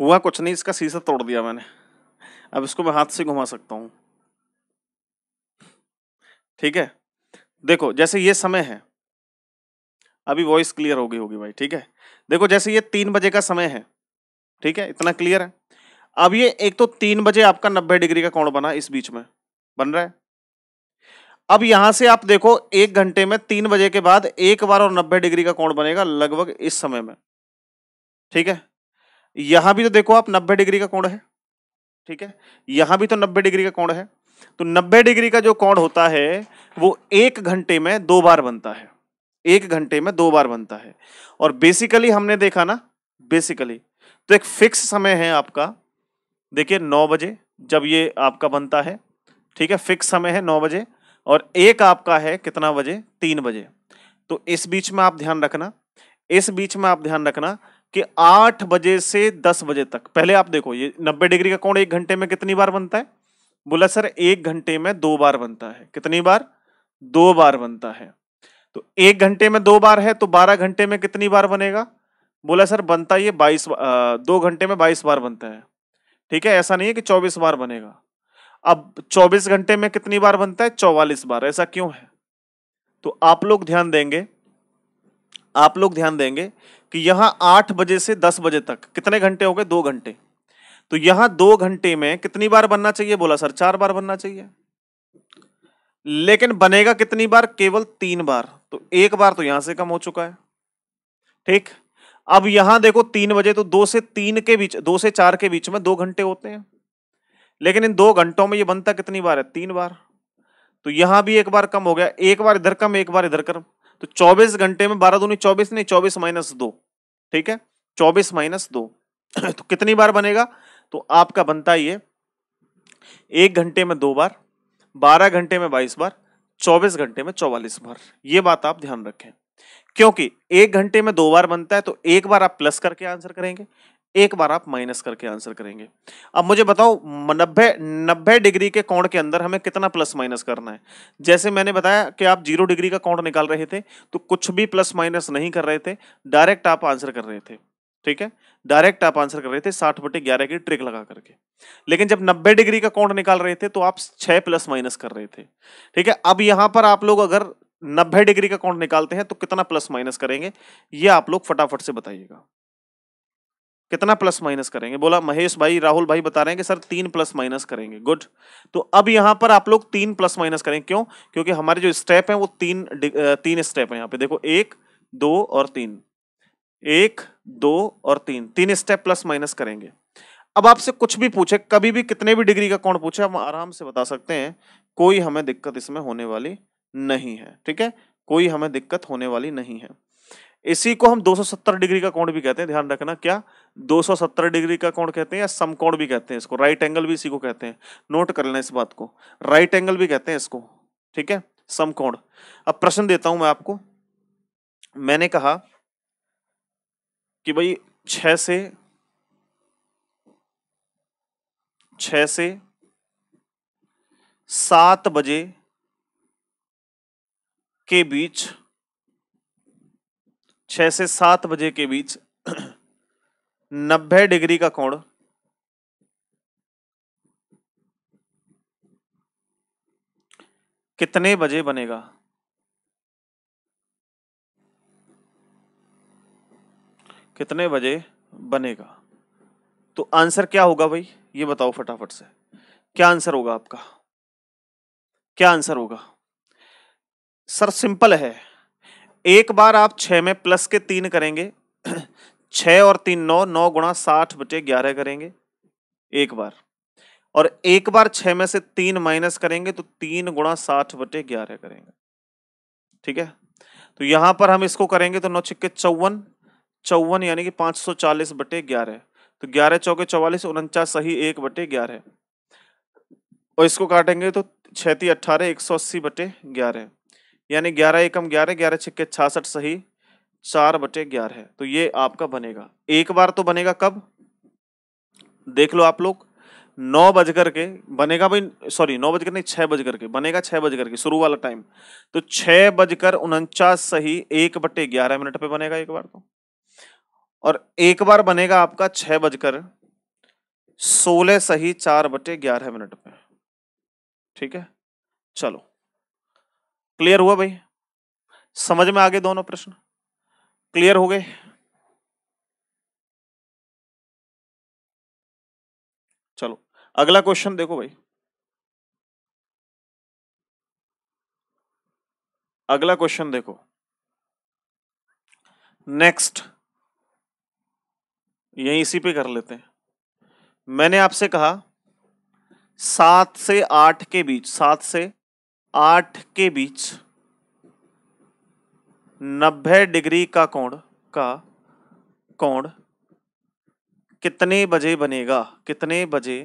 हुआ कुछ नहीं इसका शीशा तोड़ दिया मैंने अब इसको मैं हाथ से घुमा सकता हूँ ठीक है देखो जैसे ये समय है अभी वॉइस क्लियर होगी होगी भाई ठीक है देखो जैसे ये तीन बजे का समय है ठीक है इतना क्लियर है अब ये एक तो तीन बजे आपका नब्बे डिग्री का कोण बना इस बीच में बन रहा है अब यहां से आप देखो एक घंटे में तीन बजे के बाद एक बार और नब्बे डिग्री का कोण बनेगा लगभग इस समय में ठीक है यहां भी तो देखो आप 90 डिग्री का कोण है ठीक है यहां भी तो 90 डिग्री का कोण है तो 90 डिग्री का जो कोण होता है वो एक घंटे में दो बार बनता है एक घंटे में दो बार बनता है और बेसिकली हमने देखा ना बेसिकली तो एक फिक्स समय है आपका देखिए नौ बजे जब ये आपका बनता है ठीक है फिक्स समय है नौ बजे और एक आपका है कितना बजे तीन बजे तो इस बीच में आप ध्यान रखना इस बीच में आप ध्यान रखना कि आठ बजे से दस बजे तक पहले आप देखो ये नब्बे डिग्री का कौन एक घंटे में कितनी बार बनता है बोला सर एक घंटे में दो बार बनता है कितनी बार दो बार बनता है तो एक घंटे में दो बार है तो बारह घंटे में कितनी बार बनेगा बोला सर बनता ये बाईस दो घंटे में बाईस बार बनता है ठीक है ऐसा नहीं है कि चौबीस बार बनेगा अब चौबीस घंटे में कितनी बार बनता है चौवालीस बार ऐसा क्यों है तो आप लोग ध्यान देंगे आप लोग ध्यान देंगे कि यहाँ आठ बजे से दस बजे तक कितने घंटे हो गए दो घंटे तो यहाँ दो घंटे में कितनी बार बनना चाहिए बोला सर चार बार बनना चाहिए लेकिन बनेगा कितनी बार केवल तीन बार तो एक बार तो यहां से कम हो चुका है ठीक अब यहां देखो तीन बजे तो दो से तीन के बीच दो से चार के बीच में दो घंटे होते हैं लेकिन इन दो घंटों में ये बनता कितनी बार है तीन बार तो यहां भी एक बार कम हो गया एक बार इधर कम एक बार इधर कम तो 24 घंटे में 12 दूनी 24 नहीं 24 माइनस दो ठीक है 24 माइनस दो *clears throat* तो कितनी बार बनेगा तो आपका बनता ये एक घंटे में दो बार बारह घंटे में बाईस बार चौबीस घंटे में चौवालीस बार ये बात आप ध्यान रखें क्योंकि एक घंटे में दो बार बनता है तो एक बार आप प्लस करके आंसर करेंगे एक बार आप माइनस करके आंसर करेंगे अब मुझे बताओ नब्बे नब्बे डिग्री के कोण के अंदर हमें कितना प्लस माइनस करना है जैसे मैंने बताया कि आप जीरो डिग्री का कोण निकाल रहे थे तो कुछ भी प्लस माइनस नहीं कर रहे थे डायरेक्ट आप आंसर कर रहे थे ठीक है डायरेक्ट आप आंसर कर रहे थे साठ बटे ग्यारह की ट्रिक लगा करके लेकिन जब नब्बे डिग्री का कोण निकाल रहे थे तो आप छह प्लस माइनस कर रहे थे ठीक है अब यहां पर आप लोग अगर नब्बे डिग्री का कोण निकालते हैं तो कितना प्लस माइनस करेंगे ये आप लोग फटाफट से बताइएगा कितना प्लस माइनस करेंगे बोला महेश भाई राहुल भाई बता रहे हैं कि सर तीन प्लस माइनस करेंगे गुड तो अब यहाँ पर आप लोग तीन प्लस माइनस करेंगे क्यों क्योंकि हमारे जो स्टेप हैं वो तीन तीन स्टेप हैं यहाँ पे देखो एक दो और तीन एक दो और तीन तीन स्टेप प्लस माइनस करेंगे अब आपसे कुछ भी पूछे कभी भी कितने भी डिग्री का कौन पूछे हम आराम से बता सकते हैं कोई हमें दिक्कत इसमें होने वाली नहीं है ठीक है कोई हमें दिक्कत होने वाली नहीं है इसी को हम 270 डिग्री का कोण भी कहते हैं ध्यान रखना क्या 270 डिग्री का कोण कहते हैं या समकोण भी कहते हैं इसको राइट एंगल भी इसी को कहते हैं नोट कर लेना इस बात को राइट एंगल भी कहते हैं इसको ठीक है समकोण अब प्रश्न देता हूं मैं आपको मैंने कहा कि भाई छ से छ से सात बजे के बीच छः से सात बजे के बीच नब्बे डिग्री का कोण कितने बजे बनेगा कितने बजे बनेगा तो आंसर क्या होगा भाई ये बताओ फटाफट से क्या आंसर होगा आपका क्या आंसर होगा सर सिंपल है एक बार आप छः में प्लस के तीन करेंगे *clears throat* छः और तीन नौ नौ गुणा साठ बटे ग्यारह करेंगे एक बार और एक बार छः में से तीन माइनस करेंगे तो तीन गुणा साठ बटे ग्यारह करेंगे ठीक है तो यहाँ पर हम इसको करेंगे तो नौ छिक्के चौवन चौवन यानी कि पाँच सौ चालीस बटे ग्यारह तो ग्यारह चौके चौवालीस उनचास सही एक बटे ग्यारह और इसको काटेंगे तो छैती अट्ठारह एक सौ अस्सी बटे ग्यारह यानी ग्यारह एकम ग्यारह ग्यारह छिक्के छियासठ सही चार बटे ग्यारह तो ये आपका बनेगा एक बार तो बनेगा कब देख लो आप लोग नौ बज करके बनेगा भाई सॉरी नौ बजकर नहीं छह बज करके बनेगा छह बज करके शुरू वाला टाइम तो छह बजकर उनचास सही एक बटे ग्यारह मिनट पे बनेगा एक बार तो और एक बार बनेगा आपका छह बजकर सोलह सही चार बटे ग्यारह मिनट पे ठीक है चलो क्लियर हुआ भाई समझ में आ गए दोनों प्रश्न क्लियर हो गए चलो अगला क्वेश्चन देखो भाई अगला क्वेश्चन देखो नेक्स्ट यही इसी पे कर लेते हैं मैंने आपसे कहा सात से आठ के बीच सात से आठ के बीच नब्बे डिग्री का कोण का कोण कितने बजे बनेगा कितने बजे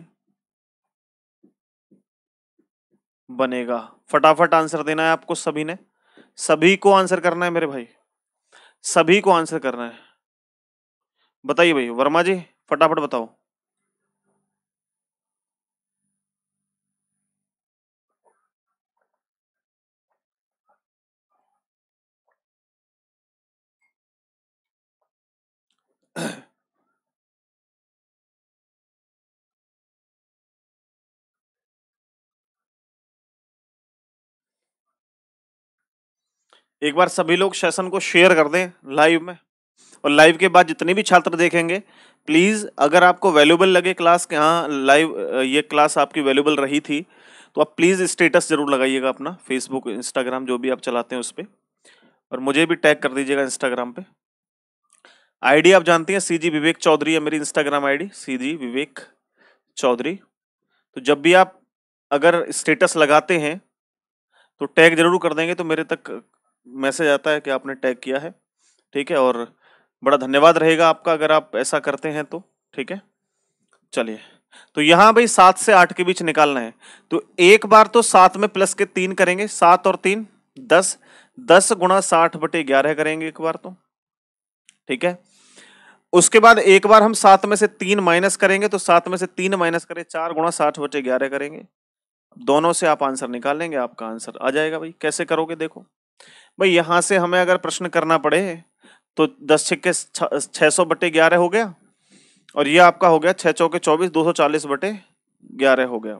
बनेगा फटाफट आंसर देना है आपको सभी ने सभी को आंसर करना है मेरे भाई सभी को आंसर करना है बताइए भाई वर्मा जी फटाफट बताओ एक बार सभी लोग सेशन को शेयर कर दें लाइव में और लाइव के बाद जितने भी छात्र देखेंगे प्लीज़ अगर आपको वैल्यूबल लगे क्लास के हाँ लाइव ये क्लास आपकी वैल्यूबल रही थी तो आप प्लीज़ स्टेटस ज़रूर लगाइएगा अपना फेसबुक इंस्टाग्राम जो भी आप चलाते हैं उस पर और मुझे भी टैग कर दीजिएगा इंस्टाग्राम पे आईडी आप जानती हैं सी जी विवेक चौधरी है मेरी Instagram ID C G Vivek Chaudhary तो जब भी आप अगर स्टेटस लगाते हैं तो टैग जरूर कर देंगे तो मेरे तक मैसेज आता है कि आपने टैग किया है ठीक है और बड़ा धन्यवाद रहेगा आपका अगर आप ऐसा करते हैं तो ठीक है चलिए तो यहां भाई सात से आठ के बीच निकालना है तो एक बार तो सात में प्लस के तीन करेंगे सात और तीन दस दस गुणा साठ बटे ग्यारह करेंगे एक बार तो ठीक है उसके बाद एक बार हम सात में से तीन माइनस करेंगे तो सात में से तीन माइनस करें चार गुणा साठ बटे ग्यारह करेंगे दोनों से आप आंसर निकाल लेंगे आपका आंसर आ जाएगा भाई कैसे करोगे देखो भाई यहां से हमें अगर प्रश्न करना पड़े तो दस छक्के छह सौ बटे ग्यारह हो गया और ये आपका हो गया छह चौके चौबीस दो सौ चालीस बटे ग्यारह हो गया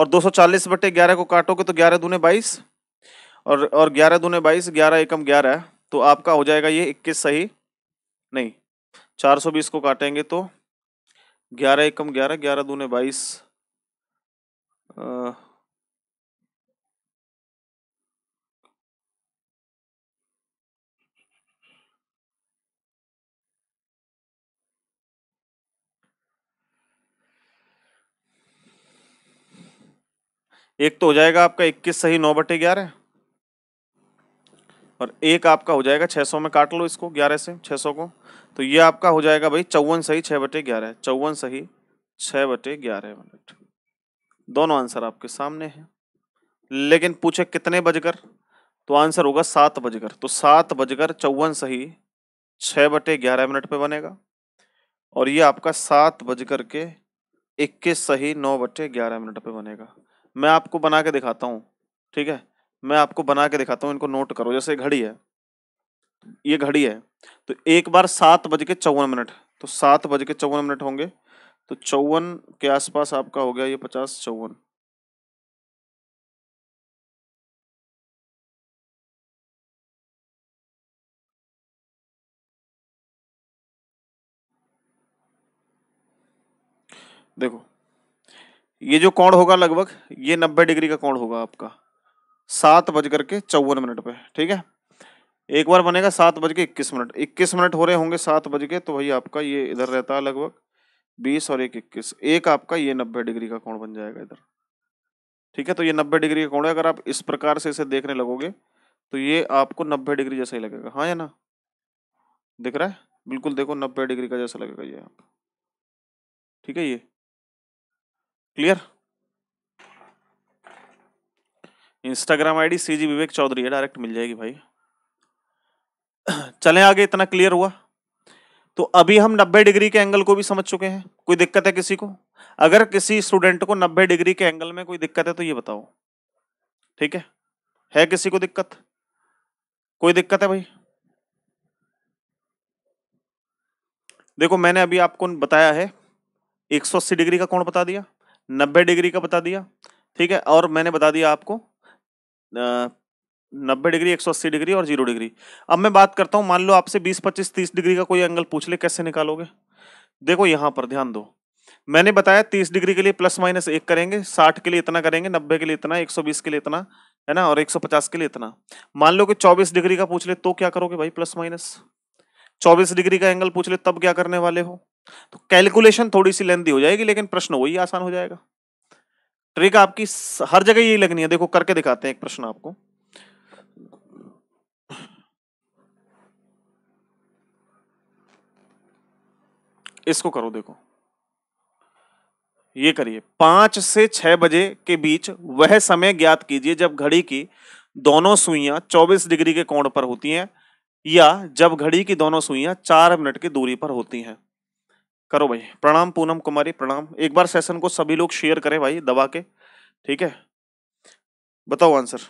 और दो सौ चालीस बटे ग्यारह को काटोगे तो ग्यारह दूने बाईस और और ग्यारह दूने बाईस ग्यारह एकम ग्यारह तो आपका हो जाएगा ये इक्कीस सही नहीं चार सौ बीस को काटेंगे तो ग्यारह एकम ग्यारह ग्यारह दूने बाईस एक तो हो जाएगा आपका इक्कीस सही नौ बटे ग्यारह और एक आपका हो जाएगा छः सौ में काट लो इसको ग्यारह से छः सौ को तो ये आपका हो जाएगा भाई चौवन सही छः बटे ग्यारह चौवन सही छः बटे ग्यारह मिनट दोनों आंसर आपके सामने हैं लेकिन पूछे कितने बजकर तो आंसर होगा सात बजकर तो सात बजकर चौवन सही छः बटे ग्यारह मिनट पे बनेगा और ये आपका सात बजकर के इक्कीस सही नौ बटे ग्यारह मिनट पे बनेगा मैं आपको बना के दिखाता हूँ ठीक है मैं आपको बना के दिखाता हूँ इनको नोट करो जैसे घड़ी है ये घड़ी है तो एक बार सात बज के चौवन मिनट तो सात बज के चौवन मिनट होंगे तो चौवन के आसपास आपका हो गया ये पचास चौवन देखो ये जो कोण होगा लगभग ये नब्बे डिग्री का कोण होगा आपका सात बज करके चौवन मिनट पे ठीक है एक बार बनेगा सात बज के इक्कीस मिनट इक्कीस मिनट हो रहे होंगे सात बज के तो भाई आपका ये इधर रहता है लगभग बीस और एक इक्कीस एक आपका ये नब्बे डिग्री का कोण बन जाएगा इधर ठीक है तो ये नब्बे डिग्री का कोण है अगर आप इस प्रकार से इसे देखने लगोगे तो ये आपको नब्बे डिग्री जैसा ही लगेगा हाँ या ना दिख रहा है बिल्कुल देखो नब्बे डिग्री का जैसा लगेगा ये आप ठीक है ये clear Instagram ID C G Vivek Chaudhary है डायरेक्ट मिल जाएगी भाई चले आगे इतना क्लियर हुआ तो अभी हम 90 डिग्री के एंगल को भी समझ चुके हैं कोई दिक्कत है किसी को अगर किसी स्टूडेंट को 90 डिग्री के एंगल में कोई दिक्कत है तो ये बताओ ठीक है है किसी को दिक्कत कोई दिक्कत है भाई देखो मैंने अभी आपको बताया है 180 डिग्री का कोण बता दिया नब्बे डिग्री का बता दिया ठीक है और मैंने बता दिया आपको नब्बे डिग्री एक सौ अस्सी डिग्री और जीरो डिग्री अब मैं बात करता हूँ मान लो आपसे बीस पच्चीस तीस डिग्री का कोई एंगल पूछ ले कैसे निकालोगे देखो यहाँ पर ध्यान दो मैंने बताया तीस डिग्री के लिए प्लस माइनस एक करेंगे साठ के लिए इतना करेंगे नब्बे के लिए इतना एक सौ बीस के लिए इतना है ना और एक सौ पचास के लिए इतना मान लो कि चौबीस डिग्री का पूछ ले तो क्या करोगे भाई प्लस माइनस चौबीस डिग्री का एंगल पूछ ले तब क्या करने वाले हो तो कैलकुलेशन थोड़ी सी लेंदी हो जाएगी लेकिन प्रश्न वही आसान हो जाएगा ट्रिक आपकी हर जगह यही लगनी है देखो करके दिखाते हैं एक प्रश्न आपको इसको करो देखो ये करिए पांच से छह बजे के बीच वह समय ज्ञात कीजिए जब घड़ी की दोनों सुइयां 24 डिग्री के कोण पर होती हैं या जब घड़ी की दोनों सुइयां चार मिनट की दूरी पर होती हैं करो भाई प्रणाम पूनम कुमारी प्रणाम एक बार सेशन को सभी लोग शेयर करें भाई दबा के ठीक है बताओ आंसर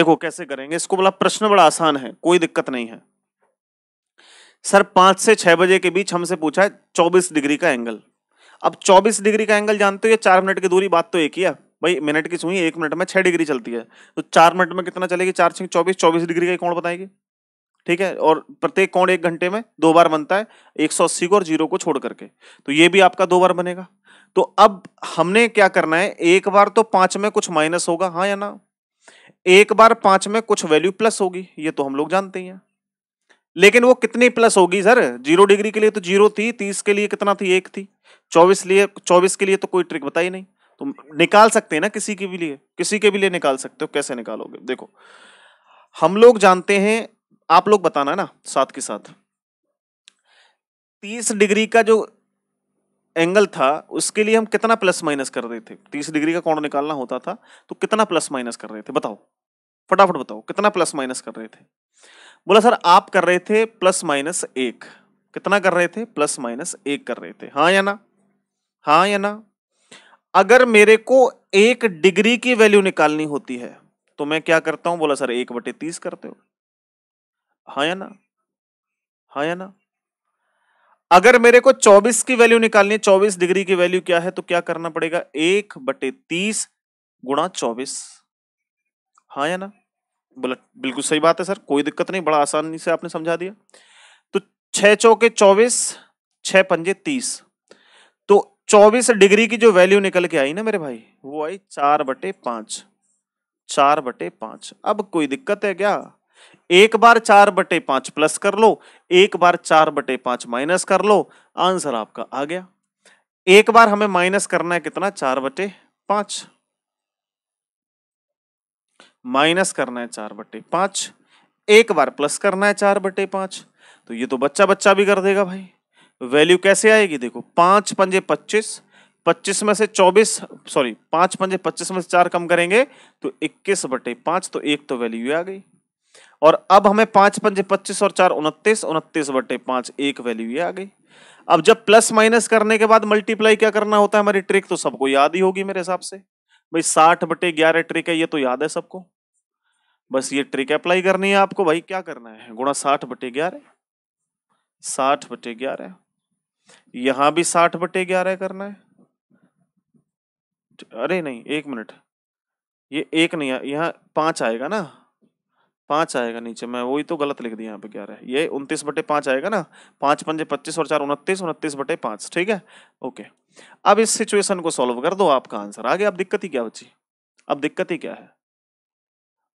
देखो कैसे करेंगे इसको बोला प्रश्न बड़ा आसान है कोई दिक्कत नहीं है सर पांच से छह बजे के बीच हमसे पूछा है चौबीस डिग्री का एंगल अब चौबीस डिग्री का एंगल जानते हो ये चार मिनट की दूरी बात तो एक ही है भाई मिनट की सुई एक मिनट में छह डिग्री चलती है तो चार मिनट में कितना चलेगी चार छह चौबीस चौबीस डिग्री का कौन बताएंगे ठीक है और प्रत्येक कौन एक घंटे में दो बार बनता है एक सौ अस्सी को और जीरो को छोड़ करके तो ये भी आपका दो बार बनेगा तो अब हमने क्या करना है एक बार तो पांच में कुछ माइनस होगा हाँ या ना एक बार पांच में कुछ वैल्यू प्लस होगी ये तो हम लोग जानते ही हैं लेकिन वो कितनी प्लस होगी सर जीरो डिग्री के लिए तो जीरो थी तीस के लिए कितना थी एक थी चौबीस लिए चौबीस के लिए तो कोई ट्रिक बताई नहीं तो निकाल सकते हैं ना किसी के भी लिए किसी के भी लिए निकाल सकते हो कैसे निकालोगे देखो हम लोग जानते हैं आप लोग बताना ना साथ के साथ तीस डिग्री का जो एंगल था उसके लिए हम कितना प्लस माइनस कर रहे थे तीस डिग्री का कोण निकालना होता था तो कितना प्लस माइनस कर रहे थे बताओ फटाफट बताओ कितना प्लस माइनस कर रहे थे बोला सर आप कर रहे थे प्लस माइनस एक कितना कर रहे थे प्लस माइनस एक कर रहे थे हाँ या ना हाँ या ना अगर मेरे को एक डिग्री की वैल्यू निकालनी होती है तो मैं क्या करता हूं बोला सर एक बटे तीस करते हो हाँ या ना हाँ या ना अगर मेरे को 24 की वैल्यू निकालनी है 24 डिग्री की वैल्यू क्या है तो क्या करना पड़ेगा एक बटे तीस गुणा चौबीस हाँ या ना बोला बिल्कुल सही बात है सर कोई दिक्कत नहीं बड़ा आसानी से आपने समझा दिया तो छह चौके चौबीस छह पंजे तीस तो चौबीस डिग्री की जो वैल्यू निकल के आई ना मेरे भाई वो आई चार बटे पांच चार बटे पांच अब कोई दिक्कत है क्या एक बार चार बटे पांच प्लस कर लो एक बार चार बटे पांच माइनस कर लो आंसर आपका आ गया एक बार हमें माइनस करना है कितना चार बटे पांच माइनस करना है चार बटे पांच एक बार प्लस करना है चार बटे पांच तो ये तो बच्चा बच्चा भी कर देगा भाई वैल्यू कैसे आएगी देखो पांच पंजे पच्चीस पच्चीस में से चौबीस सॉरी पांच पंजे पच्चीस में से चार कम करेंगे तो इक्कीस बटे पांच तो एक तो वैल्यू आ गई और अब हमें पांच पंजे पच्चीस और चार उनतीस उनतीस बटे पांच एक वैल्यू ये आ गई अब जब प्लस माइनस करने के बाद मल्टीप्लाई क्या करना होता है हमारी ट्रिक तो सबको याद ही होगी मेरे हिसाब से भाई साठ बटे ग्यारह ट्रिक है ये तो याद है सबको बस ये ट्रिक अप्लाई करनी है आपको भाई क्या करना है गुणा साठ बटे ग्यारह साठ बटे ग्यारह यहां भी साठ बटे ग्यारह करना है अरे नहीं एक मिनट ये एक नहीं यहाँ पांच आएगा ना पाँच आएगा नीचे मैं वही तो गलत लिख दिया यहाँ पे ग्यारह ये उनतीस बटे पाँच आएगा ना पाँच पंजे पच्चीस और चार उनतीस उनतीस बटे पाँच ठीक है ओके अब इस सिचुएशन को सॉल्व कर दो आपका आंसर आगे अब दिक्कत ही क्या बची अब दिक्कत ही क्या है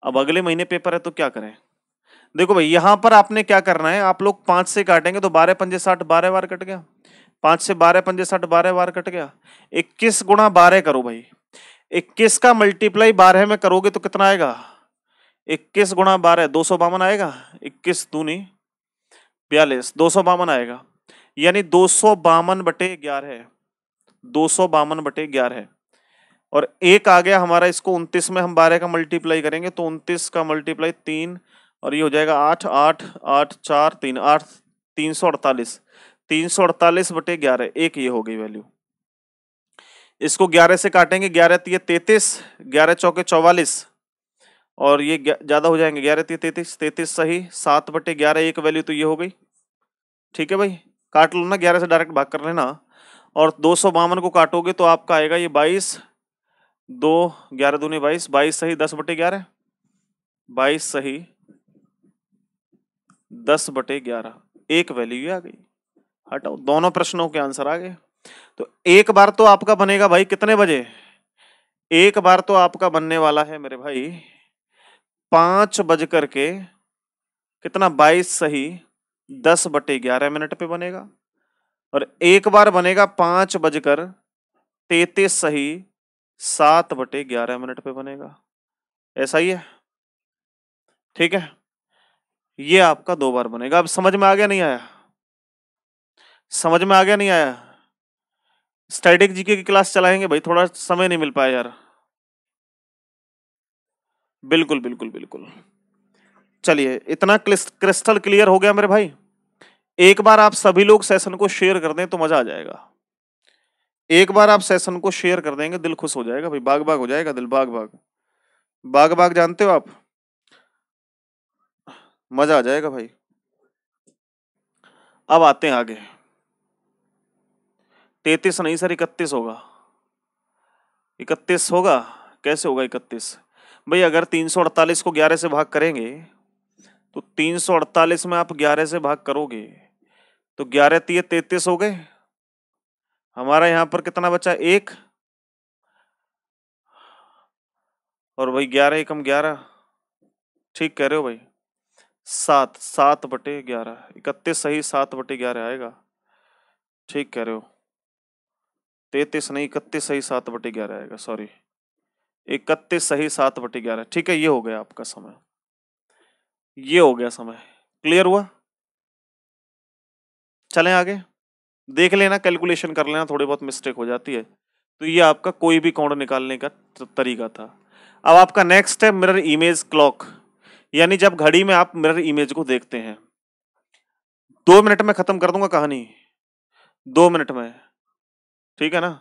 अब अगले महीने पेपर है तो क्या करें देखो भाई यहाँ पर आपने क्या करना है आप लोग पाँच से काटेंगे तो बारह पंजे साठ बारह बार कट गया पाँच से बारह पंजे साठ बारह बार कट गया इक्कीस गुणा बारह करो भाई इक्कीस का मल्टीप्लाई बारह में करोगे तो कितना आएगा इक्कीस गुणा बारह दो सौ बावन आएगा इक्कीस दूनी बयालीस दो सौ बावन आएगा यानी दो सौ बावन बटे ग्यारह दो सौ बावन बटे ग्यारह और एक आ गया हमारा इसको उनतीस में हम बारह का मल्टीप्लाई करेंगे तो उनतीस का मल्टीप्लाई तीन और ये हो जाएगा आठ आठ आठ चार तीन आठ तीन सौ अड़तालीस तीन सौ अड़तालीस बटे ग्यारह एक ये हो गई वैल्यू इसको ग्यारह से काटेंगे ग्यारह तीय तैतीस ग्यारह चौके चौवालीस और ये ज़्यादा हो जाएंगे ग्यारह तीन तैतीस तैतीस सही सात बटे ग्यारह एक वैल्यू तो ये हो गई ठीक है भाई काट लो ना ग्यारह से डायरेक्ट भाग कर लेना और दो सौ बावन को काटोगे तो आपका आएगा ये बाईस दो ग्यारह दूनी बाईस बाईस सही दस बटे ग्यारह बाईस सही दस बटे ग्यारह एक वैल्यू आ गई हटाओ दोनों प्रश्नों के आंसर आ गए तो एक बार तो आपका बनेगा भाई कितने बजे एक बार तो आपका बनने वाला है मेरे भाई पांच बज करके कितना बाईस सही दस बटे ग्यारह मिनट पे बनेगा और एक बार बनेगा पांच बजकर तैतीस सही सात बटे ग्यारह मिनट पे बनेगा ऐसा ही है ठीक है ये आपका दो बार बनेगा अब समझ में आ गया नहीं आया समझ में आ गया नहीं आया स्टैटिक जीके की क्लास चलाएंगे भाई थोड़ा समय नहीं मिल पाया यार बिल्कुल बिल्कुल बिल्कुल चलिए इतना क्रिस्टल क्लियर हो गया मेरे भाई एक बार आप सभी लोग सेशन को शेयर कर दें तो मजा आ जाएगा एक बार आप सेशन को शेयर कर देंगे दिल खुश हो जाएगा भाई बाग बाग हो जाएगा दिल बाग बाग बाग बाग जानते हो आप मजा आ जाएगा भाई अब आते हैं आगे तैतीस नहीं सर इकतीस होगा इकतीस होगा कैसे होगा इकतीस भाई अगर 348 को 11 से भाग करेंगे तो 348 में आप 11 से भाग करोगे तो 11 तीय तैतीस हो गए हमारा यहाँ पर कितना बचा एक और भाई ग्यारह एकम ग्यारह ठीक कह रहे हो भाई सात सात बटे ग्यारह इकतीस सही सात बटे ग्यारह आएगा ठीक कह रहे हो तैतीस नहीं इकतीस सही सात बटे ग्यारह आएगा सॉरी इकतीस सही सात बटे ग्यारह ठीक है ये हो गया आपका समय ये हो गया समय क्लियर हुआ चले आगे देख लेना कैलकुलेशन कर लेना थोड़ी बहुत मिस्टेक हो जाती है तो ये आपका कोई भी कोण निकालने का तरीका था अब आपका नेक्स्ट है मिरर इमेज क्लॉक यानी जब घड़ी में आप मिरर इमेज को देखते हैं दो मिनट में खत्म कर दूंगा कहानी दो मिनट में ठीक है ना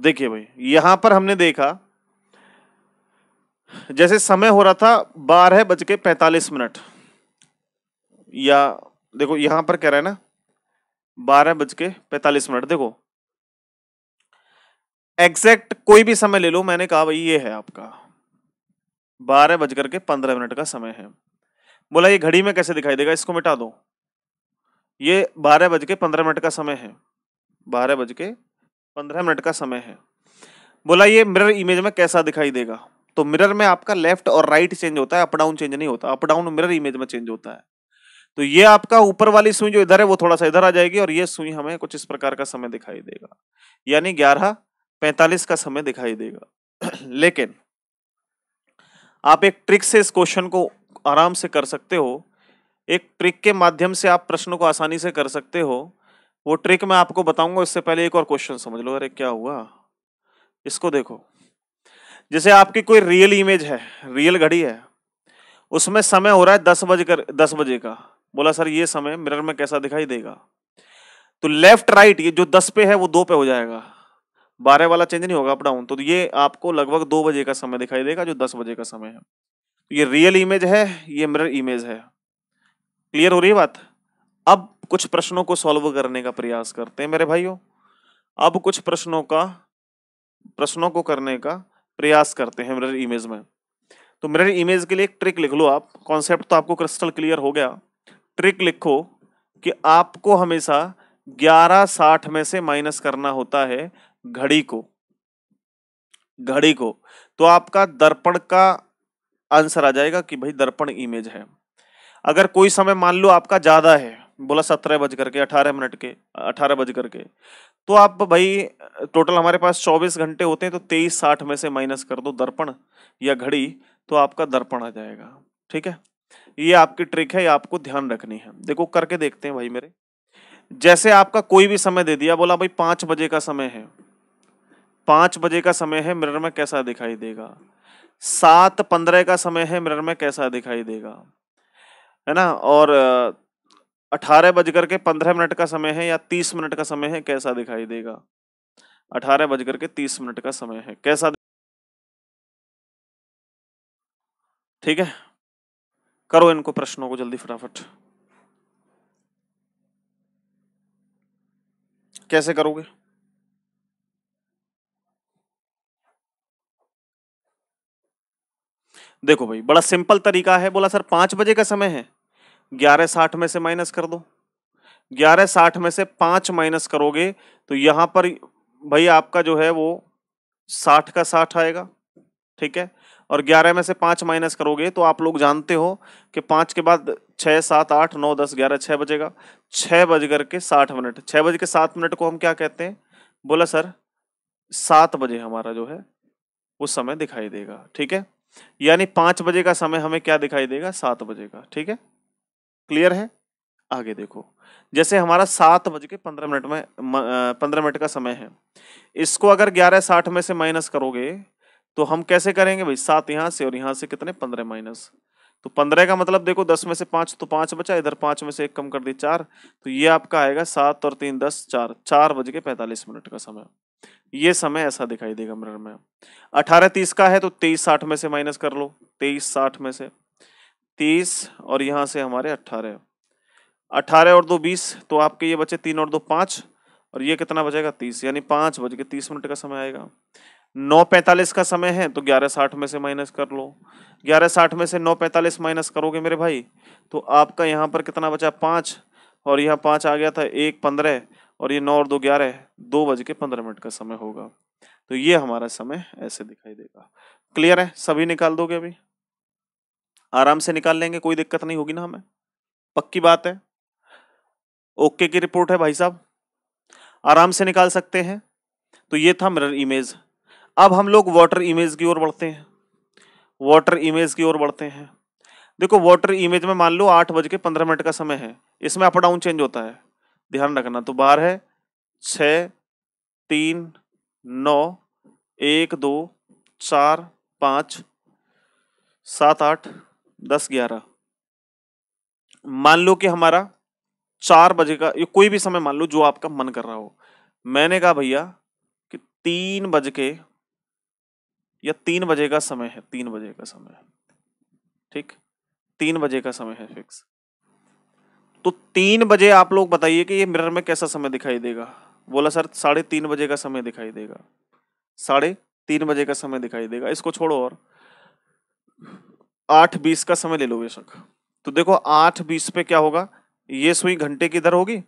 देखिए भाई यहां पर हमने देखा जैसे समय हो रहा था बारह बज के पैंतालीस मिनट या देखो यहां पर कह रहा है ना बारह बज के पैंतालीस मिनट देखो एग्जैक्ट कोई भी समय ले लो मैंने कहा भाई ये है आपका बारह बज करके पंद्रह मिनट का समय है बोला ये घड़ी में कैसे दिखाई देगा इसको मिटा दो ये बारह बज के पंद्रह मिनट का समय है बारह बज के पंद्रह मिनट का समय है बोला ये मिरर इमेज में कैसा दिखाई देगा तो मिरर में आपका लेफ्ट और राइट चेंज होता है अप डाउन चेंज नहीं होता अप डाउन मिरर इमेज में चेंज होता है तो ये आपका ऊपर वाली सुई जो इधर है वो थोड़ा सा इधर आ जाएगी और ये सुई हमें कुछ इस प्रकार का समय दिखाई देगा यानी ग्यारह पैंतालीस का समय दिखाई देगा *clears throat* लेकिन आप एक ट्रिक से इस क्वेश्चन को आराम से कर सकते हो एक ट्रिक के माध्यम से आप प्रश्नों को आसानी से कर सकते हो वो ट्रिक मैं आपको बताऊंगा इससे पहले एक और क्वेश्चन समझ लो अरे क्या हुआ इसको देखो जैसे आपकी कोई रियल इमेज है रियल घड़ी है उसमें समय हो रहा है दस बजे कर दस बजे का बोला सर ये समय मिरर में कैसा दिखाई देगा तो लेफ्ट राइट ये जो दस पे है वो दो पे हो जाएगा बारह वाला चेंज नहीं होगा अप डाउन तो ये आपको लगभग दो बजे का समय दिखाई देगा जो दस बजे का समय है ये रियल इमेज है ये मिरर इमेज है क्लियर हो रही है बात अब कुछ प्रश्नों को सॉल्व करने का प्रयास करते हैं मेरे भाइयों अब कुछ प्रश्नों का प्रश्नों को करने का प्रयास करते हैं मेरे इमेज में तो मेरे इमेज के लिए एक ट्रिक लिख लो आप कॉन्सेप्ट तो आपको क्रिस्टल क्लियर हो गया ट्रिक लिखो कि आपको हमेशा ग्यारह साठ में से माइनस करना होता है घड़ी को घड़ी को तो आपका दर्पण का आंसर आ जाएगा कि भाई दर्पण इमेज है अगर कोई समय मान लो आपका ज्यादा है बोला सत्रह बज करके अठारह मिनट के अठारह बज करके तो आप भाई टोटल हमारे पास चौबीस घंटे होते हैं तो तेईस साठ में से माइनस कर दो दर्पण या घड़ी तो आपका दर्पण आ जाएगा ठीक है ये आपकी ट्रिक है ये आपको ध्यान रखनी है देखो करके देखते हैं भाई मेरे जैसे आपका कोई भी समय दे दिया बोला भाई पाँच बजे का समय है पाँच बजे का समय है मिरर में कैसा दिखाई देगा सात पंद्रह का समय है मिरर में कैसा दिखाई देगा है ना और अठारह बजकर के पंद्रह मिनट का समय है या तीस मिनट का समय है कैसा दिखाई देगा अठारह बजकर के तीस मिनट का समय है कैसा ठीक है करो इनको प्रश्नों को जल्दी फटाफट कैसे करोगे देखो भाई बड़ा सिंपल तरीका है बोला सर पांच बजे का समय है ग्यारह साठ में से माइनस कर दो ग्यारह साठ में से पाँच माइनस करोगे तो यहाँ पर भाई आपका जो है वो साठ का साठ आएगा ठीक है और ग्यारह में से पाँच माइनस करोगे तो आप लोग जानते हो कि पाँच के बाद छः सात आठ नौ दस ग्यारह छः बजेगा छः बज कर के साठ मिनट छः बज के सात मिनट को हम क्या कहते हैं बोला सर सात बजे हमारा जो है वो समय दिखाई देगा ठीक है यानी पाँच बजे का समय हमें क्या दिखाई देगा सात बजे का ठीक है क्लियर है आगे देखो जैसे हमारा सात बज के पंद्रह मिनट में पंद्रह मिनट का समय है इसको अगर ग्यारह साठ में से माइनस करोगे तो हम कैसे करेंगे भाई सात यहाँ से और यहाँ से कितने पंद्रह माइनस तो पंद्रह का मतलब देखो दस में से पाँच तो पाँच बचा इधर पाँच में से एक कम कर दी चार तो ये आपका आएगा सात और तीन दस चार चार बज के पैंतालीस मिनट का समय ये समय ऐसा दिखाई देगा मिरर में अठारह तीस का है तो तेईस साठ में से माइनस कर लो तेईस साठ में से तीस और यहाँ से हमारे अट्ठारह अट्ठारह और दो बीस तो आपके ये बचे तीन और दो पाँच और ये कितना बचेगा तीस यानी पाँच बज के तीस मिनट का समय आएगा नौ पैंतालीस का समय है तो ग्यारह साठ में से माइनस कर लो ग्यारह साठ में से नौ पैंतालीस माइनस करोगे मेरे भाई तो आपका यहाँ पर कितना बचा पाँच और यहाँ पाँच आ गया था एक पंद्रह और ये नौ और दो ग्यारह दो बज के पंद्रह मिनट का समय होगा तो ये हमारा समय ऐसे दिखाई देगा क्लियर है सभी निकाल दोगे अभी आराम से निकाल लेंगे कोई दिक्कत नहीं होगी ना हमें पक्की बात है ओके की रिपोर्ट है भाई साहब आराम से निकाल सकते हैं तो ये था मिरर इमेज अब हम लोग वाटर इमेज की ओर बढ़ते हैं वाटर इमेज की ओर बढ़ते हैं देखो वाटर इमेज में मान लो आठ बज के पंद्रह मिनट का समय है इसमें अप डाउन चेंज होता है ध्यान रखना तो बार है छ तीन नौ एक दो चार पाँच सात आठ दस ग्यारह मान लो कि हमारा चार बजे का ये कोई भी समय मान लो जो आपका मन कर रहा हो मैंने कहा भैया कि तीन बज के या तीन बजे का समय है तीन बजे का समय है ठीक तीन बजे का समय है फिक्स तो तीन बजे आप लोग बताइए कि ये मिरर में कैसा समय दिखाई देगा बोला सर साढ़े तीन बजे का समय दिखाई देगा साढ़े तीन बजे का समय दिखाई देगा इसको छोड़ो और आठ बीस का समय ले लो बेशक तो देखो आठ बीस पे क्या होगा ये सुई घंटे की इधर होगी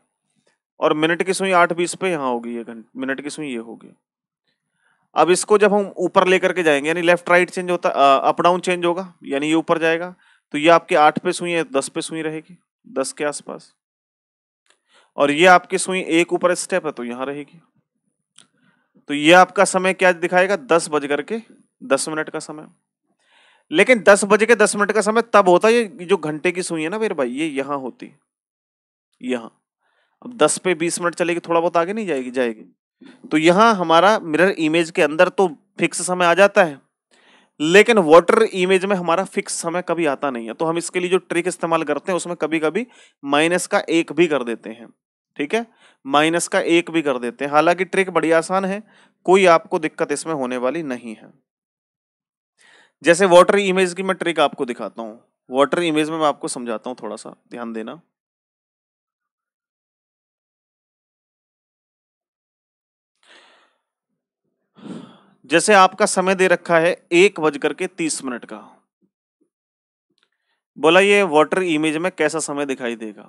और मिनट की सुई आठ बीस पे यहाँ होगी ये घंटे मिनट की सुई ये होगी अब इसको जब हम ऊपर लेकर के जाएंगे यानी लेफ्ट राइट चेंज होता अप डाउन चेंज होगा यानी ये ऊपर जाएगा तो ये आपके आठ पे सुई है दस पे सुई रहेगी दस के आसपास और ये आपकी सुई एक ऊपर स्टेप है तो यहाँ रहेगी तो ये आपका समय क्या दिखाएगा दस बज करके दस मिनट का समय लेकिन दस बजे के दस मिनट का समय तब होता है ये जो घंटे की सुई है ना मेरे भाई ये यहाँ होती यहाँ अब दस पे बीस मिनट चलेगी थोड़ा बहुत आगे नहीं जाएगी जाएगी तो यहाँ हमारा मिरर इमेज के अंदर तो फिक्स समय आ जाता है लेकिन वाटर इमेज में हमारा फिक्स समय कभी आता नहीं है तो हम इसके लिए जो ट्रिक इस्तेमाल करते हैं उसमें कभी कभी माइनस का एक भी कर देते हैं ठीक है माइनस का एक भी कर देते हैं हालांकि ट्रिक बड़ी आसान है कोई आपको दिक्कत इसमें होने वाली नहीं है जैसे वाटर इमेज की मैं ट्रिक आपको दिखाता हूँ वाटर इमेज में मैं आपको समझाता हूँ थोड़ा सा ध्यान देना जैसे आपका समय दे रखा है एक बज करके तीस मिनट का बोला ये वाटर इमेज में कैसा समय दिखाई देगा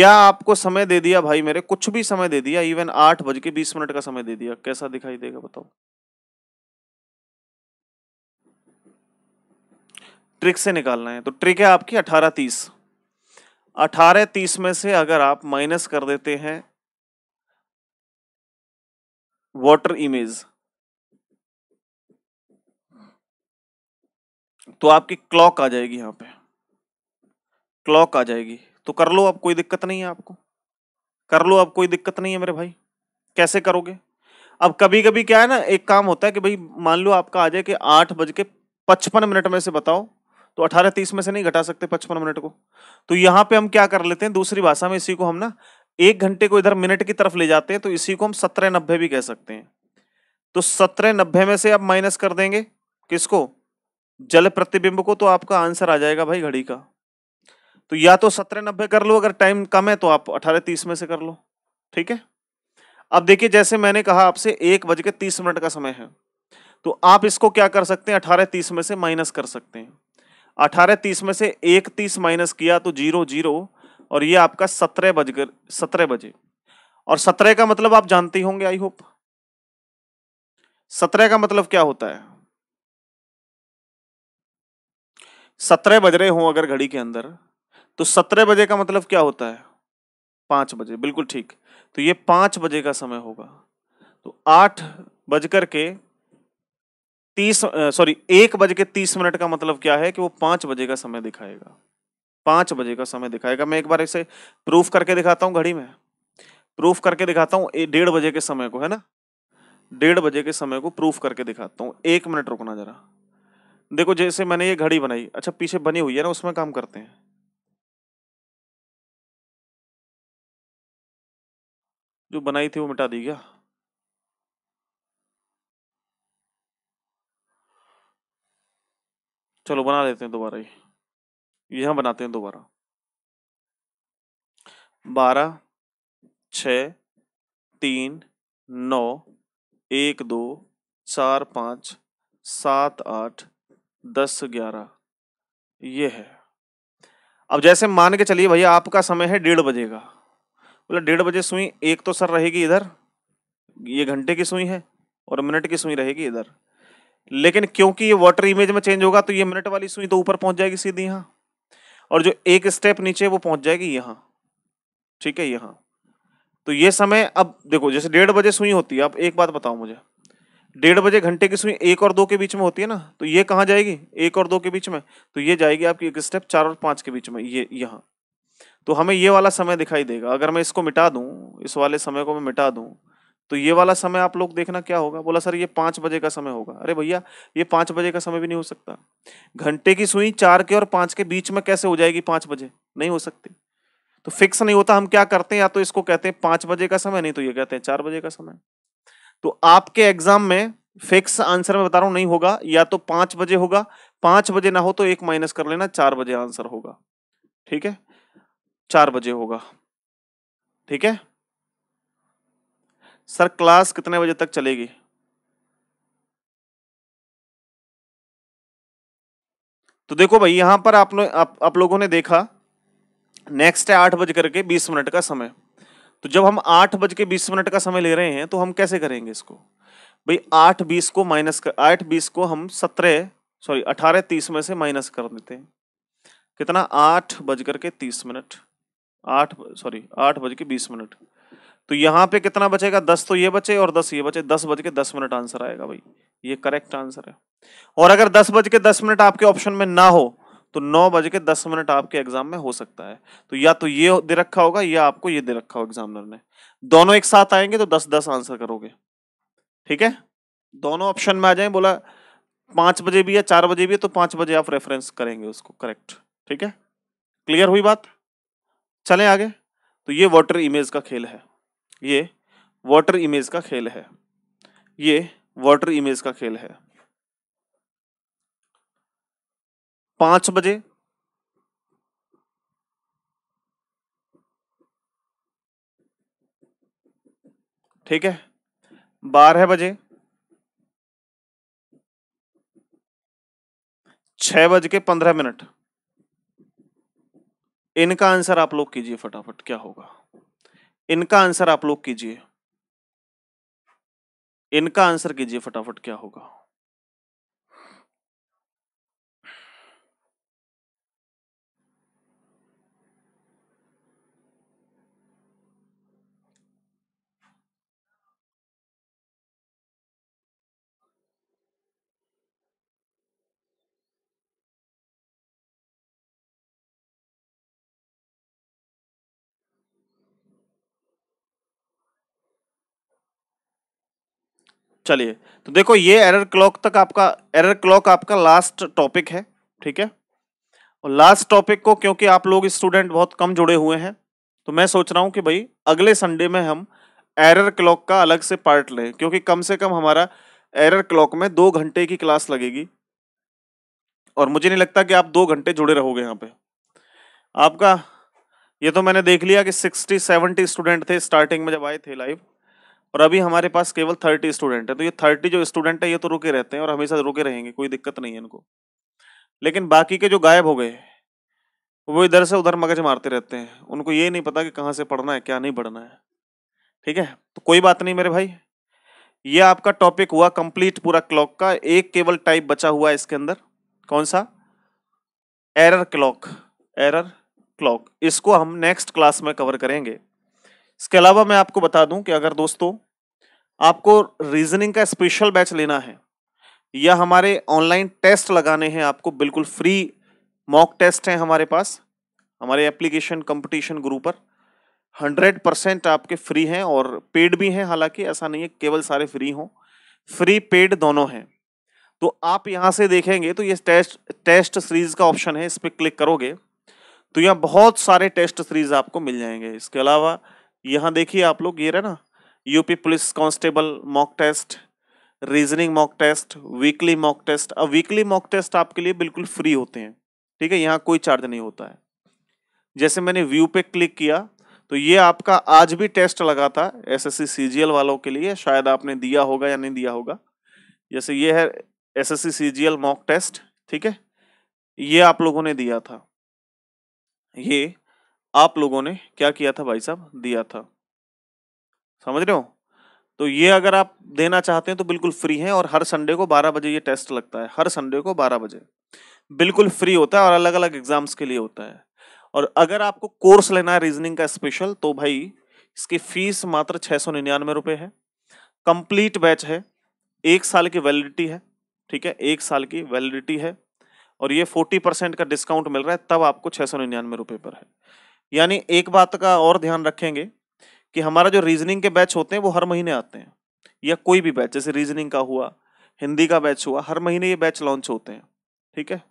या आपको समय दे दिया भाई मेरे कुछ भी समय दे दिया इवन आठ बज के बीस मिनट का समय दे दिया कैसा दिखाई देगा बताओ ट्रिक से निकालना है तो ट्रिक है आपकी अठारह तीस अठारह तीस में से अगर आप माइनस कर देते हैं वाटर इमेज तो आपकी क्लॉक आ जाएगी यहां पे क्लॉक आ जाएगी तो कर लो आप कोई दिक्कत नहीं है आपको कर लो आप कोई दिक्कत नहीं है मेरे भाई कैसे करोगे अब कभी कभी क्या है ना एक काम होता है कि भाई मान लो आपका आ जाए कि आठ बज के पचपन मिनट में से बताओ तो अठारह तीस में से नहीं घटा सकते पचपन मिनट को तो यहाँ पे हम क्या कर लेते हैं दूसरी भाषा में इसी को हम ना एक घंटे को इधर मिनट की तरफ ले जाते हैं तो इसी को हम सत्रह नब्बे भी कह सकते हैं तो सत्रह नब्बे में से आप माइनस कर देंगे किसको जल प्रतिबिंब को तो आपका आंसर आ जाएगा भाई घड़ी का तो या तो सत्रह नब्बे कर लो अगर टाइम कम है तो आप अठारह तीस में से कर लो ठीक है अब देखिए जैसे मैंने कहा आपसे एक बज के तीस मिनट का समय है तो आप इसको क्या कर सकते हैं अठारह तीस में से माइनस कर सकते हैं अठारह तीस में से एक तीस माइनस किया तो जीरो जीरो और ये आपका सत्रह बजकर सत्रह बजे और सत्रह का मतलब आप जानते होंगे आई होप सत्रह का मतलब क्या होता है सत्रह बज रहे हों अगर घड़ी के अंदर तो सत्रह बजे का मतलब क्या होता है पांच बजे बिल्कुल ठीक तो ये पांच बजे का समय होगा तो आठ बजकर के तीस सॉरी एक बज के तीस मिनट का मतलब क्या है कि वो पांच बजे का समय दिखाएगा पांच बजे का समय दिखाएगा मैं एक बार इसे प्रूफ करके दिखाता हूँ घड़ी में प्रूफ करके दिखाता हूँ डेढ़ बजे के समय को है ना डेढ़ बजे के समय को प्रूफ करके दिखाता हूँ एक मिनट रुकना जरा देखो जैसे मैंने ये घड़ी बनाई अच्छा पीछे बनी हुई है ना उसमें काम करते हैं जो बनाई थी वो मिटा दी गया चलो बना लेते हैं दोबारा ये यहाँ बनाते हैं दोबारा बारह छ तीन नौ एक दो चार पाँच सात आठ दस ग्यारह ये है अब जैसे मान के चलिए भैया आपका समय है डेढ़ बजे का बोला डेढ़ बजे सुई एक तो सर रहेगी इधर ये घंटे की सुई है और मिनट की सुई रहेगी इधर लेकिन क्योंकि ये वाटर इमेज में चेंज होगा तो ये मिनट वाली सुई तो ऊपर पहुंच जाएगी सीधी यहाँ और जो एक स्टेप नीचे वो पहुंच जाएगी यहाँ ठीक है यहाँ तो ये समय अब देखो जैसे डेढ़ बजे सुई होती है अब एक बात बताओ मुझे डेढ़ बजे घंटे की सुई एक और दो के बीच में होती है ना तो ये कहाँ जाएगी एक और दो के बीच में तो ये जाएगी आपकी एक स्टेप चार और पाँच के बीच में ये यहाँ तो हमें ये वाला समय दिखाई देगा अगर मैं इसको मिटा दूँ इस वाले समय को मैं मिटा दूँ तो ये वाला समय आप लोग देखना क्या होगा बोला सर ये पाँच बजे का समय होगा अरे भैया ये पाँच बजे का समय भी नहीं हो सकता घंटे की सुई चार के और पाँच के बीच में कैसे हो जाएगी पाँच बजे नहीं हो सकती तो फिक्स नहीं होता हम क्या करते हैं या तो इसको कहते हैं पाँच बजे का समय नहीं तो ये कहते हैं चार बजे का समय तो आपके एग्जाम में फिक्स आंसर में बता रहा हूँ नहीं होगा या तो पाँच बजे होगा पाँच बजे ना हो तो एक माइनस कर लेना चार बजे आंसर होगा ठीक है चार बजे होगा ठीक है सर क्लास कितने बजे तक चलेगी तो देखो भाई यहां पर आप आप, आप लोगों ने देखा नेक्स्ट है आठ बज करके बीस मिनट का समय तो जब हम आठ बज के बीस मिनट का समय ले रहे हैं तो हम कैसे करेंगे इसको भाई आठ बीस को माइनस कर आठ बीस को हम सत्रह सॉरी अठारह तीस में से माइनस कर देते हैं कितना आठ बज करके तीस मिनट आठ सॉरी आठ बज के बीस मिनट तो यहाँ पे कितना बचेगा दस तो ये बचे और दस ये बचे दस बज के दस मिनट आंसर आएगा भाई ये करेक्ट आंसर है और अगर दस बज के दस मिनट आपके ऑप्शन में ना हो तो नौ बज के दस मिनट आपके एग्जाम में हो सकता है तो या तो ये दे रखा होगा या आपको ये दे रखा होगा एग्जामिनर ने दोनों एक साथ आएंगे तो दस दस आंसर करोगे ठीक है दोनों ऑप्शन में आ जाए बोला पांच बजे भी है चार बजे भी है तो पांच बजे आप रेफरेंस करेंगे उसको करेक्ट ठीक है क्लियर हुई बात चले आगे तो ये वाटर इमेज का खेल है ये वाटर इमेज का खेल है ये वाटर इमेज का खेल है पांच बजे ठीक है बारह बजे छह बज के पंद्रह मिनट इनका आंसर आप लोग कीजिए फटाफट क्या होगा इनका आंसर आप लोग कीजिए इनका आंसर कीजिए फटाफट क्या होगा चलिए तो देखो ये एरर क्लॉक तक आपका एरर क्लॉक आपका लास्ट टॉपिक है ठीक है और लास्ट टॉपिक को क्योंकि आप लोग स्टूडेंट बहुत कम जुड़े हुए हैं तो मैं सोच रहा हूँ कि भाई अगले संडे में हम एरर क्लॉक का अलग से पार्ट लें क्योंकि कम से कम हमारा एरर क्लॉक में दो घंटे की क्लास लगेगी और मुझे नहीं लगता कि आप दो घंटे जुड़े रहोगे यहाँ पे आपका ये तो मैंने देख लिया कि सिक्सटी सेवेंटी स्टूडेंट थे स्टार्टिंग में जब आए थे लाइव और अभी हमारे पास केवल थर्टी स्टूडेंट है तो ये थर्टी जो स्टूडेंट है ये तो रुके रहते हैं और हमेशा रुके रहेंगे कोई दिक्कत नहीं है इनको लेकिन बाकी के जो गायब हो गए वो इधर से उधर मगज मारते रहते हैं उनको ये नहीं पता कि कहाँ से पढ़ना है क्या नहीं पढ़ना है ठीक है तो कोई बात नहीं मेरे भाई ये आपका टॉपिक हुआ कंप्लीट पूरा क्लॉक का एक केवल टाइप बचा हुआ है इसके अंदर कौन सा एरर क्लॉक एरर क्लॉक इसको हम नेक्स्ट क्लास में कवर करेंगे इसके अलावा मैं आपको बता दूं कि अगर दोस्तों आपको रीजनिंग का स्पेशल बैच लेना है या हमारे ऑनलाइन टेस्ट लगाने हैं आपको बिल्कुल फ्री मॉक टेस्ट हैं हमारे पास हमारे एप्लीकेशन कंपटीशन ग्रुप पर हंड्रेड परसेंट आपके फ्री हैं और पेड भी हैं हालांकि ऐसा नहीं है केवल सारे फ्री हों फ्री पेड दोनों हैं तो आप यहाँ से देखेंगे तो ये टेस्ट टेस्ट सीरीज़ का ऑप्शन है इस पर क्लिक करोगे तो यहाँ बहुत सारे टेस्ट सीरीज़ आपको मिल जाएंगे इसके अलावा यहाँ देखिए आप लोग ये रहे ना UP police constable mock test reasoning mock test weekly mock test अब वीकली मॉक टेस्ट आपके लिए बिल्कुल फ्री होते हैं ठीक है यहाँ कोई चार्ज नहीं होता है जैसे मैंने व्यू पे क्लिक किया तो ये आपका आज भी टेस्ट लगा था एस एस वालों के लिए शायद आपने दिया होगा या नहीं दिया होगा जैसे ये है एस एस मॉक टेस्ट ठीक है ये आप लोगों ने दिया था ये आप लोगों ने क्या किया था भाई साहब दिया था समझ रहे हो तो ये अगर आप देना चाहते हैं तो बिल्कुल फ्री है और हर संडे को 12 बजे ये टेस्ट लगता है हर संडे को 12 बजे बिल्कुल फ्री होता है और अलग अलग एग्जाम्स के लिए होता है और अगर आपको कोर्स लेना है रीजनिंग का स्पेशल तो भाई इसकी फीस मात्र छः सौ निन्यानवे रुपये है कंप्लीट बैच है एक साल की वैलिडिटी है ठीक है एक साल की वैलिडिटी है और ये फोर्टी परसेंट का डिस्काउंट मिल रहा है तब आपको छः सौ निन्यानवे रुपये पर है यानी एक बात का और ध्यान रखेंगे कि हमारा जो रीजनिंग के बैच होते हैं वो हर महीने आते हैं या कोई भी बैच जैसे रीजनिंग का हुआ हिंदी का बैच हुआ हर महीने ये बैच लॉन्च होते हैं ठीक है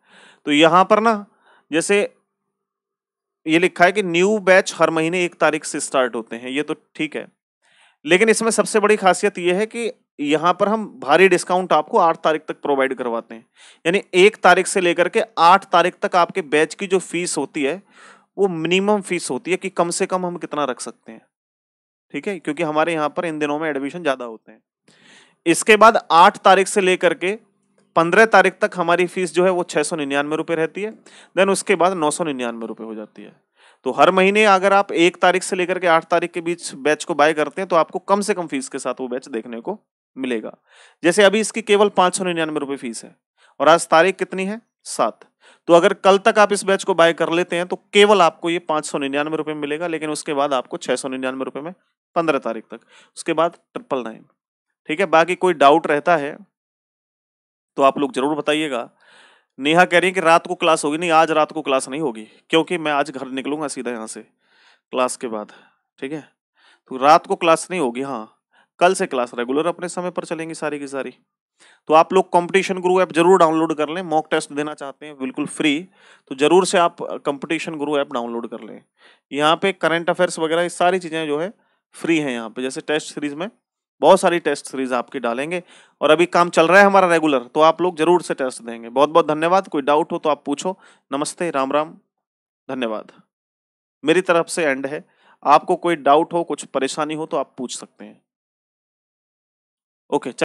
तो यहाँ पर ना जैसे ये लिखा है कि न्यू बैच हर महीने एक तारीख से स्टार्ट होते हैं ये तो ठीक है लेकिन इसमें सबसे बड़ी खासियत ये है कि यहाँ पर हम भारी डिस्काउंट आपको आठ तारीख तक प्रोवाइड करवाते हैं यानी एक तारीख से लेकर के आठ तारीख तक आपके बैच की जो फीस होती है वो मिनिमम फीस होती है कि कम से कम हम कितना रख सकते हैं ठीक है क्योंकि हमारे यहाँ पर इन दिनों में एडमिशन ज़्यादा होते हैं इसके बाद आठ तारीख से लेकर के पंद्रह तारीख तक हमारी फीस जो है वो छह सौ निन्यानवे रुपये रहती है देन उसके बाद नौ सौ निन्यानवे रुपये हो जाती है तो हर महीने अगर आप एक तारीख से लेकर के आठ तारीख के बीच बैच को बाय करते हैं तो आपको कम से कम फीस के साथ वो बैच देखने को मिलेगा जैसे अभी इसकी केवल पाँच सौ निन्यानवे रुपए फीस है और आज तारीख कितनी है सात तो अगर कल तक आप इस बैच को बाय कर लेते हैं तो केवल आपको ये पाँच सौ निन्यानवे रुपये में मिलेगा लेकिन उसके बाद आपको छः सौ निन्यानवे रुपये में पंद्रह तारीख तक उसके बाद ट्रिपल नाइन ठीक है बाकी कोई डाउट रहता है तो आप लोग जरूर बताइएगा नेहा कह रही है कि रात को क्लास होगी नहीं आज रात को क्लास नहीं होगी क्योंकि मैं आज घर निकलूंगा सीधा यहाँ से क्लास के बाद ठीक है तो रात को क्लास नहीं होगी हाँ कल से क्लास रेगुलर अपने समय पर चलेंगी सारी की सारी तो आप लोग कंपटीशन गुरु ऐप जरूर डाउनलोड कर लें मॉक टेस्ट देना चाहते हैं बिल्कुल फ्री तो जरूर से आप कंपटीशन गुरु ऐप डाउनलोड कर लें यहाँ पे करंट अफेयर्स वगैरह ये सारी चीज़ें जो है फ्री हैं यहाँ पे जैसे टेस्ट सीरीज में बहुत सारी टेस्ट सीरीज आपकी डालेंगे और अभी काम चल रहा है हमारा रेगुलर तो आप लोग जरूर से टेस्ट देंगे बहुत बहुत धन्यवाद कोई डाउट हो तो आप पूछो नमस्ते राम राम धन्यवाद मेरी तरफ से एंड है आपको कोई डाउट हो कुछ परेशानी हो तो आप पूछ सकते हैं ओके